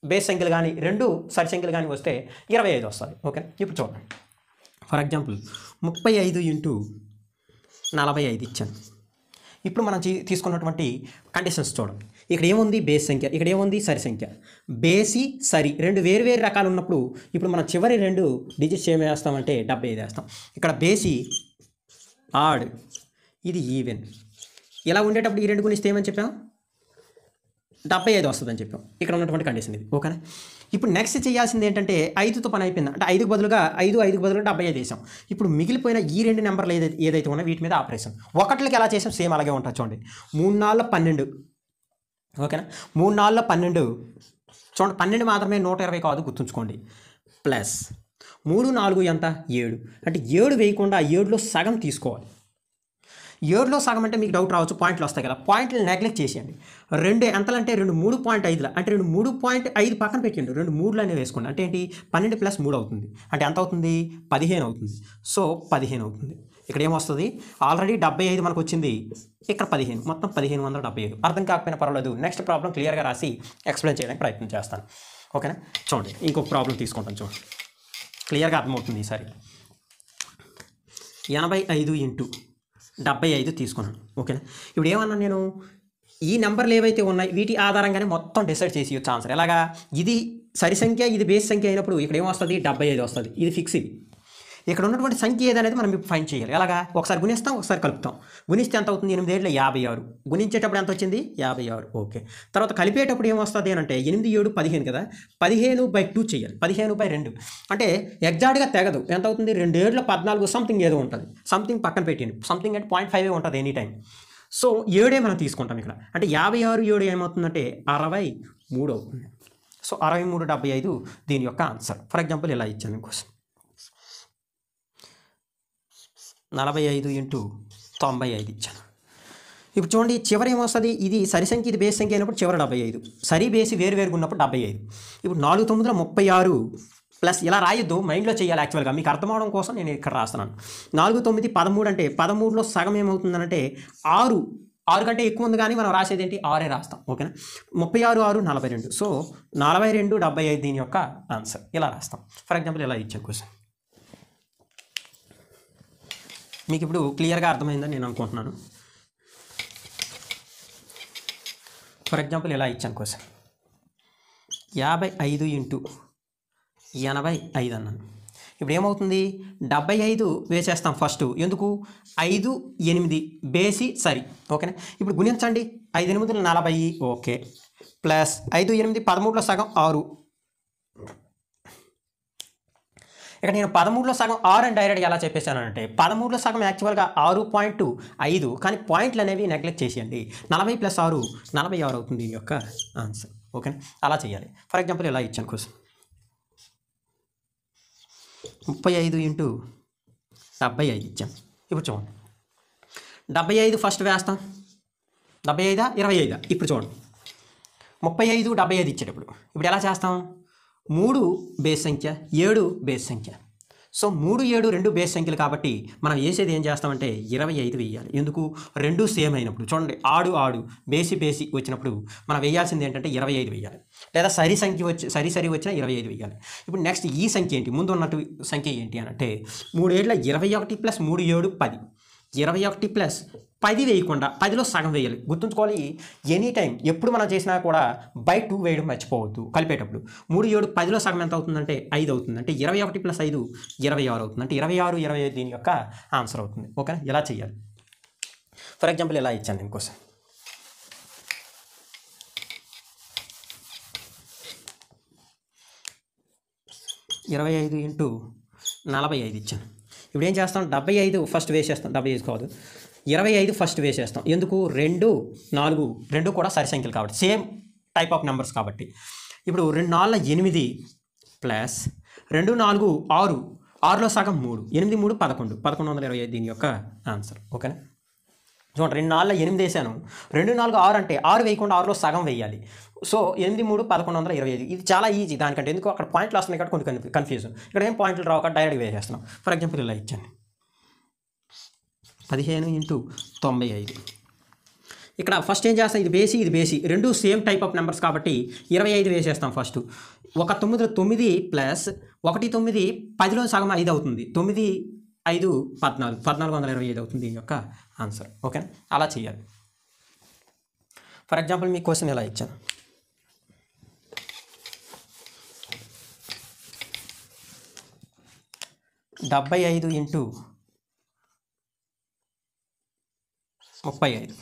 బేస్ సంఖ్యలు కానీ రెండు సరి సంఖ్యలు కానీ వస్తే ఇరవై ఐదు వస్తుంది ఓకే ఇప్పుడు చూడండి ఫర్ ఎగ్జాంపుల్ ముప్పై ఐదు ఇంటూ నలభై ఐదు ఇచ్చాను ఇప్పుడు మనం తీసుకున్నటువంటి కండిషన్స్ చూడండి ఇక్కడ ఏముంది బేస్ సంఖ్య ఇక్కడ ఏముంది సరి సంఖ్య బేసి సరి రెండు వేరు వేరు రకాలు ఉన్నప్పుడు ఇప్పుడు మనం చివరి రెండు డిజిట్స్ ఏమి వేస్తామంటే డెబ్బై ఐదు వేస్తాం ఇక్కడ బేసి ఆడ్ ఇది ఈవెన్ ఇలా ఉండేటప్పుడు ఈ రెండు గురించి ఏమని చెప్పాం డెబ్బై ఐదు వస్తుందని చెప్పాం ఇక్కడ ఉన్నటువంటి కండిషన్ ఇది ఓకేనా ఇప్పుడు నెక్స్ట్ చేయాల్సింది ఏంటంటే ఐదుతో పని అయిపోయింది అంటే ఐదుకు బదులుగా ఐదు ఐదుకు బదులుగా డెబ్బై ఐదు వేసాం ఇప్పుడు మిగిలిపోయిన ఈ రెండు నెంబర్లు ఏదైతే ఏదైతే ఉన్నా వీటి మీద ఆపరేషన్ ఒకటికి ఎలా చేసాం సేమ్ అలాగే ఉంటుంది చూడండి మూడు నాలుగు పన్నెండు ఓకేనా మూడు నాలుగులో పన్నెండు చూడండి పన్నెండు మాత్రమే నూట ఇరవై కాదు గుర్తుంచుకోండి ప్లస్ మూడు నాలుగు ఎంత ఏడు అంటే ఏడు వేయకుండా ఏడులో సగం తీసుకోవాలి ఇయర్లో సగం అంటే మీకు డౌట్ రావచ్చు పాయింట్లు వస్తాయి కదా పాయింట్లు నెగ్లెక్ట్ చేసేయండి రెండు ఎంతలంటే రెండు మూడు పాయింట్ ఐదుల అంటే రెండు మూడు పాయింట్ ఐదు పక్కన పెట్టండి రెండు మూడులు అనేవి వేసుకోండి అంటే ఏంటి పన్నెండు ప్లస్ మూడు అవుతుంది అంటే ఎంత అవుతుంది పదిహేను అవుతుంది సో పదిహేను అవుతుంది ఇక్కడ ఏమొస్తుంది ఆల్రెడీ డెబ్బై ఐదు మనకు వచ్చింది ఇక్కడ పదిహేను మొత్తం పదిహేను వందల డెబ్బై ఐదు అర్థం కాకపోయినా పర్వాలేదు నెక్స్ట్ ప్రాబ్లం క్లియర్గా రాసి ఎక్స్ప్లెయిన్ చేయడానికి ప్రయత్నం చేస్తాను ఓకేనా చూడండి ఇంకొక ప్రాబ్లం తీసుకుంటాను చూడండి క్లియర్గా అర్థమవుతుంది ఈసారి ఎనభై ఐదు ఇంటూ డెబ్బై ఐదు తీసుకున్నాను ఓకేనా ఇప్పుడు ఏమన్నా నేను ఈ నెంబర్లు ఏవైతే ఉన్నాయి వీటి ఆధారంగానే మొత్తం డిసైడ్ చేసి ఇవ్వచ్చు ఆన్సర్ ఎలాగా ఇది సరి సంఖ్య ఇది బేస్ సంఖ్య అయినప్పుడు ఇక్కడ ఏమొస్తుంది డెబ్బై ఐదు వస్తుంది ఇది ఫిక్స్ ఇది ఇక్కడ ఉన్నటువంటి సంఖ్య ఏదనేది మనం ఫైన్ చేయాలి అలాగ ఒకసారి గుణిస్తాం ఒకసారి కలుపుతాం గుణిస్తే ఎంత అవుతుంది ఎనిమిది ఏళ్ళ యాభై ఆరు గుణించేటప్పుడు ఎంత వచ్చింది యాభై ఆరు ఓకే తర్వాత కలిపేటప్పుడు ఏమొస్తుంది అని అంటే ఎనిమిది ఏడు పదిహేను కదా పదిహేను బై టూ చేయాలి పదిహేను బై రెండు అంటే ఎగ్జాక్ట్గా తెగదు ఎంత అవుతుంది రెండేళ్ళ పద్నాలుగు సంథింగ్ ఏదో ఉంటుంది సంథింగ్ పక్కన పెట్టండి సంథింగ్ అంటే పాయింట్ ఫైవ్ ఉంటుంది ఎనీ టైం సో ఏడే మనం తీసుకుంటాం ఇక్కడ అంటే యాభై ఆరు ఏడు ఏమవుతుందంటే అరవై మూడు అవుతుంది సో అరవై మూడు డెబ్బై ఐదు దీని యొక్క ఆన్సర్ ఫర్ ఎగ్జాంపుల్ ఇలా ఇచ్చాను క్వశ్చన్ నలభై ఐదు ఇంటూ తొంభై ఐదు ఇచ్చాను ఇప్పుడు చూడండి చివరి ఏమొస్తుంది ఇది సరి సంఖ్య ఇది బేస్ సంఖ్య అయినప్పుడు చివరి డెబ్బై ఐదు సరి బేసి వేరు వేరుగా ఉన్నప్పుడు డెబ్బై ఐదు ఇప్పుడు నాలుగు తొమ్మిదిలో ముప్పై ఆరు ప్లస్ ఇలా రాయొద్దు మైండ్లో చేయాలి యాక్చువల్గా మీకు అర్థం అవడం కోసం నేను ఇక్కడ రాస్తున్నాను నాలుగు తొమ్మిది పదమూడు అంటే పదమూడులో సగం ఏమవుతుందంటే ఆరు ఆరు కంటే ఎక్కువ ఉంది కానీ మనం రాసేది ఏంటి ఆరే రాస్తాం ఓకేనా ముప్పై ఆరు ఆరు నలభై రెండు సో నలభై రెండు డెబ్బై ఐదు దీని యొక్క ఆన్సర్ ఇలా రాస్తాం ఫర్ ఎగ్జాంపుల్ ఇలా ఇచ్చే క్వశ్చన్ మీకు ఇప్పుడు క్లియర్గా అర్థమైందని నేను అనుకుంటున్నాను ఫర్ ఎగ్జాంపుల్ ఇలా ఇచ్చాను కోసం యాభై ఐదు ఇంటూ ఎనభై ఐదు అన్నాను ఇప్పుడు ఏమవుతుంది డెబ్బై ఐదు వేసేస్తాం ఫస్ట్ ఎందుకు ఐదు ఎనిమిది బేసి సరి ఓకేనా ఇప్పుడు గుణించండి ఐదు ఎనిమిది నలభై ఓకే ప్లస్ ఐదు ఎనిమిది పదమూడులో సగం ఆరు ఇక్కడ నేను పదమూడులో సగం ఆరు అని డైరెక్ట్ ఎలా అంటే పదమూడులో సగం యాక్చువల్గా ఆరు పాయింట్ ఐదు కానీ పాయింట్లు అనేవి నెగ్లెక్ట్ చేసేయండి నలభై ప్లస్ ఆరు నలభై ఆరు అవుతుంది దీని యొక్క ఆన్సర్ ఓకేనా అలా చేయాలి ఫర్ ఎగ్జాంపుల్ ఇలా ఇచ్చాను కోసం ముప్పై ఐదు ఇంటూ డెబ్బై ఐదు ఇచ్చాం ఇప్పుడు చూడండి డెబ్బై ఐదు ఫస్ట్ వేస్తాం డెబ్బై ఐదా ఇరవై ఐదా ఇప్పుడు చూడండి ముప్పై ఐదు డెబ్బై ఐదు ఇచ్చేటప్పుడు ఇప్పుడు ఎలా చేస్తాం మూడు బేస్ సంఖ్య ఏడు బేస్ సంఖ్య సో మూడు ఏడు రెండు బేస్ సంఖ్యలు కాబట్టి మనం వేసేది ఏం చేస్తామంటే ఇరవై ఐదు వేయాలి ఎందుకు రెండు సేమ్ అయినప్పుడు చూడండి ఆడు ఆడు బేసి బేసి వచ్చినప్పుడు మనం వేయాల్సింది ఏంటంటే ఇరవై ఐదు వేయాలి లేదా సరి సంఖ్య వచ్చి సరి సరి వచ్చిన ఇరవై ఐదు వేయాలి ఇప్పుడు నెక్స్ట్ ఈ సంఖ్య ఏంటి ముందు ఉన్నట్టు సంఖ్య ఏంటి అని అంటే మూడు ఇరవై ఒకటి ప్లస్ మూడు ఏడు పది ఇరవై ఒకటి ప్లస్ పది వేయకుండా పదిలో సగం వేయాలి గుర్తుంచుకోవాలి ఎనీ టైం ఎప్పుడు మనం చేసినా కూడా బై టూ వేయడం మర్చిపోవద్దు కలిపేటప్పుడు మూడు ఏడు పదిలో సగం ఎంత అవుతుందంటే ఐదు అవుతుంది అంటే ఇరవై ఒకటి ప్లస్ ఐదు ఇరవై ఆరు అవుతుంది అంటే ఇరవై ఆరు ఇరవై ఐదు దీని యొక్క ఆన్సర్ అవుతుంది ఓకేనా ఇలా చేయాలి ఫర్ ఎగ్జాంపుల్ ఇలా ఇచ్చాను నేను ఇరవై ఐదు ఇంటూ నలభై ఐదు ఇచ్చాను ఇప్పుడు ఏం చేస్తాం డెబ్బై ఐదు ఫస్ట్ వేసేస్తాం డెబ్బై ఐదు కాదు ఇరవై ఐదు ఫస్ట్ వేసేస్తాం ఎందుకు రెండు నాలుగు రెండు కూడా సరి సంఖ్యలు కాబట్టి సేమ్ టైప్ ఆఫ్ నెంబర్స్ కాబట్టి ఇప్పుడు రెండు నాలుగు ఎనిమిది ప్లస్ రెండు నాలుగు ఆరు ఆరులో సగం మూడు ఎనిమిది మూడు పదకొండు పదకొండు వందల ఇరవై ఐదు దీని యొక్క ఆన్సర్ ఓకేనా చూడండి రెండు నాలుగు ఎనిమిది వేసాను రెండు నాలుగు ఆరు అంటే ఆరు వేయకుండా ఆరులో సగం వేయాలి సో ఎనిమిది మూడు పదకొండు వందల ఇరవై ఐదు ఇది చాలా ఈజీ దానికంటే ఎందుకు అక్కడ పాయింట్లు వస్తున్నాయి కాబట్టి కొన్ని కన్ఫ్యూజన్ ఇక్కడ ఏం పాయింట్లు రావు డైరెక్ట్ డైరెక్ట్గా వేసేస్తున్నాం ఫర్ ఎగ్జాంపుల్ ఇలా ఇచ్చాను పదిహేను ఇంటూ తొంభై ఐదు ఇక్కడ ఫస్ట్ ఏం చేస్తాం ఇది బేసి ఇది బేసి రెండు సేమ్ టైప్ ఆఫ్ నెంబర్స్ కాబట్టి ఇరవై ఐదు వేసేస్తాం ఫస్ట్ ఒక తొమ్మిది తొమ్మిది ప్లస్ ఒకటి తొమ్మిది పదిలో సగం ఐదు అవుతుంది తొమ్మిది ఐదు పద్నాలుగు పద్నాలుగు వందల ఇరవై ఐదు అవుతుంది దీని యొక్క ఆన్సర్ ఓకేనా అలా చేయాలి ఫర్ ఎగ్జాంపుల్ మీ క్వశ్చన్ ఎలా ఇచ్చాను డెబ్బై ఐదు ఇంటూ ముప్పై ఐదు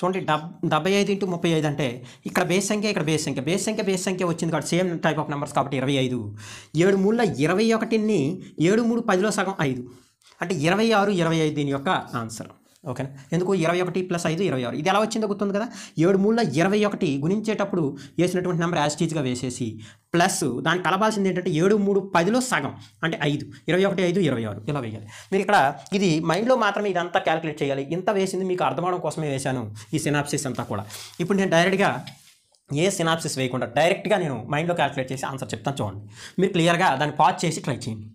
చూడండి డబ్ డెబ్బై ఐదు ఇంటూ ముప్పై ఐదు అంటే ఇక్కడ బేస్ సంఖ్య ఇక్కడ బేస్ సంఖ్య బేస్ సంఖ్య బేస్ సంఖ్య వచ్చింది కాదు సేమ్ టైప్ ఆఫ్ నెంబర్స్ కాబట్టి ఇరవై ఐదు ఏడు మూడుల ఇరవై ఒకటిని ఏడు మూడు పదిలో సగం ఐదు అంటే ఇరవై ఆరు ఇరవై ఐదు దీని యొక్క ఆన్సర్ ఓకేనా ఎందుకు ఇరవై ఒకటి ప్లస్ ఐదు ఇరవై ఆరు ఇది ఎలా వచ్చిందో గుర్తుంది కదా ఏడు మూడుల ఇరవై ఒకటి గుణించేటప్పుడు వేసినటువంటి నెంబర్ యాజిటీజ్గా వేసేసి ప్లస్ దాన్ని కలపాల్సింది ఏంటంటే ఏడు మూడు పదిలో సగం అంటే ఐదు ఇరవై ఒకటి ఐదు ఇరవై ఆరు ఇలా వేయాలి మీరు ఇక్కడ ఇది మైండ్లో మాత్రమే ఇదంతా క్యాలిక్యులేట్ చేయాలి ఇంత వేసింది మీకు అర్థమవడం కోసమే వేశాను ఈ సినాప్సిస్ అంతా కూడా ఇప్పుడు నేను డైరెక్ట్గా ఏ సినాప్సిస్ వేయకుండా డైరెక్ట్గా నేను మైండ్లో క్యాలిక్యులేట్ చేసి ఆన్సర్ చెప్తాను చూడండి మీరు క్లియర్గా దాన్ని పాజ్ చేసి ట్రై చేయండి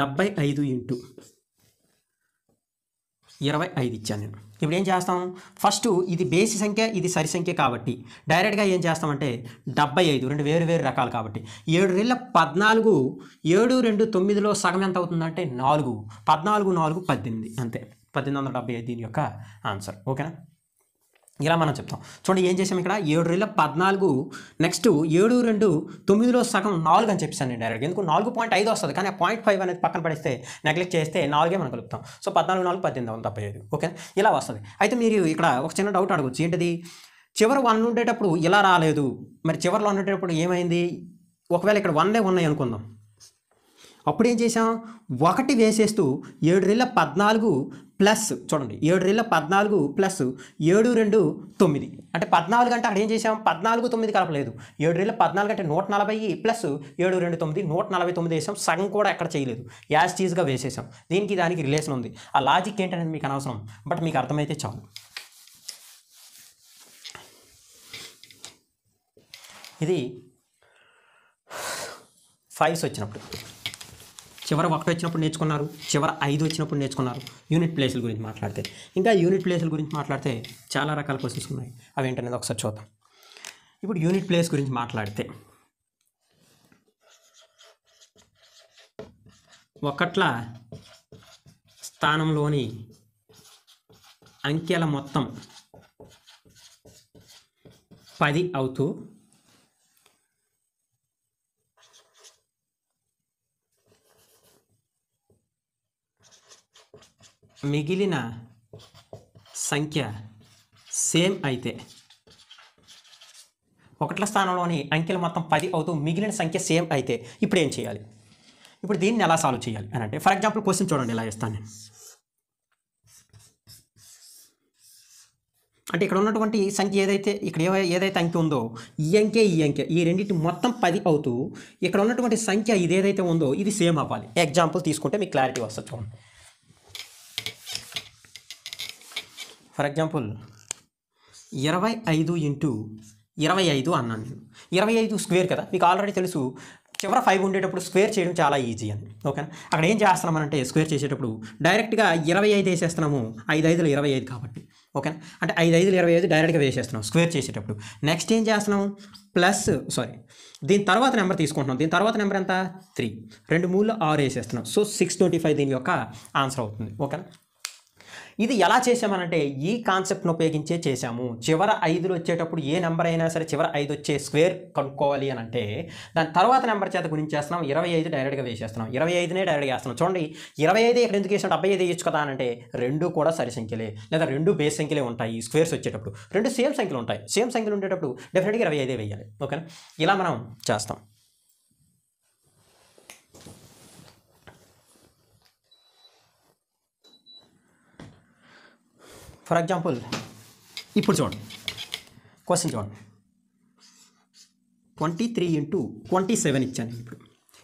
డెబ్బై ఐదు ఇంటూ ఇరవై ఐదు ఇచ్చాను నేను ఇప్పుడు ఏం చేస్తాం ఫస్ట్ ఇది బేసి సంఖ్య ఇది సరి సంఖ్య కాబట్టి డైరెక్ట్గా ఏం చేస్తామంటే డెబ్బై ఐదు రెండు వేరు వేరు రకాలు కాబట్టి ఏడు రెళ్ళ పద్నాలుగు ఏడు రెండు తొమ్మిదిలో సగం ఎంత అవుతుందంటే నాలుగు పద్నాలుగు నాలుగు పద్దెనిమిది అంతే పద్దెనిమిది వందల డెబ్బై ఐదు దీని యొక్క ఆన్సర్ ఓకేనా ఇలా మనం చెప్తాం చూడండి ఏం చేసాం ఇక్కడ ఏడు రెండు పద్నాలుగు నెక్స్ట్ ఏడు రెండు తొమ్మిదిలో సగం నాలుగు అని చెప్పేసాను నేను డైరెక్ట్ ఎందుకు నాలుగు పాయింట్ ఐదు వస్తుంది కానీ ఆ పాయింట్ ఫైవ్ అనేది పక్కన పడిస్తే నెగ్లెక్ట్ చేస్తే నాలుగే మనం కలుపుతాం సో పద్నాలుగు నాలుగు పద్దెనిమిది వందల డెబ్బై ఐదు ఓకే ఇలా వస్తుంది అయితే మీరు ఇక్కడ ఒక చిన్న డౌట్ అడగచ్చు ఏంటిది చివరి వన్ ఉండేటప్పుడు ఇలా రాలేదు మరి చివరిలో ఉండేటప్పుడు ఏమైంది ఒకవేళ ఇక్కడ వన్లే ఉన్నాయి అనుకుందాం అప్పుడు ఏం చేశాం ఒకటి వేసేస్తూ ఏడు రెళ్ళ పద్నాలుగు ప్లస్ చూడండి ఏడు రెళ్ళ పద్నాలుగు ప్లస్ ఏడు రెండు తొమ్మిది అంటే పద్నాలుగు అంటే అక్కడ ఏం చేసాం పద్నాలుగు తొమ్మిది కలపలేదు ఏడు రెళ్ళ పద్నాలుగు అంటే నూట నలభై ప్లస్ ఏడు రెండు తొమ్మిది నూట నలభై తొమ్మిది వేసాం సగం కూడా ఎక్కడ చేయలేదు యాజ్ చీజ్గా వేసేసాం దీనికి దానికి రిలేషన్ ఉంది ఆ లాజిక్ ఏంటనేది మీకు అనవసరం బట్ మీకు అర్థమైతే చాలు ఇది ఫైవ్స్ వచ్చినప్పుడు చివరి ఒకటి వచ్చినప్పుడు నేర్చుకున్నారు చివరి ఐదు వచ్చినప్పుడు నేర్చుకున్నారు యూనిట్ ప్లేసుల గురించి మాట్లాడితే ఇంకా యూనిట్ ప్లేసుల గురించి మాట్లాడితే చాలా రకాల క్వశ్చన్స్ ఉన్నాయి అవి ఏంటనేది ఒకసారి చూద్దాం ఇప్పుడు యూనిట్ ప్లేస్ గురించి మాట్లాడితే ఒకట్ల స్థానంలోని అంకెల మొత్తం పది అవుతూ మిగిలిన సంఖ్య సేమ్ అయితే ఒకట్ల స్థానంలోని అంకెలు మొత్తం పది అవుతూ మిగిలిన సంఖ్య సేమ్ అయితే ఇప్పుడు ఏం చేయాలి ఇప్పుడు దీన్ని ఎలా సాల్వ్ చేయాలి అని అంటే ఫర్ ఎగ్జాంపుల్ క్వశ్చన్ చూడండి ఇలా ఇస్తాను నేను అంటే ఇక్కడ ఉన్నటువంటి సంఖ్య ఏదైతే ఇక్కడ ఏదైతే అంకె ఉందో ఈ అంకె ఈ అంకె ఈ రెండింటి మొత్తం పది అవుతూ ఇక్కడ ఉన్నటువంటి సంఖ్య ఇది ఏదైతే ఉందో ఇది సేమ్ అవ్వాలి ఎగ్జాంపుల్ తీసుకుంటే మీకు క్లారిటీ వస్తుంది చూడండి ఫర్ ఎగ్జాంపుల్ ఇరవై ఐదు ఇంటూ ఇరవై ఐదు అన్నాను నేను ఇరవై ఐదు స్క్వేర్ కదా మీకు ఆల్రెడీ తెలుసు చివర ఫైవ్ ఉండేటప్పుడు స్క్వేర్ చేయడం చాలా ఈజీ అని ఓకేనా అక్కడ ఏం అంటే స్క్వేర్ చేసేటప్పుడు డైరెక్ట్గా ఇరవై ఐదు వేసేస్తున్నాము ఐదు ఐదులు ఇరవై ఐదు కాబట్టి ఓకేనా అంటే ఐదు ఐదులు ఇరవై ఐదు డైరెక్ట్గా వేసేస్తున్నాం స్క్వేర్ చేసేటప్పుడు నెక్స్ట్ ఏం చేస్తున్నాం ప్లస్ సారీ దీని తర్వాత నెంబర్ తీసుకుంటున్నాం దీని తర్వాత నెంబర్ ఎంత త్రీ రెండు మూడు ఆరు వేసేస్తున్నాం సో సిక్స్ ట్వంటీ ఫైవ్ దీని యొక్క ఆన్సర్ అవుతుంది ఓకేనా ఇది ఎలా చేసామనంటే ఈ కాన్సెప్ట్ను ఉపయోగించే చేశాము చివర ఐదులు వచ్చేటప్పుడు ఏ నెంబర్ అయినా సరే చివర ఐదు వచ్చే స్క్వేర్ కనుక్కోవాలి అని అంటే దాని తర్వాత నెంబర్ చేత గుణించేస్తున్నాం ఇరవై ఐదు డైరెక్ట్గా వేసేస్తున్నాం ఇరవై ఐదునే డైరెక్ట్గా వేస్తున్నాం చూడండి ఇరవై ఐదు ఇక్కడ ఎందుకు వేసిన డెబ్బై ఐదు వేయచ్చు కదా అంటే రెండు కూడా సరి సంఖ్యలే లేదా రెండు బేస్ సంఖ్యలే ఉంటాయి స్క్వేర్స్ వచ్చేటప్పుడు రెండు సేమ్ సంఖ్యలు ఉంటాయి సేమ్ సంఖ్యలు ఉండేటప్పుడు డెఫినెట్గా ఇరవై ఐదే వేయాలి ఓకేనా ఇలా మనం చేస్తాం ఫర్ ఎగ్జాంపుల్ ఇప్పుడు చూడండి క్వశ్చన్ చూడండి twenty three into twenty seven ఇచ్చాను ఇప్పుడు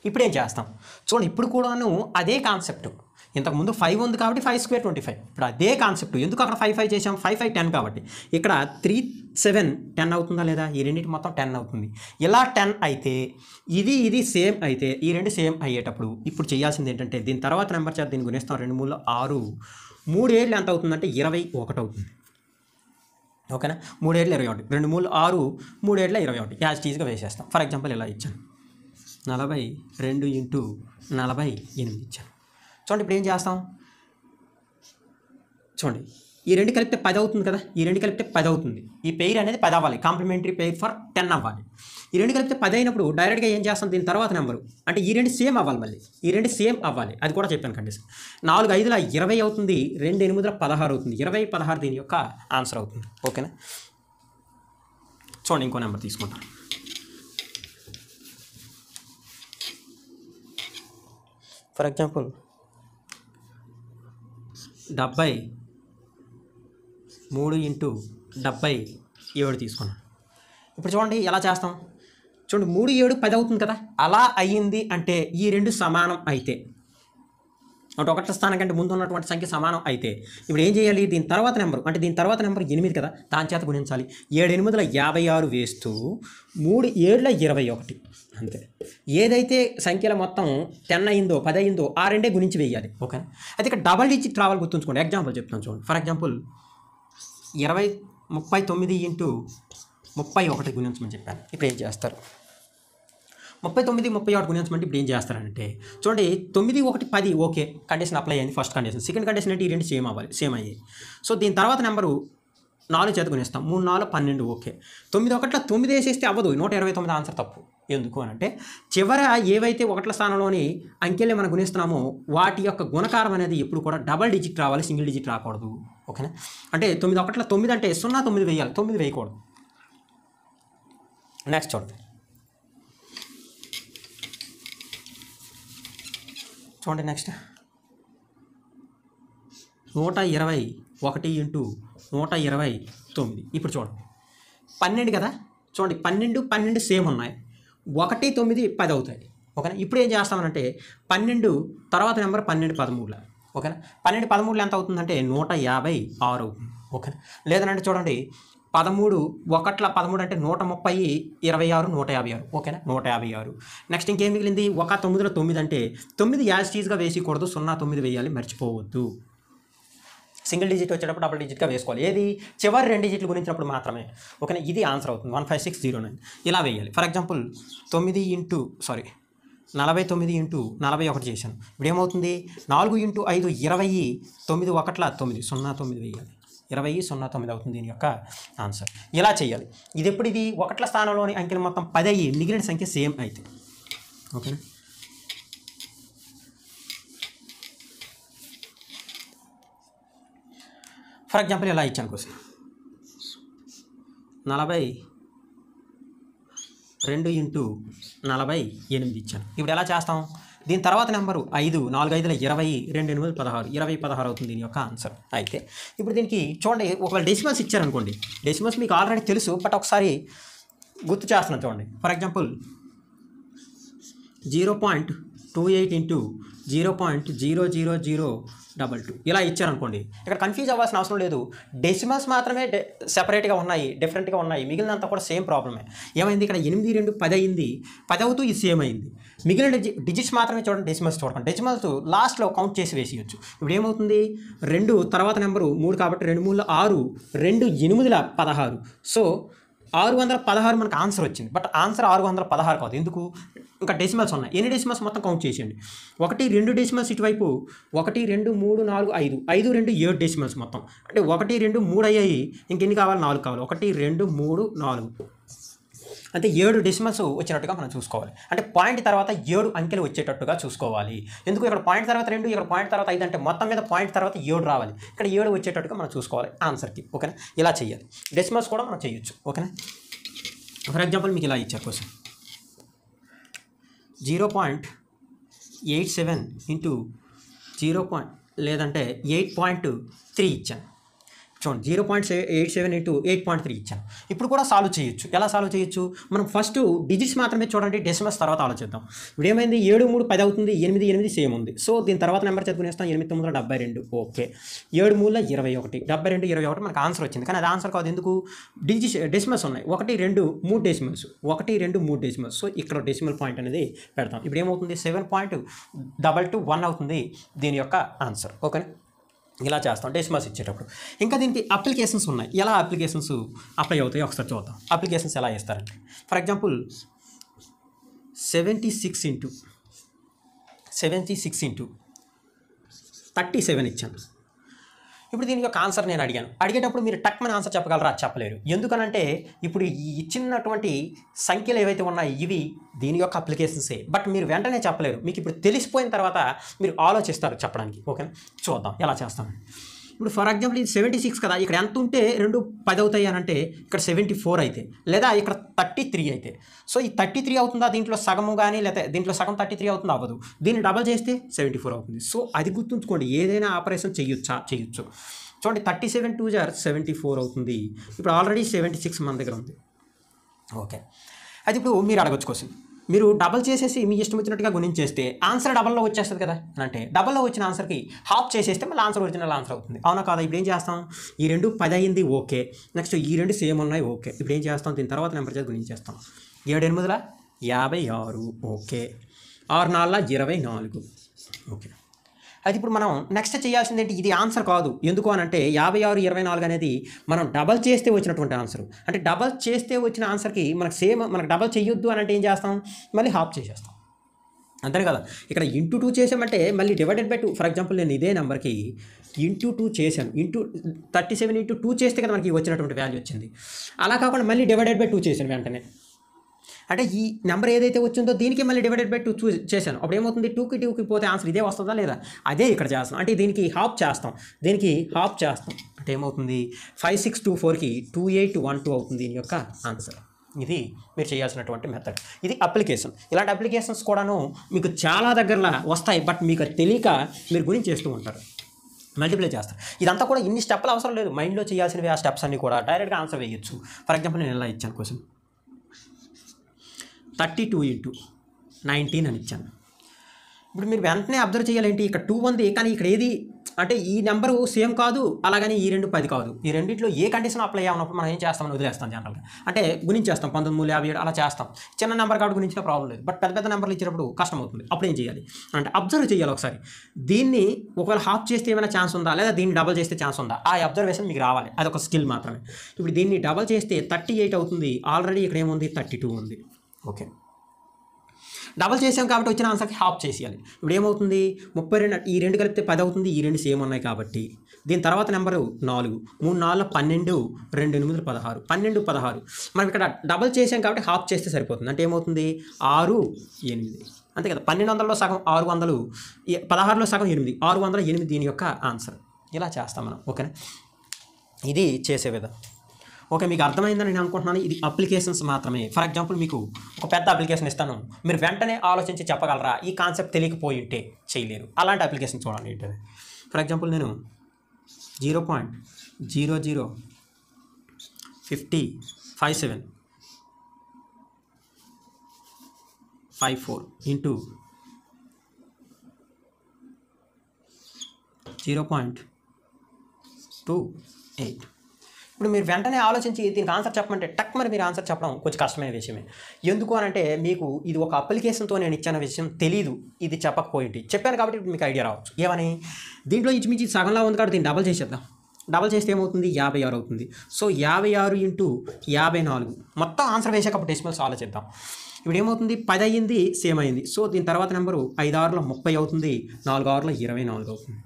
ఇప్పుడు ఏం చేస్తాం చూడండి ఇప్పుడు కూడాను అదే కాన్సెప్ట్ ఇంతకుముందు ఫైవ్ ఉంది కాబట్టి ఫైవ్ స్క్వేర్ ట్వంటీ ఫైవ్ ఇప్పుడు అదే కాన్సెప్ట్ ఎందుకు అక్కడ ఫైవ్ ఫైవ్ చేసాం ఫైవ్ ఫైవ్ టెన్ కాబట్టి ఇక్కడ త్రీ సెవెన్ టెన్ అవుతుందా లేదా ఈ రెండింటి మొత్తం టెన్ అవుతుంది ఇలా టెన్ అయితే ఇది ఇది సేమ్ అయితే ఈ రెండు సేమ్ అయ్యేటప్పుడు ఇప్పుడు చేయాల్సింది ఏంటంటే దీని తర్వాత నెంబర్ చేత దీన్ని గుణిస్తాం రెండు మూడు ఆరు మూడేళ్ళు ఎంత అవుతుందంటే ఇరవై ఒకటి అవుతుంది ఓకేనా మూడేళ్ళు ఇరవై ఒకటి రెండు మూడు ఆరు మూడేళ్ళ ఇరవై ఒకటి యాజ్ టీజ్గా వేసేస్తాం ఫర్ ఎగ్జాంపుల్ ఇలా ఇచ్చాను నలభై రెండు ఇంటూ నలభై ఎనిమిది ఇచ్చాను చూడండి ఇప్పుడు ఏం చేస్తాం చూడండి ఈ రెండు కలిపితే పది అవుతుంది కదా ఈ రెండు కలిపితే పది అవుతుంది ఈ పెయిర్ అనేది పది అవ్వాలి కాంప్లిమెంటరీ పెయిర్ ఫర్ టెన్ అవ్వాలి ఈ రెండు కలిపితే పది అయినప్పుడు డైరెక్ట్గా ఏం చేస్తాం దీని తర్వాత నెంబరు అంటే ఈ రెండు సేమ్ అవ్వాలి మళ్ళీ ఈ రెండు సేమ్ అవ్వాలి అది కూడా చెప్పాను కండిషన్ నాలుగు ఐదుల ఇరవై అవుతుంది రెండు ఎనిమిదిల పదహారు అవుతుంది ఇరవై పదహారు దీని యొక్క ఆన్సర్ అవుతుంది ఓకేనా చూడండి ఇంకో నెంబర్ తీసుకుంటాను ఫర్ ఎగ్జాంపుల్ డెబ్బై మూడు ఇంటూ డెబ్బై ఏడు తీసుకున్నాం ఇప్పుడు చూడండి ఎలా చేస్తాం చూడండి మూడు ఏడు పది అవుతుంది కదా అలా అయ్యింది అంటే ఈ రెండు సమానం అయితే అంటే ఒకటి స్థానం కంటే ముందు ఉన్నటువంటి సంఖ్య సమానం అయితే ఇప్పుడు ఏం చేయాలి దీని తర్వాత నెంబర్ అంటే దీని తర్వాత నెంబర్ ఎనిమిది కదా దాని చేత గుణించాలి ఏడు ఎనిమిదిలో యాభై ఆరు వేస్తూ మూడు ఏడుల ఇరవై ఒకటి అంతే ఏదైతే సంఖ్యల మొత్తం టెన్ అయిందో పది అయిందో ఆ రెండే గుణించి వేయాలి ఓకే అయితే ఇక్కడ డబల్ డిజిట్ రావాలి గుర్తుంచుకోండి ఎగ్జాంపుల్ చెప్తాను చూడండి ఫర్ ఎగ్జాంపుల్ ఇరవై ముప్పై తొమ్మిది ఇంటూ ముప్పై ఒకటి గుణించమని చెప్పాను ఇప్పుడు ఏం చేస్తారు ముప్పై తొమ్మిది ముప్పై ఒకటి గుణించమంటే ఇప్పుడు ఏం చేస్తారంటే చూడండి తొమ్మిది ఒకటి పది ఓకే కండిషన్ అప్లై అయ్యింది ఫస్ట్ కండిషన్ సెకండ్ కండిషన్ అంటే ఈ రెండు సేమ్ అవ్వాలి సేమ్ అయ్యాయి సో దీని తర్వాత నెంబరు నాలుగు చేత గుణిస్తాం మూడు నాలుగు పన్నెండు ఓకే తొమ్మిది ఒకటిలో తొమ్మిది వేసేస్తే అవ్వదు నూట ఇరవై తొమ్మిది ఆన్సర్ తప్పు ఎందుకు అని అంటే చివర ఏవైతే ఒకట్ల స్థానంలోని అంకెల్ని మనం గుణిస్తున్నామో వాటి యొక్క గుణకారం అనేది ఎప్పుడు కూడా డబల్ డిజిట్ రావాలి సింగిల్ డిజిట్ రాకూడదు ఓకేనా అంటే తొమ్మిది ఒకట్ల తొమ్మిది అంటే సున్నా తొమ్మిది వేయాలి తొమ్మిది వేయకూడదు నెక్స్ట్ చూడండి చూడండి నెక్స్ట్ నూట ఇరవై ఒకటి ఇంటూ నూట ఇరవై తొమ్మిది ఇప్పుడు చూడండి పన్నెండు కదా చూడండి పన్నెండు పన్నెండు సేమ్ ఉన్నాయి ఒకటి తొమ్మిది పది అవుతాయి ఓకేనా ఇప్పుడు ఏం చేస్తామనంటే పన్నెండు తర్వాత నెంబర్ పన్నెండు పదమూడులా ఓకేనా పన్నెండు పదమూడులో ఎంత అవుతుందంటే నూట యాభై ఆరు ఓకేనా లేదనంటే చూడండి పదమూడు ఒకట్ల పదమూడు అంటే నూట ముప్పై ఇరవై ఆరు నూట యాభై ఆరు ఓకేనా నూట యాభై ఆరు నెక్స్ట్ ఇంకేం మిగిలింది ఒక తొమ్మిదిలో తొమ్మిది అంటే తొమ్మిది టీజ్గా వేసికూడదు సున్నా తొమ్మిది వేయాలి మర్చిపోవద్దు సింగిల్ డిజిట్ వచ్చేటప్పుడు డబుల్ డిజిట్గా వేసుకోవాలి ఏది చివరి రెండు డిజిట్లు గురించినప్పుడు మాత్రమే ఓకేనా ఇది ఆన్సర్ అవుతుంది one five six zero nine ఇలా వేయాలి ఫర్ ఎగ్జాంపుల్ తొమ్మిది ఇంటూ సారీ నలభై తొమ్మిది ఇంటూ నలభై ఒకటి చేశాను ఇప్పుడు ఏమవుతుంది నాలుగు ఇంటూ ఐదు ఇరవై తొమ్మిది ఒకట్ల తొమ్మిది సున్నా తొమ్మిది వేయాలి ఇరవై సున్నా తొమ్మిది అవుతుంది దీని యొక్క ఆన్సర్ ఇలా చేయాలి ఇది ఎప్పుడు ఇది ఒకట్ల స్థానంలోని అంకెలు మొత్తం పది అయ్యి మిగిలిన సంఖ్య సేమ్ అయితే ఓకేనా ఫర్ ఎగ్జాంపుల్ ఇలా ఇచ్చాను క్వశ్చన్ నలభై రెండు ఇంటూ నలభై ఎనిమిది ఇచ్చాను ఇప్పుడు ఎలా చేస్తాం దీని తర్వాత నెంబరు ఐదు నాలుగు ఐదుల ఇరవై రెండు ఎనిమిది పదహారు ఇరవై పదహారు అవుతుంది దీని యొక్క ఆన్సర్ అయితే ఇప్పుడు దీనికి చూడండి ఒకవేళ డెసిమల్స్ ఇచ్చారనుకోండి డెసిమల్స్ మీకు ఆల్రెడీ తెలుసు బట్ ఒకసారి గుర్తు చేస్తున్నాను చూడండి for example zero point two eight into zero point zero zero zero double two ఇలా ఇచ్చారనుకోండి ఇక్కడ కన్ఫ్యూజ్ అవ్వాల్సిన అవసరం లేదు డెసిమల్స్ మాత్రమే సెపరేట్గా ఉన్నాయి డిఫరెంట్గా ఉన్నాయి మిగిలినంతా కూడా సేమ్ ప్రాబ్లమే ఏమైంది ఇక్కడ ఎనిమిది రెండు పది అయింది పది అవుతూ ఇది సేమ్ అయింది మిగిలిన డిజిట్స్ మాత్రమే చూడండి డెసిమల్స్ చూడకండి డెసిమల్స్ లాస్ట్లో కౌంట్ చేసి వేసేయచ్చు ఇప్పుడు ఏమవుతుంది రెండు తర్వాత నెంబరు మూడు కాబట్టి రెండు మూడు ఆరు రెండు ఎనిమిదిల పదహారు సో ఆరు వందల పదహారు మనకు ఆన్సర్ వచ్చింది బట్ ఆన్సర్ ఆరు వందల పదహారు కాదు ఎందుకు ఇంకా డెసిమల్స్ ఉన్నాయి ఎన్ని డెసిమల్స్ మొత్తం కౌంట్ చేసేయండి ఒకటి రెండు డెసిమల్స్ ఇటువైపు ఒకటి రెండు మూడు నాలుగు ఐదు ఐదు రెండు ఏడు డెసిమల్స్ మొత్తం అంటే ఒకటి రెండు మూడు అయ్యాయి ఇంకెన్ని కావాలి నాలుగు కావాలి ఒకటి రెండు మూడు నాలుగు అంటే ఏడు డెసిమల్స్ వచ్చినట్టుగా మనం చూసుకోవాలి అంటే పాయింట్ తర్వాత ఏడు అంకెలు వచ్చేటట్టుగా చూసుకోవాలి ఎందుకు ఇక్కడ పాయింట్ తర్వాత రెండు ఇక్కడ పాయింట్ తర్వాత ఐదు అంటే మొత్తం మీద పాయింట్ తర్వాత ఏడు రావాలి ఇక్కడ ఏడు వచ్చేటట్టుగా మనం చూసుకోవాలి ఆన్సర్కి ఓకేనా ఇలా చేయాలి డెసిమల్స్ కూడా మనం చేయొచ్చు ఓకేనా ఫర్ ఎగ్జాంపుల్ మీకు ఇలా ఇచ్చారు question zero point eight seven into zero point లేదంటే ఎయిట్ పాయింట్ త్రీ ఇచ్చాను చూడండి zero point eight seven eight eight point three ఇచ్చాను ఇప్పుడు కూడా సాల్వ్ చేయొచ్చు ఎలా సాల్వ్ చేయొచ్చు మనం ఫస్ట్ డిజిట్స్ మాత్రమే చూడండి డెసిమల్స్ తర్వాత ఆలోచిద్దాం ఇప్పుడు ఏమైంది ఏడు మూడు పది అవుతుంది ఎనిమిది ఎనిమిది సేమ్ ఉంది సో దీని తర్వాత నెంబర్ చదువుకునేస్తాం ఎనిమిది తొమ్మిది వందల డెబ్బై రెండు ఓకే ఏడు మూడుల ఇరవై ఒకటి డెబ్బై రెండు ఇరవై ఒకటి మనకు ఆన్సర్ వచ్చింది కానీ అది ఆన్సర్ కాదు ఎందుకు డిజిట్ డెసిమల్స్ ఉన్నాయి ఒకటి రెండు మూడు డెసిమల్స్ ఒకటి రెండు మూడు డెసిమల్స్ సో ఇక్కడ డెసిమల్ పాయింట్ అనేది పెడతాం ఇప్పుడు ఏమవుతుంది seven point double two one అవుతుంది దీని యొక్క ఆన్సర్ ఓకే ఇలా చేస్తాం డెసిమాస్ ఇచ్చేటప్పుడు ఇంకా దీనికి అప్లికేషన్స్ ఉన్నాయి ఎలా అప్లికేషన్స్ అప్లై అవుతాయో ఒకసారి చూద్దాం అప్లికేషన్స్ ఎలా ఇస్తారంటే for example seventy six into seventy six into thirty seven ఇచ్చాను ఇప్పుడు దీని యొక్క ఆన్సర్ నేను అడిగాను అడిగేటప్పుడు మీరు మన ఆన్సర్ చెప్పగలరా చెప్పలేరు ఎందుకనంటే ఇప్పుడు ఈ ఇచ్చినటువంటి సంఖ్యలు ఏవైతే ఉన్నాయో ఇవి దీని యొక్క అప్లికేషన్సే బట్ మీరు వెంటనే చెప్పలేరు మీకు ఇప్పుడు తెలిసిపోయిన తర్వాత మీరు ఆలోచిస్తారు చెప్పడానికి ఓకేనా చూద్దాం ఎలా చేస్తాను ఇప్పుడు ఫర్ ఎగ్జాంపుల్ ఇది సెవెంటీ సిక్స్ కదా ఇక్కడ ఎంత ఉంటే రెండు పది అవుతాయి అని అంటే ఇక్కడ సెవెంటీ ఫోర్ అయితే లేదా ఇక్కడ థర్టీ త్రీ అయితే సో ఈ థర్టీ త్రీ అవుతుందా దీంట్లో సగము కానీ లేదా దీంట్లో సగం థర్టీ త్రీ అవుతుందా అవ్వదు దీన్ని డబల్ చేస్తే సెవెంటీ ఫోర్ అవుతుంది సో అది గుర్తుంచుకోండి ఏదైనా ఆపరేషన్ చేయొచ్చా చేయొచ్చు చూడండి థర్టీ సెవెన్ టూ జార్ సెవెంటీ ఫోర్ అవుతుంది ఇప్పుడు ఆల్రెడీ సెవెంటీ సిక్స్ మన దగ్గర ఉంది ఓకే అది ఇప్పుడు మీరు అడగచ్చు క్వశ్చన్ మీరు డబల్ చేసేసి మీ ఇష్టం వచ్చినట్టుగా గుణించేస్తే ఆన్సర్ డబల్లో వచ్చేస్తుంది కదా అంటే డబల్లో వచ్చిన ఆన్సర్కి హాఫ్ చేసేస్తే మళ్ళీ ఆన్సర్ ఒరిజినల్ ఆన్సర్ అవుతుంది అవునా కాదా ఇప్పుడు ఏం చేస్తాం ఈ రెండు పది అయింది ఓకే నెక్స్ట్ ఈ రెండు సేమ్ ఉన్నాయి ఓకే ఇప్పుడు ఏం చేస్తాం దీని తర్వాత నెంబర్ చేసి గుణించేస్తాం ఏడు ఎనిమిదిలా యాభై ఆరు ఓకే ఆరు నాలుగు ఇరవై నాలుగు ఓకే అయితే ఇప్పుడు మనం నెక్స్ట్ చేయాల్సింది ఏంటి ఇది ఆన్సర్ కాదు ఎందుకు అని అంటే యాభై ఆరు ఇరవై నాలుగు అనేది మనం డబల్ చేస్తే వచ్చినటువంటి ఆన్సర్ అంటే డబల్ చేస్తే వచ్చిన ఆన్సర్కి మనకు సేమ్ మనకు డబల్ చేయొద్దు అని అంటే ఏం చేస్తాం మళ్ళీ హాఫ్ చేసేస్తాం అంతే కదా ఇక్కడ ఇంటూ టూ చేసామంటే మళ్ళీ divided by two for example నేను ఇదే నెంబర్కి ఇంటూ టూ చేశాను into thirty seven into two చేస్తే కదా మనకి వచ్చినటువంటి వాల్యూ వచ్చింది అలా కాకుండా మళ్ళీ డివైడెడ్ బై టూ చేశాను వెంటనే అంటే ఈ నెంబర్ ఏదైతే వచ్చిందో దీనికి మళ్ళీ డివైడెడ్ బై టూ చేశాను అప్పుడు ఏమవుతుంది టూకి టూకి పోతే ఆన్సర్ ఇదే వస్తుందా లేదా అదే ఇక్కడ చేస్తాం అంటే దీనికి హాఫ్ చేస్తాం దీనికి హాఫ్ చేస్తాం అంటే ఏమవుతుంది ఫైవ్ సిక్స్ టూ ఫోర్కి టూ ఎయిట్ వన్ టూ అవుతుంది దీని యొక్క ఆన్సర్ ఇది మీరు చేయాల్సినటువంటి మెథడ్ ఇది అప్లికేషన్ ఇలాంటి అప్లికేషన్స్ కూడాను మీకు చాలా దగ్గరలో వస్తాయి బట్ మీకు తెలియక మీరు గురించి చేస్తూ ఉంటారు మల్టిప్లై చేస్తారు ఇదంతా కూడా ఇన్ని స్టెప్లు అవసరం లేదు మైండ్లో చేయాల్సినవి ఆ స్టెప్స్ అన్ని కూడా డైరెక్ట్గా ఆన్సర్ వేయచ్చు ఫర్ ఎగ్జాంపుల్ నేను ఇలా ఇచ్చాను question thirty two into nineteen అని ఇచ్చాను ఇప్పుడు మీరు వెంటనే అబ్జర్వ్ చేయాలంటే ఇక్కడ టూ ఉంది కానీ ఇక్కడ ఏది అంటే ఈ నెంబరు సేమ్ కాదు అలాగని ఈ రెండు పది కాదు ఈ రెండింటిలో ఏ కండిషన్ అప్లై అవ్వనప్పుడు మనం ఏం చేస్తామని వదిలేస్తాం జనరల్గా అంటే గుణించేస్తాం పంతొమ్మిది మూడు యాభై ఏడు అలా చేస్తాం చిన్న నెంబర్ కాబట్టి గురించిన ప్రాబ్లం లేదు బట్ పెద్ద పెద్ద నెంబర్లు ఇచ్చినప్పుడు కష్టం అవుతుంది అప్పుడు ఏం చేయాలి అంటే అబ్జర్వ్ చేయాలి ఒకసారి దీన్ని ఒకవేళ హాఫ్ చేస్తే ఏమైనా ఛాన్స్ ఉందా లేదా దీన్ని డబల్ చేస్తే ఛాన్స్ ఉందా ఆ అబ్జర్వేషన్ మీకు రావాలి అది ఒక స్కిల్ మాత్రమే ఇప్పుడు దీన్ని డబల్ చేస్తే థర్టీ ఎయిట్ అవుతుంది ఆల్రెడీ ఇక్కడ ఏముంది థర్టీ టూ ఉంది ఓకే డబల్ చేసాం కాబట్టి వచ్చిన ఆన్సర్కి హాఫ్ చేసేయాలి ఇప్పుడు ఏమవుతుంది ముప్పై రెండు ఈ రెండు కలిపితే పది అవుతుంది ఈ రెండు సేమ్ ఉన్నాయి కాబట్టి దీని తర్వాత నెంబరు నాలుగు మూడు నాలుగు పన్నెండు రెండు ఎనిమిది పదహారు పన్నెండు పదహారు మనం ఇక్కడ డబల్ చేసాం కాబట్టి హాఫ్ చేస్తే సరిపోతుంది అంటే ఏమవుతుంది ఆరు ఎనిమిది అంతే కదా పన్నెండు వందలలో సగం ఆరు వందలు పదహారులో సగం ఎనిమిది ఆరు వందల ఎనిమిది దీని యొక్క ఆన్సర్ ఇలా చేస్తాం మనం ఓకేనా ఇది చేసే విధానం ఓకే మీకు అర్థమైందని నేను అనుకుంటున్నాను ఇది అప్లికేషన్స్ మాత్రమే ఫర్ ఎగ్జాంపుల్ మీకు ఒక పెద్ద అప్లికేషన్ ఇస్తాను మీరు వెంటనే ఆలోచించి చెప్పగలరా ఈ కాన్సెప్ట్ తెలియకపోయి ఉంటే చేయలేరు అలాంటి అప్లికేషన్ చూడండి ఏంటంటే ఫర్ ఎగ్జాంపుల్ నేను zero point zero zero fifty five seven five four into zero point two eight ఇప్పుడు మీరు వెంటనే ఆలోచించి దీనికి ఆన్సర్ చెప్పమంటే టక్ మరి మీరు ఆన్సర్ చెప్పడం కొంచెం కష్టమైన విషయమే ఎందుకు అనంటే మీకు ఇది ఒక అప్లికేషన్తో నేను ఇచ్చిన విషయం తెలీదు ఇది చెప్పకపోయింటి చెప్పాను కాబట్టి మీకు ఐడియా రావచ్చు ఏమని దీంట్లో ఇచ్చిమించి సగంలా ఉంది కాబట్టి దీన్ని డబల్ చేసేద్దాం డబల్ చేస్తే ఏమవుతుంది యాభై ఆరు అవుతుంది సో యాభై ఆరు ఇంటూ యాభై నాలుగు మొత్తం ఆన్సర్ వేసాక అప్పుడు డెసిమల్స్ ఆలోచిద్దాం ఇప్పుడు ఏమవుతుంది పది అయ్యింది సేమ్ అయింది సో దీని తర్వాత నెంబరు ఐదు ఆరులో ముప్పై అవుతుంది నాలుగు ఆరులో ఇరవై నాలుగు అవుతుంది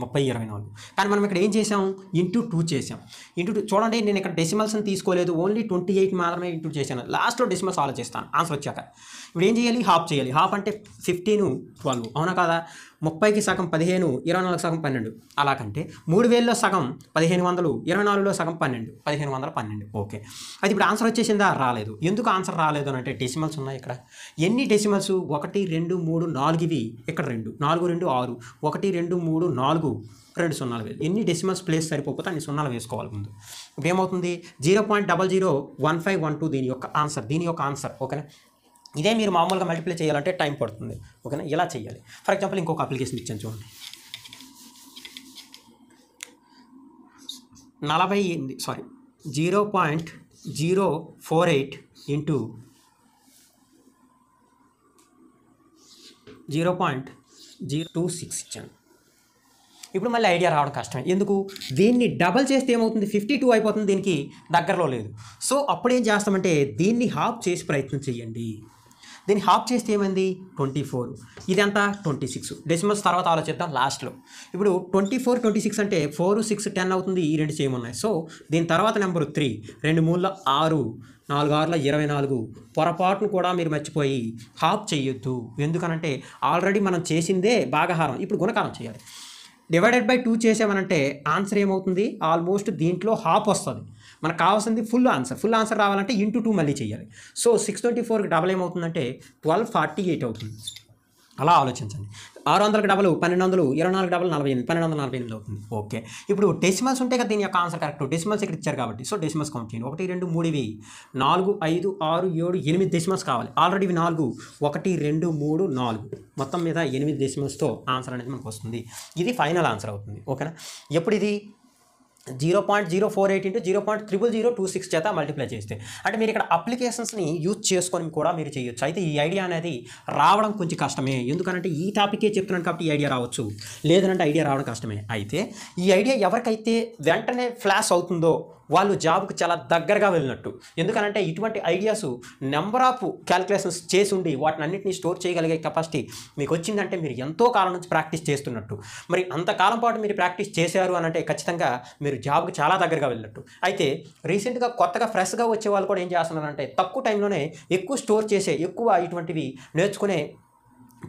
ముప్పై ఇరవై నాలుగు కానీ మనం ఇక్కడ ఏం చేసాం ఇంటూ టూ చేసాం ఇంటూ టూ చూడండి నేను ఇక్కడ డెసిమల్స్ని తీసుకోలేదు ఓన్లీ ట్వంటీ ఎయిట్ మాత్రమే ఇంటూ చేశాను లాస్ట్లో డెసిమల్స్ ఆలోచిస్తాను ఆన్సర్ వచ్చాక ఇప్పుడు ఏం చేయాలి హాఫ్ చేయాలి హాఫ్ అంటే ఫిఫ్టీను ట్వెల్వ్ అవునా కదా ముప్పైకి సగం పదిహేను ఇరవై నాలుగు సగం పన్నెండు అలా కంటే మూడు వేలలో సగం పదిహేను వందలు ఇరవై నాలుగులో సగం పన్నెండు పదిహేను వందల పన్నెండు ఓకే అది ఇప్పుడు ఆన్సర్ వచ్చేసిందా రాలేదు ఎందుకు ఆన్సర్ రాలేదు అని అంటే డెసిమల్స్ ఉన్నాయి ఇక్కడ ఎన్ని డెసిమల్స్ ఒకటి రెండు మూడు నాలుగు ఇవి ఇక్కడ రెండు నాలుగు రెండు ఆరు ఒకటి రెండు మూడు నాలుగు రెండు సున్నాలు వేలు ఎన్ని డెసిమల్స్ ప్లేస్ సరిపోతే అన్ని సున్నాలు వేసుకోవాలి ముందు ఇప్పుడు ఏమవుతుంది zero point double zero one five one two దీని యొక్క ఆన్సర్ దీని యొక్క ఆన్సర్ ఓకేనా ఇదే మీరు మామూలుగా మల్టిప్లై చేయాలంటే టైం పడుతుంది ఓకేనా ఇలా చేయాలి ఫర్ ఎగ్జాంపుల్ ఇంకొక అప్లికేషన్ ఇచ్చాను చూడండి నలభై ఎనిమిది sorry zero point zero four eight into zero point zero two six ఇచ్చాను ఇప్పుడు మళ్ళీ ఐడియా రావడం కష్టమే ఎందుకు దీన్ని డబల్ చేస్తే ఏమవుతుంది ఫిఫ్టీ టూ అయిపోతుంది దీనికి దగ్గరలో లేదు సో అప్పుడు ఏం చేస్తామంటే దీన్ని హాఫ్ చేసి ప్రయత్నం చేయండి దీన్ని హాఫ్ చేస్తే ఏమైంది ట్వంటీ ఫోర్ ఇదంతా ట్వంటీ సిక్స్ డెసిమల్స్ తర్వాత ఆలోచిద్దాం లాస్ట్లో ఇప్పుడు ట్వంటీ ఫోర్ ట్వంటీ సిక్స్ అంటే ఫోర్ సిక్స్ టెన్ అవుతుంది ఈ రెండు సేమ్ ఉన్నాయి సో దీని తర్వాత నెంబర్ త్రీ రెండు మూడుల ఆరు నాలుగు ఆరుల ఇరవై నాలుగు పొరపాటును కూడా మీరు మర్చిపోయి హాఫ్ చేయొద్దు ఎందుకనంటే ఆల్రెడీ మనం చేసిందే భాగహారం ఇప్పుడు గుణకారం చేయాలి డివైడెడ్ బై టూ చేసామనంటే ఆన్సర్ ఏమవుతుంది ఆల్మోస్ట్ దీంట్లో హాఫ్ వస్తుంది మనకు కావాల్సింది ఫుల్ ఆన్సర్ ఫుల్ ఆన్సర్ రావాలంటే ఇంటూ టూ మళ్ళీ చేయాలి సో సిక్స్ ట్వంటీ ఫోర్కి డబల్ ఏమవుతుందంటే ట్వెల్వ్ ఫార్టీ ఎయిట్ అవుతుంది అలా ఆలోచించండి ఆరు వందలకు డబల్ పన్నెండు వందలు ఇరవై నాలుగు డబల్ నలభై ఎనిమిది పన్నెండు వందల నలభై ఎనిమిది అవుతుంది ఓకే ఇప్పుడు డెసిమల్స్ ఉంటే కదా దీని యొక్క ఆన్సర్ కరెక్ట్ డెసిమల్స్ ఇక్కడ ఇచ్చారు కాబట్టి సో డెసిమల్స్ కౌంట్ చేయండి ఒకటి రెండు మూడు ఇవి నాలుగు ఐదు ఆరు ఏడు ఎనిమిది డెసిమల్స్ కావాలి ఆల్రెడీ ఇవి నాలుగు ఒకటి రెండు మూడు నాలుగు మొత్తం మీద ఎనిమిది డెసిమల్స్తో ఆన్సర్ అనేది మనకు వస్తుంది ఇది ఫైనల్ ఆన్సర్ అవుతుంది ఓకేనా ఎప్పుడు ఇది zero point zero four eight into zero point triple zero two six చేత మల్టిప్లై చేస్తే అంటే మీరు ఇక్కడ అప్లికేషన్స్ని యూజ్ చేసుకొని కూడా మీరు చేయొచ్చు అయితే ఈ ఐడియా అనేది రావడం కొంచెం కష్టమే ఎందుకంటే ఈ టాపికే చెప్తున్నాను కాబట్టి ఈ ఐడియా రావచ్చు లేదనంటే ఐడియా రావడం కష్టమే అయితే ఈ ఐడియా ఎవరికైతే వెంటనే ఫ్లాష్ అవుతుందో వాళ్ళు జాబ్కి చాలా దగ్గరగా వెళ్ళినట్టు ఎందుకనంటే ఇటువంటి ఐడియాస్ నెంబర్ ఆఫ్ క్యాలిక్యులేషన్స్ చేసి ఉండి వాటిని అన్నింటినీ స్టోర్ చేయగలిగే కెపాసిటీ మీకు వచ్చిందంటే మీరు ఎంతో కాలం నుంచి ప్రాక్టీస్ చేస్తున్నట్టు మరి అంతకాలం పాటు మీరు ప్రాక్టీస్ చేశారు అనంటే ఖచ్చితంగా మీరు జాబ్కి చాలా దగ్గరగా వెళ్ళినట్టు అయితే రీసెంట్గా కొత్తగా ఫ్రెష్గా వచ్చే వాళ్ళు కూడా ఏం చేస్తున్నారంటే తక్కువ టైంలోనే ఎక్కువ స్టోర్ చేసే ఎక్కువ ఇటువంటివి నేర్చుకునే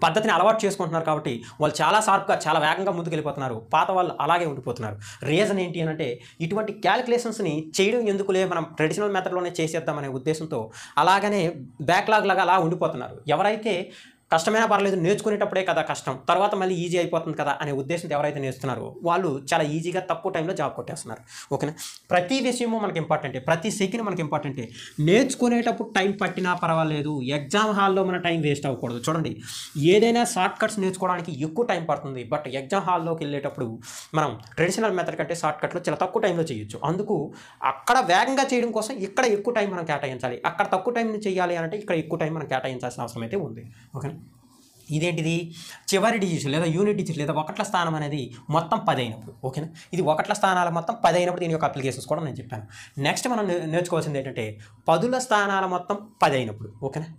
పద్ధతిని అలవాటు చేసుకుంటున్నారు కాబట్టి వాళ్ళు చాలా షార్ప్గా చాలా వేగంగా ముందుకు వెళ్ళిపోతున్నారు పాత వాళ్ళు అలాగే ఉండిపోతున్నారు రీజన్ ఏంటి అని అంటే ఇటువంటి క్యాలిక్యులేషన్స్ని చేయడం ఎందుకులే మనం ట్రెడిషనల్ మెథడ్లోనే చేసేద్దామనే ఉద్దేశంతో అలాగనే బ్యాక్లాగ్ లాగా అలా ఉండిపోతున్నారు ఎవరైతే కష్టమైనా పర్లేదు నేర్చుకునేటప్పుడే కదా కష్టం తర్వాత మళ్ళీ ఈజీ అయిపోతుంది కదా అనే ఉద్దేశంతో ఎవరైతే నేర్చుకున్నారో వాళ్ళు చాలా ఈజీగా తక్కువ టైంలో జాబ్ కొట్టేస్తున్నారు ఓకేనా ప్రతి విషయము మనకి ఇంపార్టెంటే ప్రతి సెకండ్ మనకి ఇంపార్టెంటే నేర్చుకునేటప్పుడు టైం పట్టినా పర్వాలేదు ఎగ్జామ్ హాల్లో మన టైం వేస్ట్ అవ్వకూడదు చూడండి ఏదైనా షార్ట్ కట్స్ నేర్చుకోవడానికి ఎక్కువ టైం పడుతుంది బట్ ఎగ్జామ్ హాల్లోకి వెళ్ళేటప్పుడు మనం ట్రెడిషనల్ మెథడ్ కంటే షార్ట్ కట్లో చాలా తక్కువ టైంలో చేయొచ్చు అందుకు అక్కడ వేగంగా చేయడం కోసం ఇక్కడ ఎక్కువ టైం మనం కేటాయించాలి అక్కడ తక్కువ టైం చేయాలి అంటే ఇక్కడ ఎక్కువ టైం మనం కేటాయించాల్సిన అవసరం అయితే ఉంది ఓకేనా ఇదేంటిది చివరి డిజిషన్ లేదా యూనిట్ డిజిషన్ లేదా ఒకట్ల స్థానం అనేది మొత్తం పది అయినప్పుడు ఓకేనా ఇది ఒకట్ల స్థానాలు మొత్తం పది అయినప్పుడు దీని యొక్క అప్లికేషన్స్ కూడా నేను చెప్పాను నెక్స్ట్ మనం నేర్చుకోవాల్సింది ఏంటంటే పదుల స్థానాల మొత్తం పది అయినప్పుడు ఓకేనా